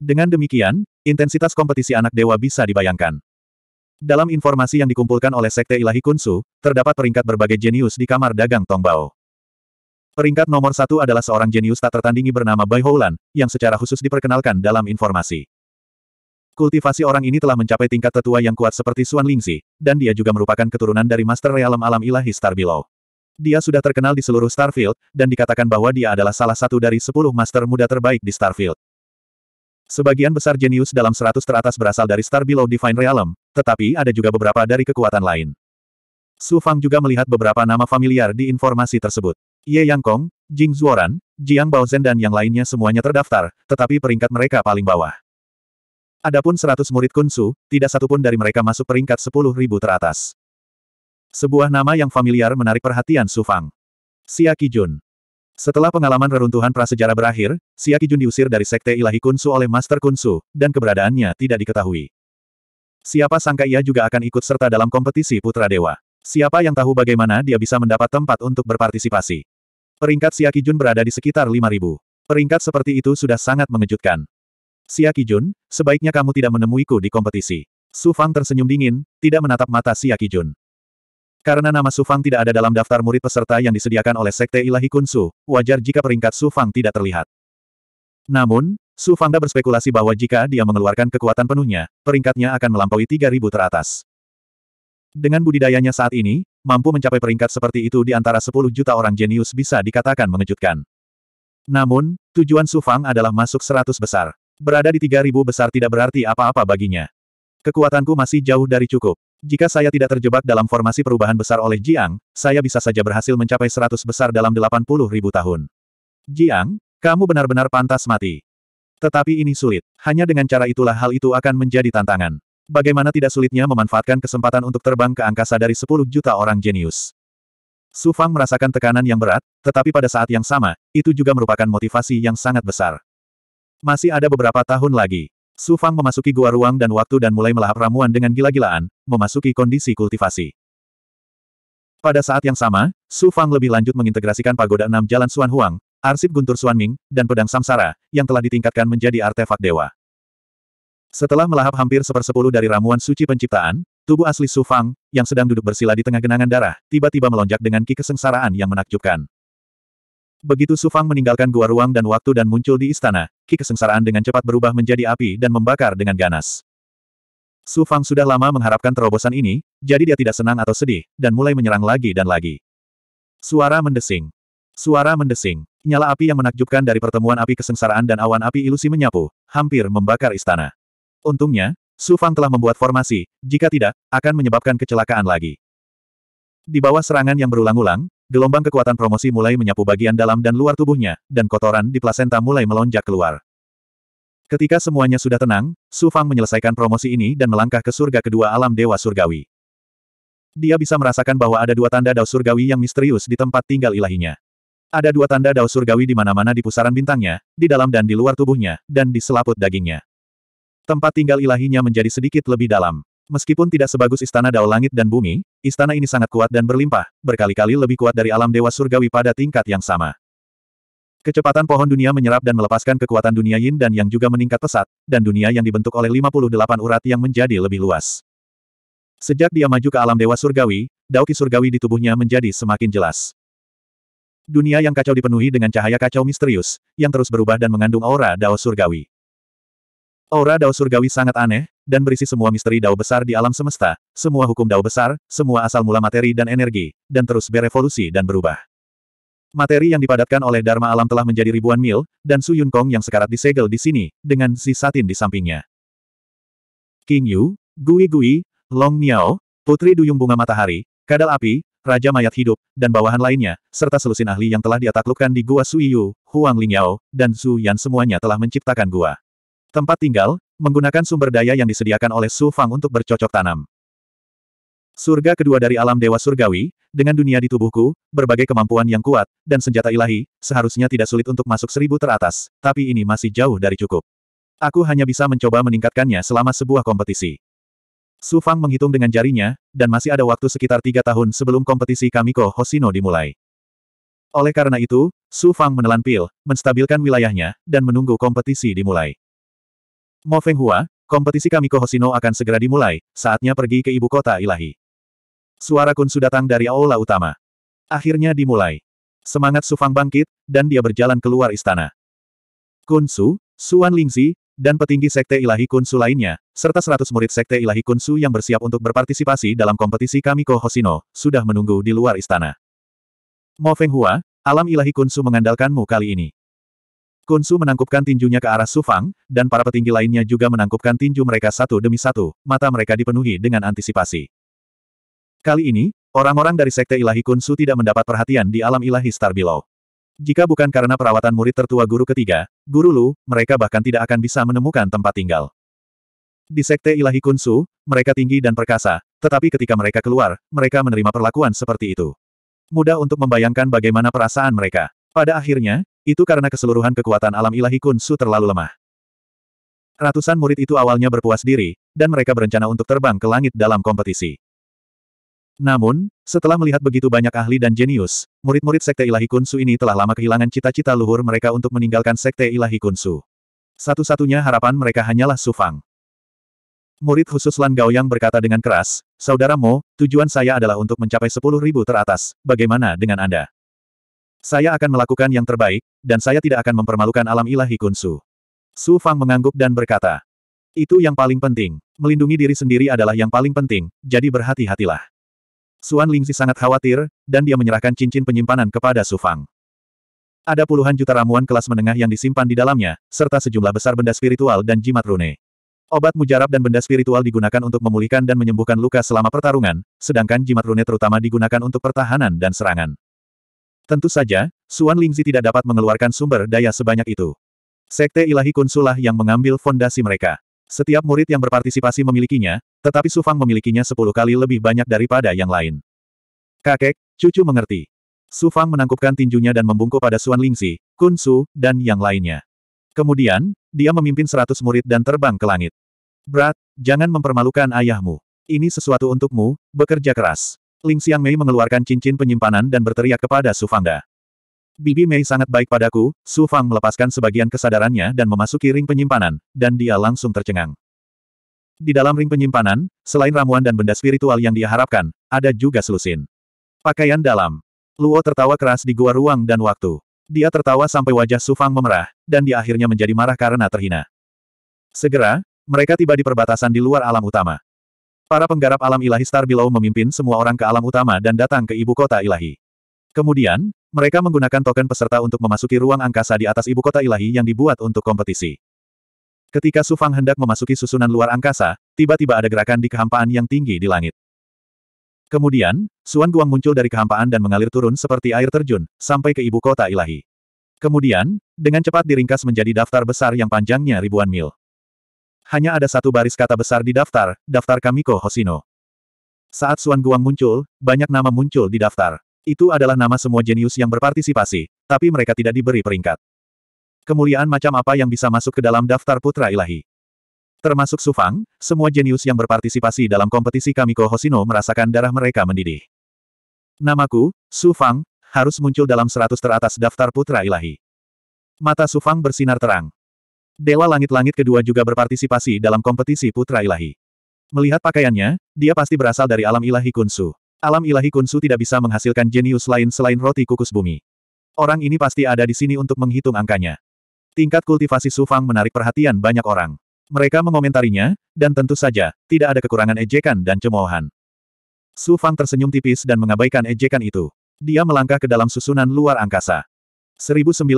Dengan demikian, intensitas kompetisi anak dewa bisa dibayangkan. Dalam informasi yang dikumpulkan oleh Sekte Ilahi Kunsu, terdapat peringkat berbagai jenius di kamar dagang Tongbao. Peringkat nomor satu adalah seorang jenius tak tertandingi bernama Bai Houlan, yang secara khusus diperkenalkan dalam informasi. Kultivasi orang ini telah mencapai tingkat tetua yang kuat seperti Suan Lingzi, dan dia juga merupakan keturunan dari Master Realm Alam Ilahi Star Below. Dia sudah terkenal di seluruh Starfield, dan dikatakan bahwa dia adalah salah satu dari sepuluh Master muda terbaik di Starfield. Sebagian besar jenius dalam seratus teratas berasal dari Star Below Divine Realm, tetapi ada juga beberapa dari kekuatan lain. Su Fang juga melihat beberapa nama familiar di informasi tersebut. Ye Yang Kong, Jing Zuoran, Jiang Baozhen dan yang lainnya semuanya terdaftar, tetapi peringkat mereka paling bawah. Adapun 100 murid kunsu, tidak satupun dari mereka masuk peringkat 10.000 teratas. Sebuah nama yang familiar menarik perhatian Su Fang. Xia Kijun. Setelah pengalaman reruntuhan prasejarah berakhir, Xia Kijun diusir dari Sekte Ilahi Kunsu oleh Master Kunsu, dan keberadaannya tidak diketahui. Siapa sangka ia juga akan ikut serta dalam kompetisi Putra Dewa. Siapa yang tahu bagaimana dia bisa mendapat tempat untuk berpartisipasi? Peringkat Xia Kijun berada di sekitar 5000. Peringkat seperti itu sudah sangat mengejutkan. Xia Kijun, sebaiknya kamu tidak menemuiku di kompetisi. Su Fang tersenyum dingin, tidak menatap mata Xia Kijun. Karena nama Su Fang tidak ada dalam daftar murid peserta yang disediakan oleh Sekte Ilahi Kunsu, wajar jika peringkat Su Fang tidak terlihat. Namun, Su Fangda berspekulasi bahwa jika dia mengeluarkan kekuatan penuhnya, peringkatnya akan melampaui 3.000 teratas. Dengan budidayanya saat ini, mampu mencapai peringkat seperti itu di antara 10 juta orang jenius bisa dikatakan mengejutkan. Namun, tujuan Sufang adalah masuk 100 besar. Berada di 3000 besar tidak berarti apa-apa baginya. Kekuatanku masih jauh dari cukup. Jika saya tidak terjebak dalam formasi perubahan besar oleh Jiang, saya bisa saja berhasil mencapai 100 besar dalam 80 ribu tahun. Jiang, kamu benar-benar pantas mati. Tetapi ini sulit. Hanya dengan cara itulah hal itu akan menjadi tantangan. Bagaimana tidak sulitnya memanfaatkan kesempatan untuk terbang ke angkasa dari 10 juta orang jenius. Su Fang merasakan tekanan yang berat, tetapi pada saat yang sama, itu juga merupakan motivasi yang sangat besar. Masih ada beberapa tahun lagi. Su Fang memasuki gua ruang dan waktu dan mulai melahap ramuan dengan gila-gilaan, memasuki kondisi kultivasi. Pada saat yang sama, Su Fang lebih lanjut mengintegrasikan pagoda enam jalan Xuan Huang, arsip guntur Xuan Ming, dan pedang samsara, yang telah ditingkatkan menjadi artefak dewa. Setelah melahap hampir sepersepuluh dari ramuan suci penciptaan, tubuh asli Su Fang, yang sedang duduk bersila di tengah genangan darah, tiba-tiba melonjak dengan ki kesengsaraan yang menakjubkan. Begitu Su Fang meninggalkan gua ruang dan waktu dan muncul di istana, ki kesengsaraan dengan cepat berubah menjadi api dan membakar dengan ganas. Su Fang sudah lama mengharapkan terobosan ini, jadi dia tidak senang atau sedih, dan mulai menyerang lagi dan lagi. Suara mendesing. Suara mendesing. Nyala api yang menakjubkan dari pertemuan api kesengsaraan dan awan api ilusi menyapu, hampir membakar istana. Untungnya, Su Fang telah membuat formasi, jika tidak, akan menyebabkan kecelakaan lagi. Di bawah serangan yang berulang-ulang, gelombang kekuatan promosi mulai menyapu bagian dalam dan luar tubuhnya, dan kotoran di plasenta mulai melonjak keluar. Ketika semuanya sudah tenang, Su Fang menyelesaikan promosi ini dan melangkah ke surga kedua alam dewa surgawi. Dia bisa merasakan bahwa ada dua tanda dao surgawi yang misterius di tempat tinggal ilahinya. Ada dua tanda dao surgawi di mana-mana di pusaran bintangnya, di dalam dan di luar tubuhnya, dan di selaput dagingnya. Tempat tinggal ilahinya menjadi sedikit lebih dalam. Meskipun tidak sebagus istana dao langit dan bumi, istana ini sangat kuat dan berlimpah, berkali-kali lebih kuat dari alam dewa surgawi pada tingkat yang sama. Kecepatan pohon dunia menyerap dan melepaskan kekuatan dunia yin dan yang juga meningkat pesat, dan dunia yang dibentuk oleh 58 urat yang menjadi lebih luas. Sejak dia maju ke alam dewa surgawi, dauki surgawi di tubuhnya menjadi semakin jelas. Dunia yang kacau dipenuhi dengan cahaya kacau misterius, yang terus berubah dan mengandung aura dao surgawi. Aura dao surgawi sangat aneh, dan berisi semua misteri dao besar di alam semesta, semua hukum dao besar, semua asal mula materi dan energi, dan terus berevolusi dan berubah. Materi yang dipadatkan oleh Dharma alam telah menjadi ribuan mil, dan Su Yun Kong yang sekarat disegel di sini, dengan si Satin di sampingnya. King Yu, Gui Gui, Long Niao, Putri Duyung Bunga Matahari, Kadal Api, Raja Mayat Hidup, dan bawahan lainnya, serta selusin ahli yang telah dia di Gua Su Yu, Huang Lingyao, dan Su Yan semuanya telah menciptakan gua. Tempat tinggal, menggunakan sumber daya yang disediakan oleh Su Fang untuk bercocok tanam. Surga kedua dari alam dewa surgawi, dengan dunia di tubuhku, berbagai kemampuan yang kuat, dan senjata ilahi, seharusnya tidak sulit untuk masuk seribu teratas, tapi ini masih jauh dari cukup. Aku hanya bisa mencoba meningkatkannya selama sebuah kompetisi. Su Fang menghitung dengan jarinya, dan masih ada waktu sekitar tiga tahun sebelum kompetisi Kamiko Hosino dimulai. Oleh karena itu, Su Fang menelan pil, menstabilkan wilayahnya, dan menunggu kompetisi dimulai. Mo Feng Hua, kompetisi kami Kohosino akan segera dimulai, saatnya pergi ke ibu kota ilahi. Suara Kun Kunsu datang dari aula utama. Akhirnya dimulai. Semangat Su Fang bangkit, dan dia berjalan keluar istana. Kun Su, Suan Lingzi, dan petinggi Sekte Ilahi Kun Su lainnya, serta seratus murid Sekte Ilahi Kun Su yang bersiap untuk berpartisipasi dalam kompetisi kami Kohosino, sudah menunggu di luar istana. Mo Feng Hua, alam ilahi Kun Su mengandalkanmu kali ini. Kunsu menangkupkan tinjunya ke arah Sufang, dan para petinggi lainnya juga menangkupkan tinju mereka satu demi satu, mata mereka dipenuhi dengan antisipasi. Kali ini, orang-orang dari Sekte Ilahi Kunsu tidak mendapat perhatian di alam ilahi Star Below. Jika bukan karena perawatan murid tertua guru ketiga, Guru Lu, mereka bahkan tidak akan bisa menemukan tempat tinggal. Di Sekte Ilahi Kunsu, mereka tinggi dan perkasa, tetapi ketika mereka keluar, mereka menerima perlakuan seperti itu. Mudah untuk membayangkan bagaimana perasaan mereka. Pada akhirnya, itu karena keseluruhan kekuatan alam ilahi Kunsu terlalu lemah. Ratusan murid itu awalnya berpuas diri, dan mereka berencana untuk terbang ke langit dalam kompetisi. Namun, setelah melihat begitu banyak ahli dan jenius, murid-murid Sekte Ilahi Kunsu ini telah lama kehilangan cita-cita luhur mereka untuk meninggalkan Sekte Ilahi Kunsu. Satu-satunya harapan mereka hanyalah Sufang. Murid khusus Lan yang berkata dengan keras, Saudaramu, tujuan saya adalah untuk mencapai sepuluh ribu teratas, bagaimana dengan Anda? Saya akan melakukan yang terbaik, dan saya tidak akan mempermalukan alam ilahi Kunsu. Su Fang mengangguk dan berkata, itu yang paling penting. Melindungi diri sendiri adalah yang paling penting, jadi berhati-hatilah. Suan Lingzi sangat khawatir, dan dia menyerahkan cincin penyimpanan kepada Su Fang. Ada puluhan juta ramuan kelas menengah yang disimpan di dalamnya, serta sejumlah besar benda spiritual dan jimat rune. Obat mujarab dan benda spiritual digunakan untuk memulihkan dan menyembuhkan luka selama pertarungan, sedangkan jimat rune terutama digunakan untuk pertahanan dan serangan. Tentu saja, Suan Lingzi tidak dapat mengeluarkan sumber daya sebanyak itu. Sekte ilahi kunsulah yang mengambil fondasi mereka. Setiap murid yang berpartisipasi memilikinya, tetapi Sufang memilikinya sepuluh kali lebih banyak daripada yang lain. Kakek, cucu mengerti. Sufang menangkupkan tinjunya dan membungkuk pada Suan Lingzi, Kunsu, dan yang lainnya. Kemudian, dia memimpin seratus murid dan terbang ke langit. Brat, jangan mempermalukan ayahmu. Ini sesuatu untukmu, bekerja keras. Ling Xiang Mei mengeluarkan cincin penyimpanan dan berteriak kepada Su Fangda. Bibi Mei sangat baik padaku, Su Fang melepaskan sebagian kesadarannya dan memasuki ring penyimpanan, dan dia langsung tercengang. Di dalam ring penyimpanan, selain ramuan dan benda spiritual yang dia harapkan, ada juga selusin. Pakaian dalam. Luo tertawa keras di gua ruang dan waktu. Dia tertawa sampai wajah Su Fang memerah, dan dia akhirnya menjadi marah karena terhina. Segera, mereka tiba di perbatasan di luar alam utama. Para penggarap alam ilahi Star Below memimpin semua orang ke alam utama dan datang ke ibu kota ilahi. Kemudian, mereka menggunakan token peserta untuk memasuki ruang angkasa di atas ibu kota ilahi yang dibuat untuk kompetisi. Ketika Sufang hendak memasuki susunan luar angkasa, tiba-tiba ada gerakan di kehampaan yang tinggi di langit. Kemudian, Suan Guang muncul dari kehampaan dan mengalir turun seperti air terjun, sampai ke ibu kota ilahi. Kemudian, dengan cepat diringkas menjadi daftar besar yang panjangnya ribuan mil. Hanya ada satu baris kata besar di daftar, daftar Kamiko Hosino. Saat Suan Guang muncul, banyak nama muncul di daftar. Itu adalah nama semua jenius yang berpartisipasi, tapi mereka tidak diberi peringkat. Kemuliaan macam apa yang bisa masuk ke dalam daftar putra ilahi? Termasuk Sufang, semua jenius yang berpartisipasi dalam kompetisi Kamiko Hosino merasakan darah mereka mendidih. Namaku, Sufang, harus muncul dalam seratus teratas daftar putra ilahi. Mata Sufang bersinar terang. Dewa langit-langit kedua juga berpartisipasi dalam kompetisi putra ilahi. Melihat pakaiannya, dia pasti berasal dari alam ilahi kunsu. Alam ilahi kunsu tidak bisa menghasilkan jenius lain selain roti kukus bumi. Orang ini pasti ada di sini untuk menghitung angkanya. Tingkat kultivasi Sufang menarik perhatian banyak orang. Mereka mengomentarinya, dan tentu saja, tidak ada kekurangan ejekan dan cemoohan. Su Fang tersenyum tipis dan mengabaikan ejekan itu. Dia melangkah ke dalam susunan luar angkasa. 1930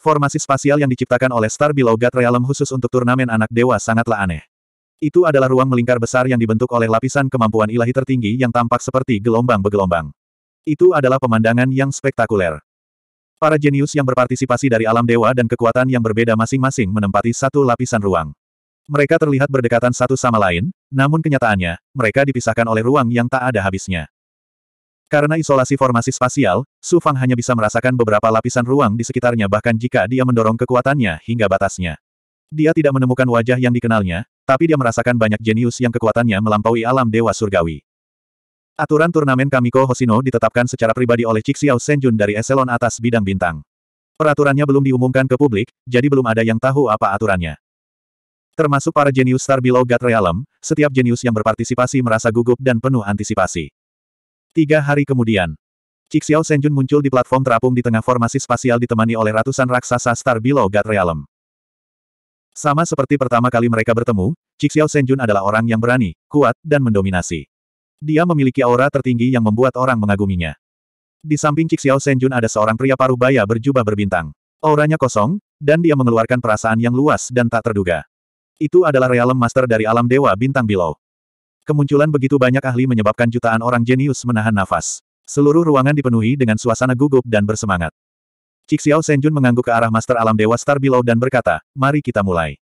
Formasi spasial yang diciptakan oleh Star Below God Realm khusus untuk turnamen anak dewa sangatlah aneh. Itu adalah ruang melingkar besar yang dibentuk oleh lapisan kemampuan ilahi tertinggi yang tampak seperti gelombang begelombang. Itu adalah pemandangan yang spektakuler. Para jenius yang berpartisipasi dari alam dewa dan kekuatan yang berbeda masing-masing menempati satu lapisan ruang. Mereka terlihat berdekatan satu sama lain, namun kenyataannya, mereka dipisahkan oleh ruang yang tak ada habisnya. Karena isolasi formasi spasial, Su Fang hanya bisa merasakan beberapa lapisan ruang di sekitarnya bahkan jika dia mendorong kekuatannya hingga batasnya. Dia tidak menemukan wajah yang dikenalnya, tapi dia merasakan banyak jenius yang kekuatannya melampaui alam dewa surgawi. Aturan turnamen Kamiko Hosino ditetapkan secara pribadi oleh Cixiao Senjun dari eselon atas bidang bintang. Peraturannya belum diumumkan ke publik, jadi belum ada yang tahu apa aturannya. Termasuk para jenius star below God Realm, setiap jenius yang berpartisipasi merasa gugup dan penuh antisipasi. Tiga hari kemudian, Xiao Senjun muncul di platform terapung di tengah formasi spasial ditemani oleh ratusan raksasa Star Below God Realm. Sama seperti pertama kali mereka bertemu, Xiao Senjun adalah orang yang berani, kuat, dan mendominasi. Dia memiliki aura tertinggi yang membuat orang mengaguminya. Di samping Xiao Senjun ada seorang pria paruh baya berjubah berbintang. Auranya kosong, dan dia mengeluarkan perasaan yang luas dan tak terduga. Itu adalah realem master dari alam dewa bintang Below. Kemunculan begitu banyak ahli menyebabkan jutaan orang jenius menahan nafas. Seluruh ruangan dipenuhi dengan suasana gugup dan bersemangat. Cixiao Senjun mengangguk ke arah Master Alam Dewa Star Below dan berkata, mari kita mulai.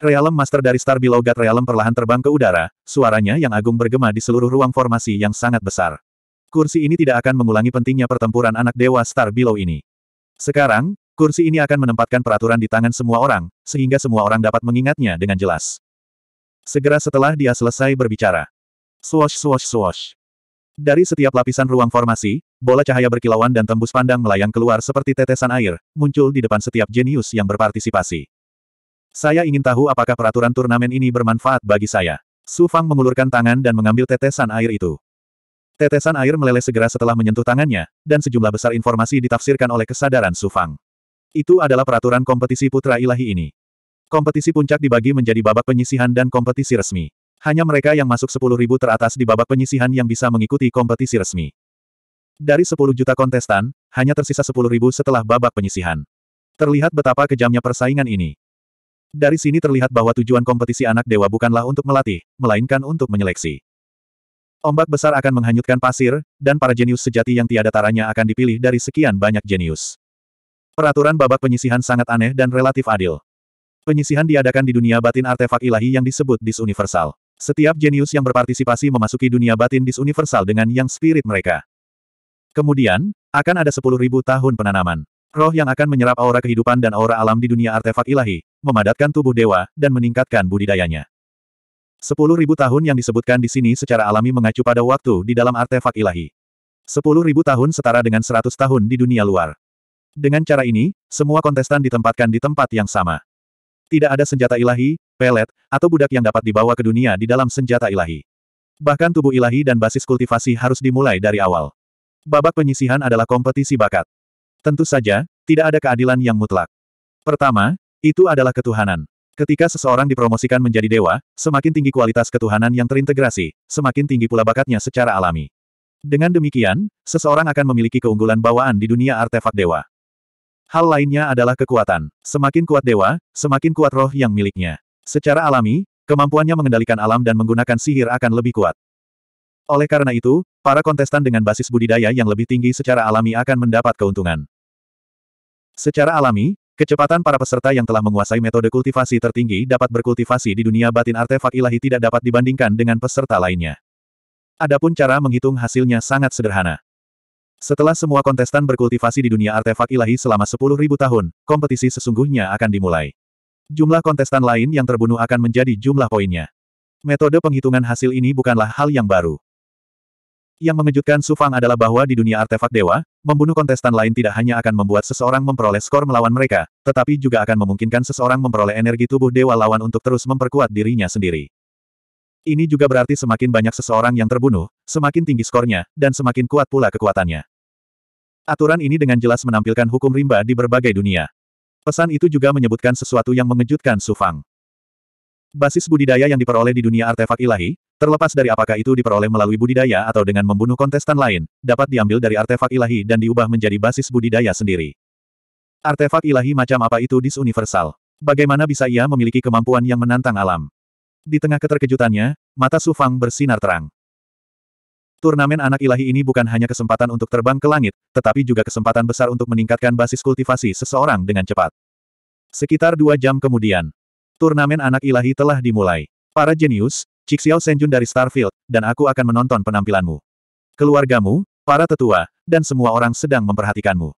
Realem Master dari Star Below God Realem perlahan terbang ke udara, suaranya yang agung bergema di seluruh ruang formasi yang sangat besar. Kursi ini tidak akan mengulangi pentingnya pertempuran anak Dewa Star Below ini. Sekarang, kursi ini akan menempatkan peraturan di tangan semua orang, sehingga semua orang dapat mengingatnya dengan jelas. Segera setelah dia selesai berbicara. Swash swash swash. Dari setiap lapisan ruang formasi, bola cahaya berkilauan dan tembus pandang melayang keluar seperti tetesan air, muncul di depan setiap jenius yang berpartisipasi. Saya ingin tahu apakah peraturan turnamen ini bermanfaat bagi saya. Su Fang mengulurkan tangan dan mengambil tetesan air itu. Tetesan air meleleh segera setelah menyentuh tangannya, dan sejumlah besar informasi ditafsirkan oleh kesadaran Su Fang. Itu adalah peraturan kompetisi putra ilahi ini. Kompetisi puncak dibagi menjadi babak penyisihan dan kompetisi resmi. Hanya mereka yang masuk 10.000 teratas di babak penyisihan yang bisa mengikuti kompetisi resmi. Dari 10 juta kontestan, hanya tersisa 10.000 setelah babak penyisihan. Terlihat betapa kejamnya persaingan ini. Dari sini terlihat bahwa tujuan kompetisi anak dewa bukanlah untuk melatih, melainkan untuk menyeleksi. Ombak besar akan menghanyutkan pasir, dan para jenius sejati yang tiada taranya akan dipilih dari sekian banyak jenius. Peraturan babak penyisihan sangat aneh dan relatif adil. Penyisihan diadakan di dunia batin artefak ilahi yang disebut disuniversal. Setiap jenius yang berpartisipasi memasuki dunia batin disuniversal dengan yang spirit mereka. Kemudian, akan ada 10.000 tahun penanaman. Roh yang akan menyerap aura kehidupan dan aura alam di dunia artefak ilahi, memadatkan tubuh dewa, dan meningkatkan budidayanya. 10.000 tahun yang disebutkan di sini secara alami mengacu pada waktu di dalam artefak ilahi. 10.000 tahun setara dengan 100 tahun di dunia luar. Dengan cara ini, semua kontestan ditempatkan di tempat yang sama. Tidak ada senjata ilahi, pelet, atau budak yang dapat dibawa ke dunia di dalam senjata ilahi. Bahkan tubuh ilahi dan basis kultivasi harus dimulai dari awal. Babak penyisihan adalah kompetisi bakat. Tentu saja, tidak ada keadilan yang mutlak. Pertama, itu adalah ketuhanan. Ketika seseorang dipromosikan menjadi dewa, semakin tinggi kualitas ketuhanan yang terintegrasi, semakin tinggi pula bakatnya secara alami. Dengan demikian, seseorang akan memiliki keunggulan bawaan di dunia artefak dewa. Hal lainnya adalah kekuatan. Semakin kuat dewa, semakin kuat roh yang miliknya. Secara alami, kemampuannya mengendalikan alam dan menggunakan sihir akan lebih kuat. Oleh karena itu, para kontestan dengan basis budidaya yang lebih tinggi secara alami akan mendapat keuntungan. Secara alami, kecepatan para peserta yang telah menguasai metode kultivasi tertinggi dapat berkultivasi di dunia batin artefak ilahi tidak dapat dibandingkan dengan peserta lainnya. Adapun cara menghitung hasilnya sangat sederhana. Setelah semua kontestan berkultivasi di dunia artefak ilahi selama 10.000 tahun, kompetisi sesungguhnya akan dimulai. Jumlah kontestan lain yang terbunuh akan menjadi jumlah poinnya. Metode penghitungan hasil ini bukanlah hal yang baru. Yang mengejutkan Sufang adalah bahwa di dunia artefak dewa, membunuh kontestan lain tidak hanya akan membuat seseorang memperoleh skor melawan mereka, tetapi juga akan memungkinkan seseorang memperoleh energi tubuh dewa lawan untuk terus memperkuat dirinya sendiri. Ini juga berarti semakin banyak seseorang yang terbunuh, semakin tinggi skornya, dan semakin kuat pula kekuatannya. Aturan ini dengan jelas menampilkan hukum rimba di berbagai dunia. Pesan itu juga menyebutkan sesuatu yang mengejutkan Sufang. Basis budidaya yang diperoleh di dunia artefak ilahi, terlepas dari apakah itu diperoleh melalui budidaya atau dengan membunuh kontestan lain, dapat diambil dari artefak ilahi dan diubah menjadi basis budidaya sendiri. Artefak ilahi macam apa itu disuniversal? Bagaimana bisa ia memiliki kemampuan yang menantang alam? Di tengah keterkejutannya, mata Su Fang bersinar terang. Turnamen anak ilahi ini bukan hanya kesempatan untuk terbang ke langit, tetapi juga kesempatan besar untuk meningkatkan basis kultivasi seseorang dengan cepat. Sekitar dua jam kemudian, turnamen anak ilahi telah dimulai. Para jenius, Cixiao Senjun dari Starfield, dan aku akan menonton penampilanmu. Keluargamu, para tetua, dan semua orang sedang memperhatikanmu.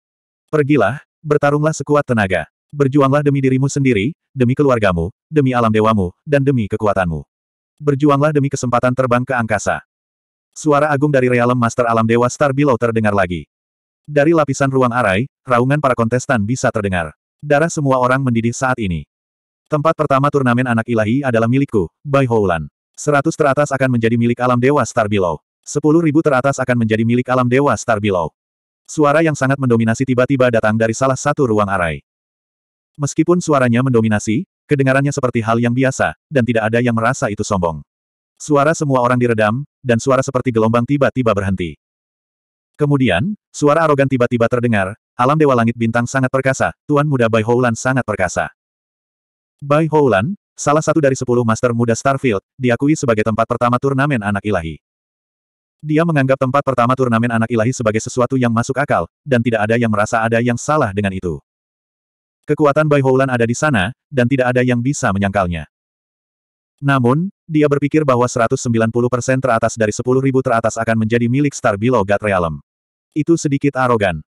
Pergilah, bertarunglah sekuat tenaga. Berjuanglah demi dirimu sendiri, demi keluargamu, demi alam dewamu, dan demi kekuatanmu. Berjuanglah demi kesempatan terbang ke angkasa. Suara agung dari realem master alam dewa Star Below terdengar lagi. Dari lapisan ruang arai, raungan para kontestan bisa terdengar. Darah semua orang mendidih saat ini. Tempat pertama turnamen anak ilahi adalah milikku, Bai Houlan. Seratus teratas akan menjadi milik alam dewa Star Below. Sepuluh ribu teratas akan menjadi milik alam dewa Star Below. Suara yang sangat mendominasi tiba-tiba datang dari salah satu ruang arai. Meskipun suaranya mendominasi, kedengarannya seperti hal yang biasa, dan tidak ada yang merasa itu sombong. Suara semua orang diredam, dan suara seperti gelombang tiba-tiba berhenti. Kemudian, suara arogan tiba-tiba terdengar, alam dewa langit bintang sangat perkasa, Tuan Muda Bai Houlan sangat perkasa. Bai Houlan, salah satu dari sepuluh master muda Starfield, diakui sebagai tempat pertama turnamen anak ilahi. Dia menganggap tempat pertama turnamen anak ilahi sebagai sesuatu yang masuk akal, dan tidak ada yang merasa ada yang salah dengan itu. Kekuatan Bai Houlan ada di sana, dan tidak ada yang bisa menyangkalnya. Namun, dia berpikir bahwa 190% teratas dari 10.000 teratas akan menjadi milik Star Below God Realm. Itu sedikit arogan.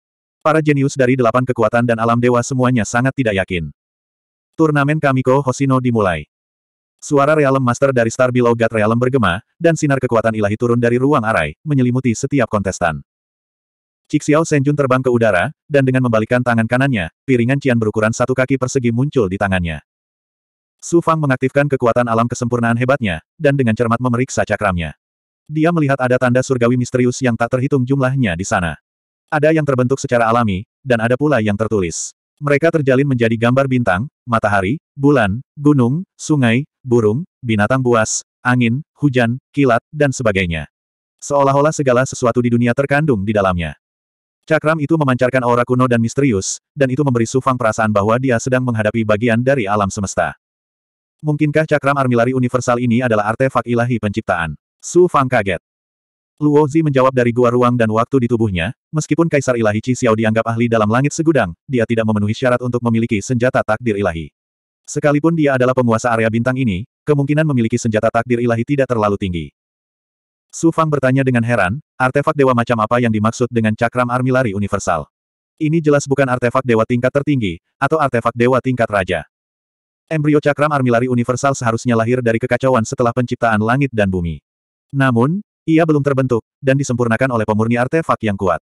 Para jenius dari delapan kekuatan dan alam dewa semuanya sangat tidak yakin. Turnamen Kamiko Hosino dimulai. Suara Realm Master dari Star Below God Realm bergema, dan sinar kekuatan ilahi turun dari ruang arai, menyelimuti setiap kontestan. Xiao Senjun terbang ke udara, dan dengan membalikkan tangan kanannya, piringan cian berukuran satu kaki persegi muncul di tangannya. Su Fang mengaktifkan kekuatan alam kesempurnaan hebatnya, dan dengan cermat memeriksa cakramnya. Dia melihat ada tanda surgawi misterius yang tak terhitung jumlahnya di sana. Ada yang terbentuk secara alami, dan ada pula yang tertulis. Mereka terjalin menjadi gambar bintang, matahari, bulan, gunung, sungai, burung, binatang buas, angin, hujan, kilat, dan sebagainya. Seolah-olah segala sesuatu di dunia terkandung di dalamnya. Cakram itu memancarkan aura kuno dan misterius, dan itu memberi Sufang perasaan bahwa dia sedang menghadapi bagian dari alam semesta. Mungkinkah cakram armilari universal ini adalah artefak ilahi penciptaan? Su Fang kaget. Luo Zi menjawab dari gua ruang dan waktu di tubuhnya, meskipun Kaisar Ilahi Qi Xiao dianggap ahli dalam langit segudang, dia tidak memenuhi syarat untuk memiliki senjata takdir ilahi. Sekalipun dia adalah penguasa area bintang ini, kemungkinan memiliki senjata takdir ilahi tidak terlalu tinggi. Su Fang bertanya dengan heran, artefak dewa macam apa yang dimaksud dengan cakram armilari universal? Ini jelas bukan artefak dewa tingkat tertinggi, atau artefak dewa tingkat raja. Embrio cakram armilari universal seharusnya lahir dari kekacauan setelah penciptaan langit dan bumi. Namun, ia belum terbentuk, dan disempurnakan oleh pemurni artefak yang kuat.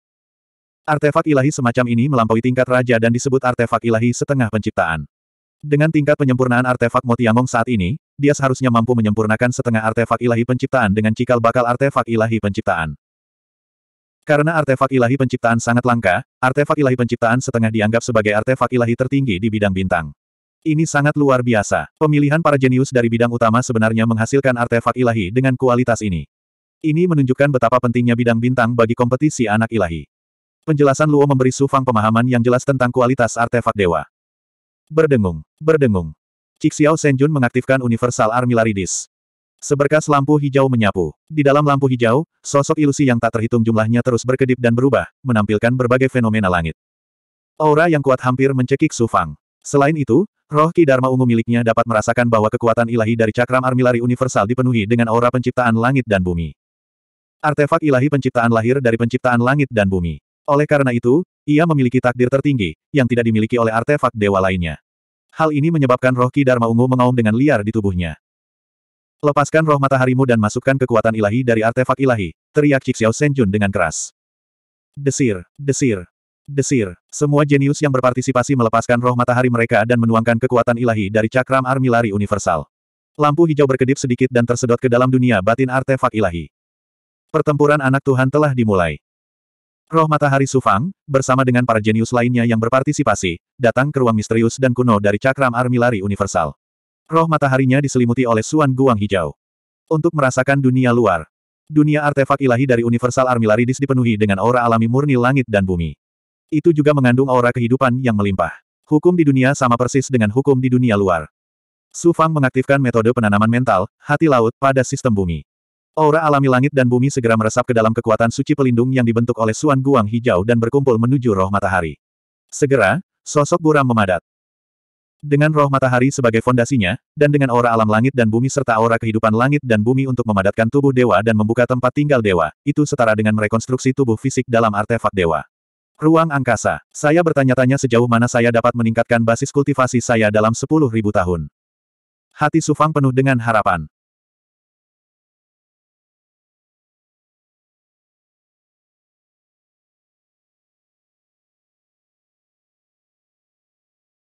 Artefak ilahi semacam ini melampaui tingkat raja dan disebut artefak ilahi setengah penciptaan. Dengan tingkat penyempurnaan artefak Motiangong saat ini, dia seharusnya mampu menyempurnakan setengah artefak ilahi penciptaan dengan cikal bakal artefak ilahi penciptaan. Karena artefak ilahi penciptaan sangat langka, artefak ilahi penciptaan setengah dianggap sebagai artefak ilahi tertinggi di bidang bintang. Ini sangat luar biasa. Pemilihan para jenius dari bidang utama sebenarnya menghasilkan artefak ilahi dengan kualitas ini. Ini menunjukkan betapa pentingnya bidang bintang bagi kompetisi anak ilahi. Penjelasan Luo memberi Sufang pemahaman yang jelas tentang kualitas artefak dewa. Berdengung, berdengung. Xiao Senjun mengaktifkan Universal Laridis. Seberkas lampu hijau menyapu. Di dalam lampu hijau, sosok ilusi yang tak terhitung jumlahnya terus berkedip dan berubah, menampilkan berbagai fenomena langit. Aura yang kuat hampir mencekik Su Fang. Selain itu, roh Ki Dharma ungu miliknya dapat merasakan bahwa kekuatan ilahi dari cakram armilari universal dipenuhi dengan aura penciptaan langit dan bumi. Artefak ilahi penciptaan lahir dari penciptaan langit dan bumi. Oleh karena itu, ia memiliki takdir tertinggi, yang tidak dimiliki oleh artefak dewa lainnya. Hal ini menyebabkan roh Ki Dharma Ungu mengaum dengan liar di tubuhnya. Lepaskan roh mataharimu dan masukkan kekuatan ilahi dari artefak ilahi, teriak Cixiao Senjun dengan keras. Desir, desir, desir. Semua jenius yang berpartisipasi melepaskan roh matahari mereka dan menuangkan kekuatan ilahi dari cakram Armilari universal. Lampu hijau berkedip sedikit dan tersedot ke dalam dunia batin artefak ilahi. Pertempuran anak Tuhan telah dimulai. Roh matahari Sufang, bersama dengan para jenius lainnya yang berpartisipasi, datang ke ruang misterius dan kuno dari cakram armilari universal. Roh mataharinya diselimuti oleh suan guang hijau. Untuk merasakan dunia luar. Dunia artefak ilahi dari universal armilaridis dipenuhi dengan aura alami murni langit dan bumi. Itu juga mengandung aura kehidupan yang melimpah. Hukum di dunia sama persis dengan hukum di dunia luar. Sufang mengaktifkan metode penanaman mental, hati laut, pada sistem bumi. Aura alami langit dan bumi segera meresap ke dalam kekuatan suci pelindung yang dibentuk oleh Suan Guang hijau dan berkumpul menuju roh matahari. Segera, sosok buram memadat. Dengan roh matahari sebagai fondasinya, dan dengan aura alam langit dan bumi serta aura kehidupan langit dan bumi untuk memadatkan tubuh dewa dan membuka tempat tinggal dewa, itu setara dengan merekonstruksi tubuh fisik dalam artefak dewa. Ruang angkasa. Saya bertanya-tanya sejauh mana saya dapat meningkatkan basis kultivasi saya dalam 10.000 tahun. Hati Sufang penuh dengan harapan.